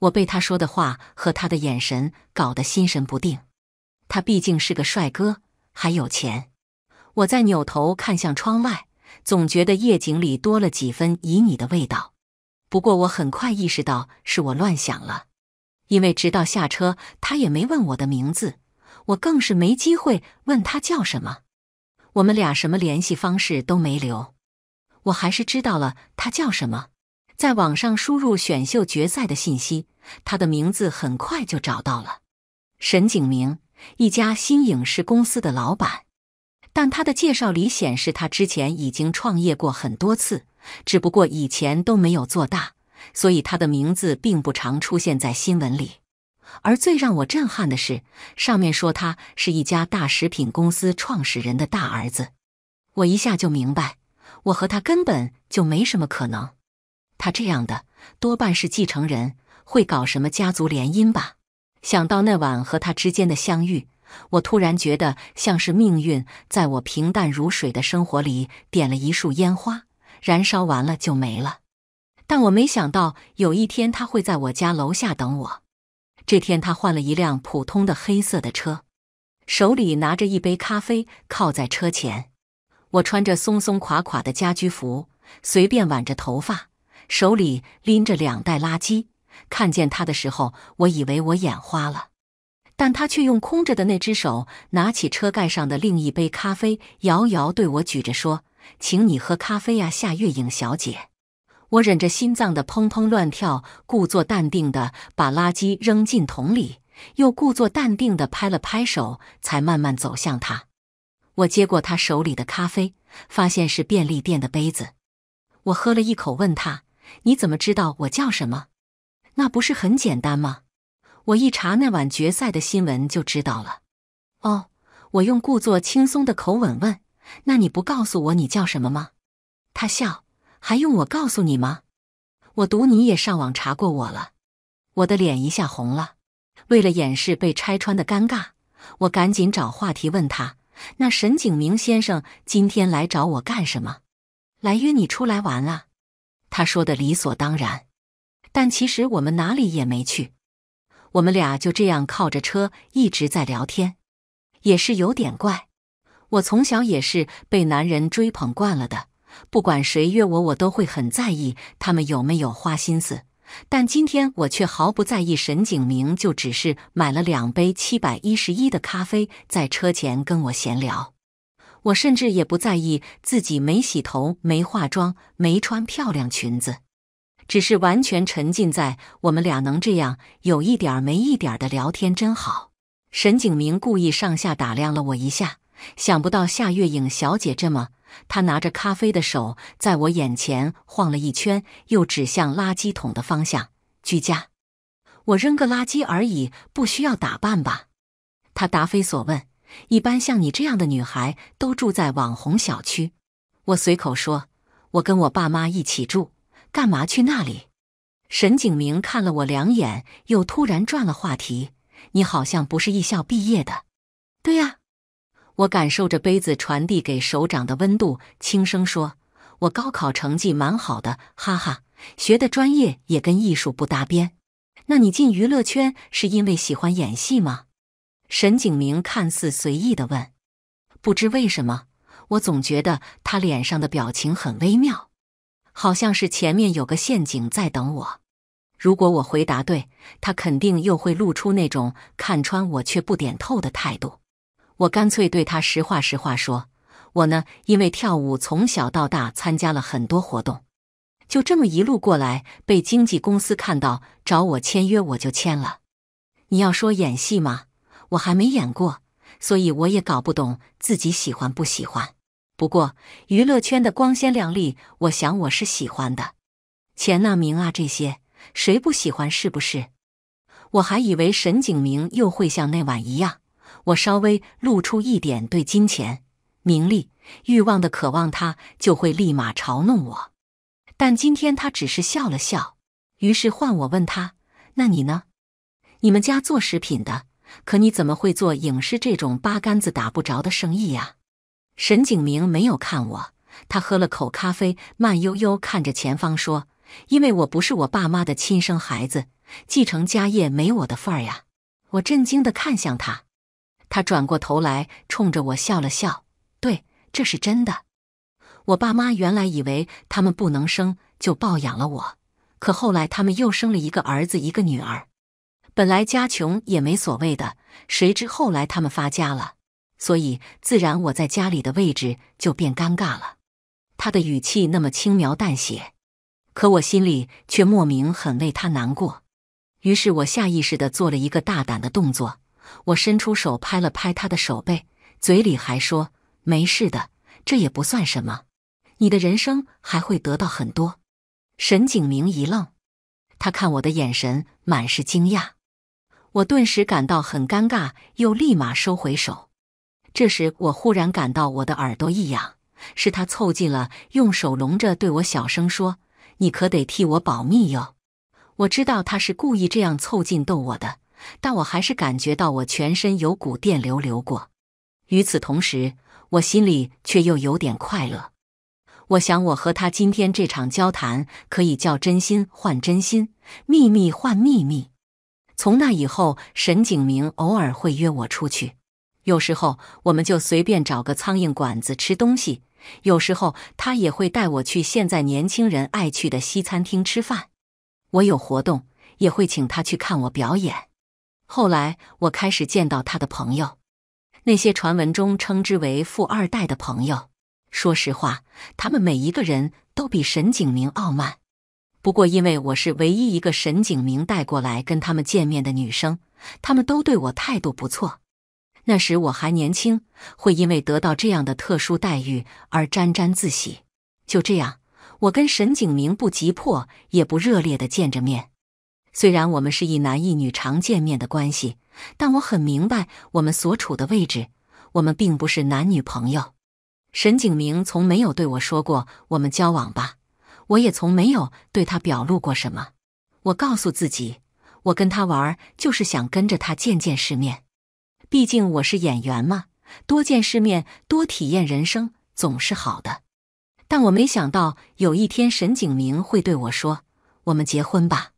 我被他说的话和他的眼神搞得心神不定。他毕竟是个帅哥，还有钱。我再扭头看向窗外，总觉得夜景里多了几分旖旎的味道。不过我很快意识到是我乱想了，因为直到下车，他也没问我的名字，我更是没机会问他叫什么。我们俩什么联系方式都没留，我还是知道了他叫什么。在网上输入选秀决赛的信息，他的名字很快就找到了。沈景明，一家新影视公司的老板。但他的介绍里显示，他之前已经创业过很多次，只不过以前都没有做大，所以他的名字并不常出现在新闻里。而最让我震撼的是，上面说他是一家大食品公司创始人的大儿子，我一下就明白，我和他根本就没什么可能。他这样的多半是继承人，会搞什么家族联姻吧？想到那晚和他之间的相遇。我突然觉得，像是命运在我平淡如水的生活里点了一束烟花，燃烧完了就没了。但我没想到，有一天他会在我家楼下等我。这天，他换了一辆普通的黑色的车，手里拿着一杯咖啡，靠在车前。我穿着松松垮垮的家居服，随便挽着头发，手里拎着两袋垃圾。看见他的时候，我以为我眼花了。但他却用空着的那只手拿起车盖上的另一杯咖啡，遥遥对我举着说：“请你喝咖啡呀，夏月影小姐。”我忍着心脏的砰砰乱跳，故作淡定的把垃圾扔进桶里，又故作淡定的拍了拍手，才慢慢走向他。我接过他手里的咖啡，发现是便利店的杯子。我喝了一口，问他：“你怎么知道我叫什么？”那不是很简单吗？我一查那晚决赛的新闻就知道了。哦，我用故作轻松的口吻问：“那你不告诉我你叫什么吗？”他笑：“还用我告诉你吗？我赌你也上网查过我了。”我的脸一下红了。为了掩饰被拆穿的尴尬，我赶紧找话题问他：“那沈景明先生今天来找我干什么？来约你出来玩啊？”他说的理所当然，但其实我们哪里也没去。我们俩就这样靠着车一直在聊天，也是有点怪。我从小也是被男人追捧惯了的，不管谁约我，我都会很在意他们有没有花心思。但今天我却毫不在意，沈景明就只是买了两杯七百一十一的咖啡，在车前跟我闲聊。我甚至也不在意自己没洗头、没化妆、没穿漂亮裙子。只是完全沉浸在我们俩能这样有一点没一点的聊天，真好。沈景明故意上下打量了我一下，想不到夏月影小姐这么……他拿着咖啡的手在我眼前晃了一圈，又指向垃圾桶的方向。居家，我扔个垃圾而已，不需要打扮吧？他答非所问。一般像你这样的女孩都住在网红小区。我随口说：“我跟我爸妈一起住。”干嘛去那里？沈景明看了我两眼，又突然转了话题：“你好像不是艺校毕业的。”“对呀。”我感受着杯子传递给手掌的温度，轻声说：“我高考成绩蛮好的，哈哈，学的专业也跟艺术不搭边。”“那你进娱乐圈是因为喜欢演戏吗？”沈景明看似随意的问。不知为什么，我总觉得他脸上的表情很微妙。好像是前面有个陷阱在等我，如果我回答对，他肯定又会露出那种看穿我却不点透的态度。我干脆对他实话实话说：“我呢，因为跳舞从小到大参加了很多活动，就这么一路过来，被经纪公司看到找我签约，我就签了。你要说演戏吗？我还没演过，所以我也搞不懂自己喜欢不喜欢。”不过，娱乐圈的光鲜亮丽，我想我是喜欢的。钱啊，名啊，这些谁不喜欢？是不是？我还以为沈景明又会像那晚一样，我稍微露出一点对金钱、名利、欲望的渴望，他就会立马嘲弄我。但今天他只是笑了笑。于是换我问他：“那你呢？你们家做食品的，可你怎么会做影视这种八竿子打不着的生意呀？”沈景明没有看我，他喝了口咖啡，慢悠悠看着前方说：“因为我不是我爸妈的亲生孩子，继承家业没我的份儿呀。”我震惊的看向他，他转过头来冲着我笑了笑：“对，这是真的。我爸妈原来以为他们不能生，就抱养了我，可后来他们又生了一个儿子，一个女儿。本来家穷也没所谓的，谁知后来他们发家了。”所以，自然我在家里的位置就变尴尬了。他的语气那么轻描淡写，可我心里却莫名很为他难过。于是我下意识的做了一个大胆的动作，我伸出手拍了拍他的手背，嘴里还说：“没事的，这也不算什么，你的人生还会得到很多。”沈景明一愣，他看我的眼神满是惊讶，我顿时感到很尴尬，又立马收回手。这时，我忽然感到我的耳朵一痒，是他凑近了，用手拢着，对我小声说：“你可得替我保密哟。”我知道他是故意这样凑近逗我的，但我还是感觉到我全身有股电流流过。与此同时，我心里却又有点快乐。我想，我和他今天这场交谈可以叫真心换真心，秘密换秘密。从那以后，沈景明偶尔会约我出去。有时候我们就随便找个苍蝇馆子吃东西，有时候他也会带我去现在年轻人爱去的西餐厅吃饭。我有活动也会请他去看我表演。后来我开始见到他的朋友，那些传闻中称之为富二代的朋友。说实话，他们每一个人都比沈景明傲慢。不过因为我是唯一一个沈景明带过来跟他们见面的女生，他们都对我态度不错。那时我还年轻，会因为得到这样的特殊待遇而沾沾自喜。就这样，我跟沈景明不急迫也不热烈的见着面。虽然我们是一男一女常见面的关系，但我很明白我们所处的位置。我们并不是男女朋友。沈景明从没有对我说过我们交往吧，我也从没有对他表露过什么。我告诉自己，我跟他玩就是想跟着他见见世面。毕竟我是演员嘛，多见世面，多体验人生，总是好的。但我没想到有一天，沈景明会对我说：“我们结婚吧。”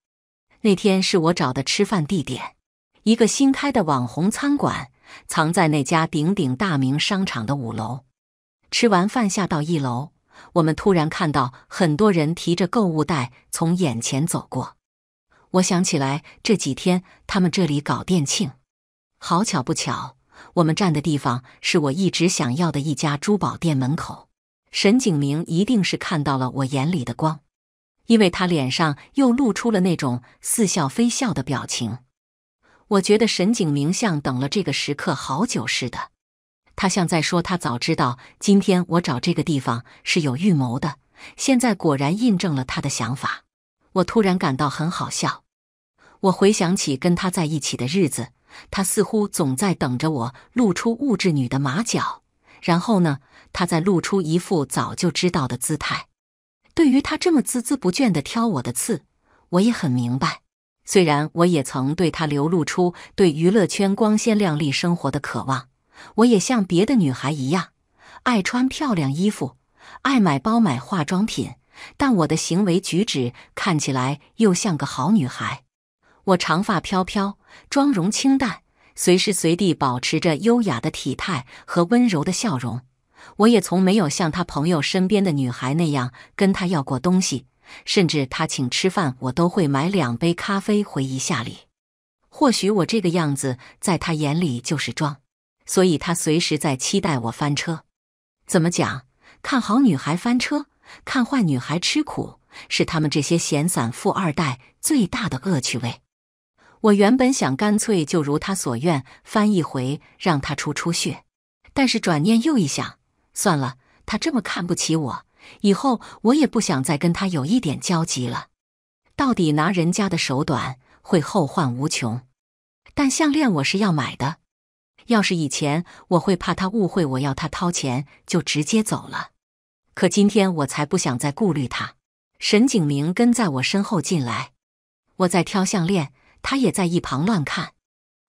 那天是我找的吃饭地点，一个新开的网红餐馆，藏在那家鼎鼎大名商场的五楼。吃完饭下到一楼，我们突然看到很多人提着购物袋从眼前走过。我想起来，这几天他们这里搞店庆。好巧不巧，我们站的地方是我一直想要的一家珠宝店门口。沈景明一定是看到了我眼里的光，因为他脸上又露出了那种似笑非笑的表情。我觉得沈景明像等了这个时刻好久似的，他像在说他早知道今天我找这个地方是有预谋的。现在果然印证了他的想法，我突然感到很好笑。我回想起跟他在一起的日子。她似乎总在等着我露出物质女的马脚，然后呢，她再露出一副早就知道的姿态。对于她这么孜孜不倦的挑我的刺，我也很明白。虽然我也曾对她流露出对娱乐圈光鲜亮丽生活的渴望，我也像别的女孩一样，爱穿漂亮衣服，爱买包买化妆品，但我的行为举止看起来又像个好女孩。我长发飘飘，妆容清淡，随时随地保持着优雅的体态和温柔的笑容。我也从没有像他朋友身边的女孩那样跟他要过东西，甚至他请吃饭，我都会买两杯咖啡回一下礼。或许我这个样子在他眼里就是装，所以他随时在期待我翻车。怎么讲？看好女孩翻车，看坏女孩吃苦，是他们这些闲散富二代最大的恶趣味。我原本想干脆就如他所愿翻一回，让他出出血。但是转念又一想，算了，他这么看不起我，以后我也不想再跟他有一点交集了。到底拿人家的手短，会后患无穷。但项链我是要买的，要是以前我会怕他误会我要他掏钱，就直接走了。可今天我才不想再顾虑他。沈景明跟在我身后进来，我在挑项链。他也在一旁乱看，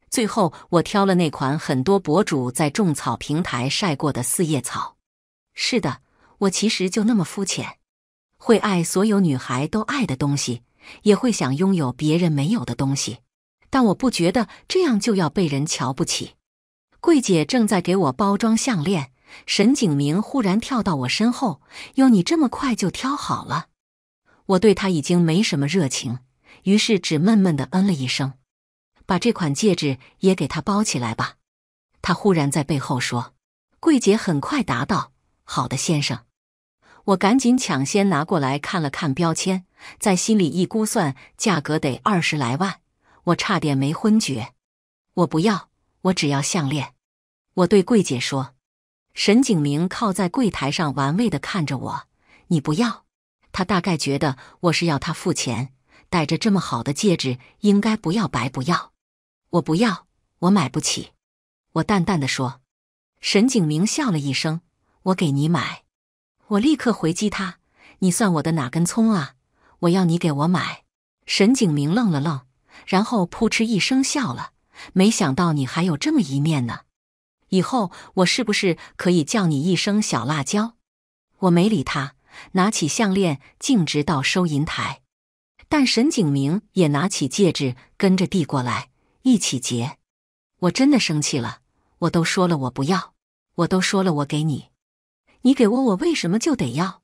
最后我挑了那款很多博主在种草平台晒过的四叶草。是的，我其实就那么肤浅，会爱所有女孩都爱的东西，也会想拥有别人没有的东西，但我不觉得这样就要被人瞧不起。桂姐正在给我包装项链，沈景明忽然跳到我身后，哟，你这么快就挑好了？我对他已经没什么热情。于是只闷闷的嗯了一声，把这款戒指也给他包起来吧。他忽然在背后说：“柜姐很快答道，好的，先生。”我赶紧抢先拿过来看了看标签，在心里一估算，价格得二十来万，我差点没昏厥。我不要，我只要项链。我对柜姐说。沈景明靠在柜台上，玩味的看着我：“你不要？”他大概觉得我是要他付钱。戴着这么好的戒指，应该不要白不要。我不要，我买不起。我淡淡的说。沈景明笑了一声：“我给你买。”我立刻回击他：“你算我的哪根葱啊？我要你给我买。”沈景明愣了愣，然后扑哧一声笑了：“没想到你还有这么一面呢。以后我是不是可以叫你一声小辣椒？”我没理他，拿起项链，径直到收银台。但沈景明也拿起戒指，跟着递过来，一起结。我真的生气了，我都说了我不要，我都说了我给你，你给我，我为什么就得要？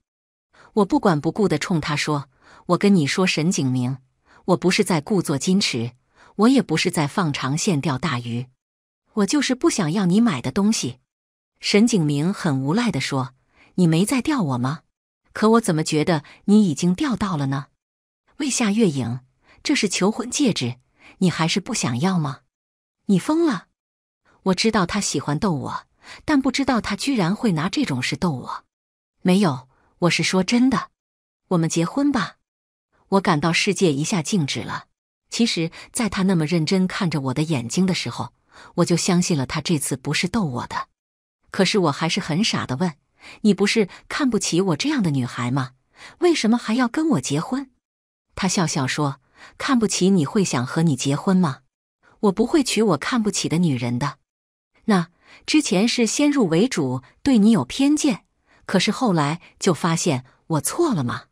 我不管不顾的冲他说：“我跟你说，沈景明，我不是在故作矜持，我也不是在放长线钓大鱼，我就是不想要你买的东西。”沈景明很无赖的说：“你没在钓我吗？可我怎么觉得你已经钓到了呢？”魏夏月影，这是求婚戒指，你还是不想要吗？你疯了！我知道他喜欢逗我，但不知道他居然会拿这种事逗我。没有，我是说真的，我们结婚吧。我感到世界一下静止了。其实，在他那么认真看着我的眼睛的时候，我就相信了他这次不是逗我的。可是我还是很傻的问：“你不是看不起我这样的女孩吗？为什么还要跟我结婚？”他笑笑说：“看不起你会想和你结婚吗？我不会娶我看不起的女人的。那之前是先入为主，对你有偏见，可是后来就发现我错了吗？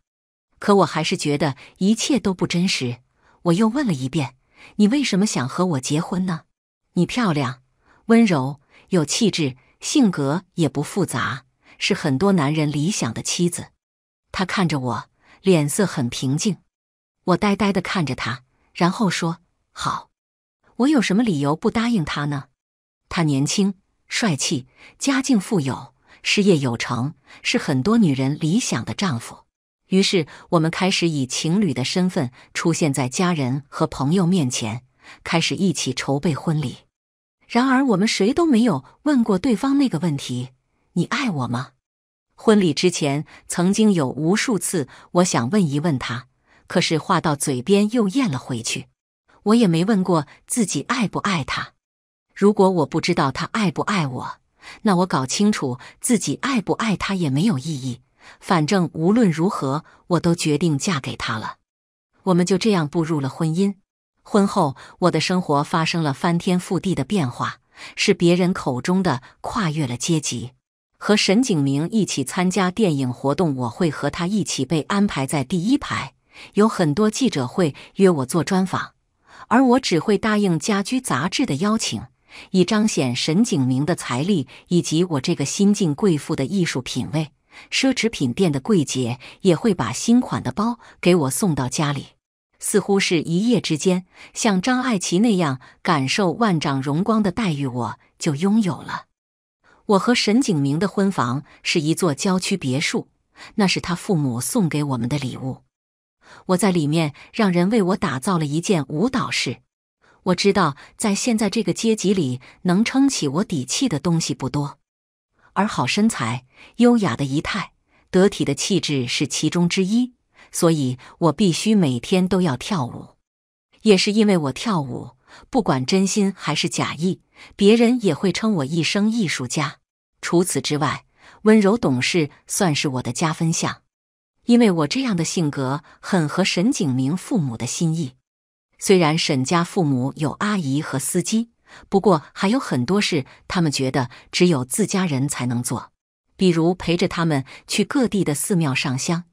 可我还是觉得一切都不真实。我又问了一遍：你为什么想和我结婚呢？你漂亮、温柔、有气质，性格也不复杂，是很多男人理想的妻子。他看着我，脸色很平静。”我呆呆地看着他，然后说：“好，我有什么理由不答应他呢？”他年轻、帅气、家境富有、事业有成，是很多女人理想的丈夫。于是，我们开始以情侣的身份出现在家人和朋友面前，开始一起筹备婚礼。然而，我们谁都没有问过对方那个问题：“你爱我吗？”婚礼之前，曾经有无数次，我想问一问他。可是话到嘴边又咽了回去。我也没问过自己爱不爱他。如果我不知道他爱不爱我，那我搞清楚自己爱不爱他也没有意义。反正无论如何，我都决定嫁给他了。我们就这样步入了婚姻。婚后，我的生活发生了翻天覆地的变化，是别人口中的跨越了阶级。和沈景明一起参加电影活动，我会和他一起被安排在第一排。有很多记者会约我做专访，而我只会答应《家居》杂志的邀请，以彰显沈景明的财力以及我这个新晋贵妇的艺术品味。奢侈品店的柜姐也会把新款的包给我送到家里，似乎是一夜之间，像张爱琪那样感受万丈荣光的待遇，我就拥有了。我和沈景明的婚房是一座郊区别墅，那是他父母送给我们的礼物。我在里面让人为我打造了一件舞蹈室。我知道，在现在这个阶级里，能撑起我底气的东西不多，而好身材、优雅的仪态、得体的气质是其中之一。所以，我必须每天都要跳舞。也是因为我跳舞，不管真心还是假意，别人也会称我一声艺术家。除此之外，温柔懂事算是我的加分项。因为我这样的性格很合沈景明父母的心意，虽然沈家父母有阿姨和司机，不过还有很多事他们觉得只有自家人才能做，比如陪着他们去各地的寺庙上香，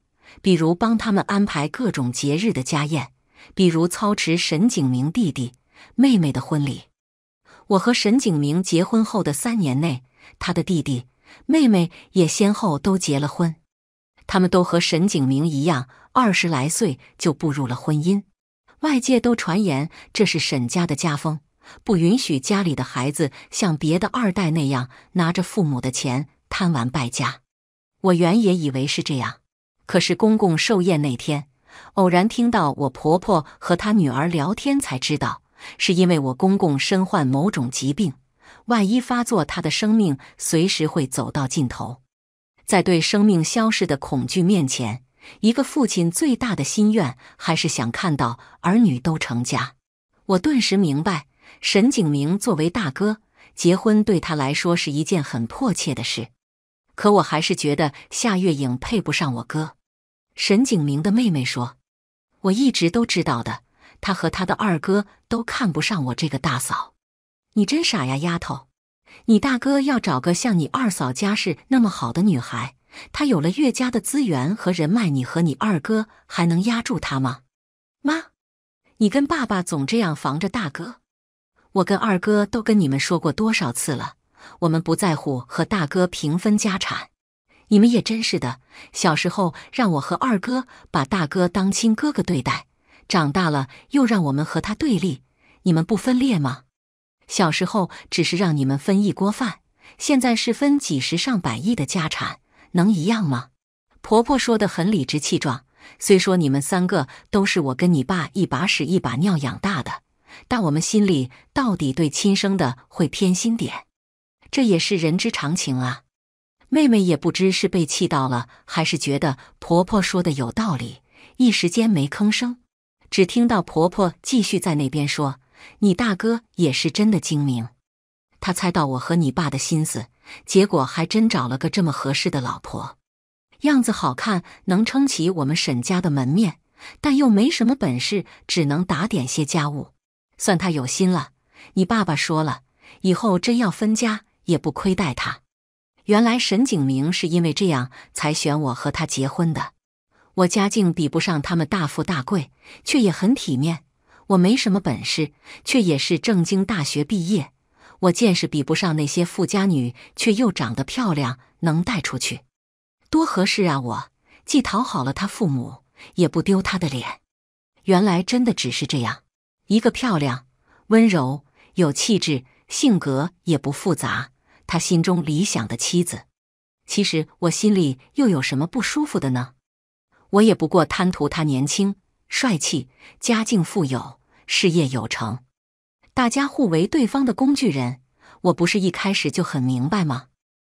比如帮他们安排各种节日的家宴，比如操持沈景明弟弟妹妹的婚礼。我和沈景明结婚后的三年内，他的弟弟妹妹也先后都结了婚。他们都和沈景明一样，二十来岁就步入了婚姻。外界都传言这是沈家的家风，不允许家里的孩子像别的二代那样拿着父母的钱贪玩败家。我原也以为是这样，可是公公寿宴那天，偶然听到我婆婆和她女儿聊天，才知道是因为我公公身患某种疾病，万一发作，他的生命随时会走到尽头。在对生命消逝的恐惧面前，一个父亲最大的心愿还是想看到儿女都成家。我顿时明白，沈景明作为大哥，结婚对他来说是一件很迫切的事。可我还是觉得夏月影配不上我哥。沈景明的妹妹说：“我一直都知道的，他和他的二哥都看不上我这个大嫂。”你真傻呀，丫头。你大哥要找个像你二嫂家世那么好的女孩，他有了岳家的资源和人脉，你和你二哥还能压住他吗？妈，你跟爸爸总这样防着大哥，我跟二哥都跟你们说过多少次了，我们不在乎和大哥平分家产。你们也真是的，小时候让我和二哥把大哥当亲哥哥对待，长大了又让我们和他对立，你们不分裂吗？小时候只是让你们分一锅饭，现在是分几十上百亿的家产，能一样吗？婆婆说的很理直气壮。虽说你们三个都是我跟你爸一把屎一把尿养大的，但我们心里到底对亲生的会偏心点，这也是人之常情啊。妹妹也不知是被气到了，还是觉得婆婆说的有道理，一时间没吭声，只听到婆婆继续在那边说。你大哥也是真的精明，他猜到我和你爸的心思，结果还真找了个这么合适的老婆，样子好看，能撑起我们沈家的门面，但又没什么本事，只能打点些家务。算他有心了。你爸爸说了，以后真要分家，也不亏待他。原来沈景明是因为这样才选我和他结婚的。我家境比不上他们大富大贵，却也很体面。我没什么本事，却也是正经大学毕业。我见识比不上那些富家女，却又长得漂亮，能带出去，多合适啊！我既讨好了他父母，也不丢他的脸。原来真的只是这样一个漂亮、温柔、有气质、性格也不复杂，他心中理想的妻子。其实我心里又有什么不舒服的呢？我也不过贪图他年轻。帅气，家境富有，事业有成，大家互为对方的工具人。我不是一开始就很明白吗？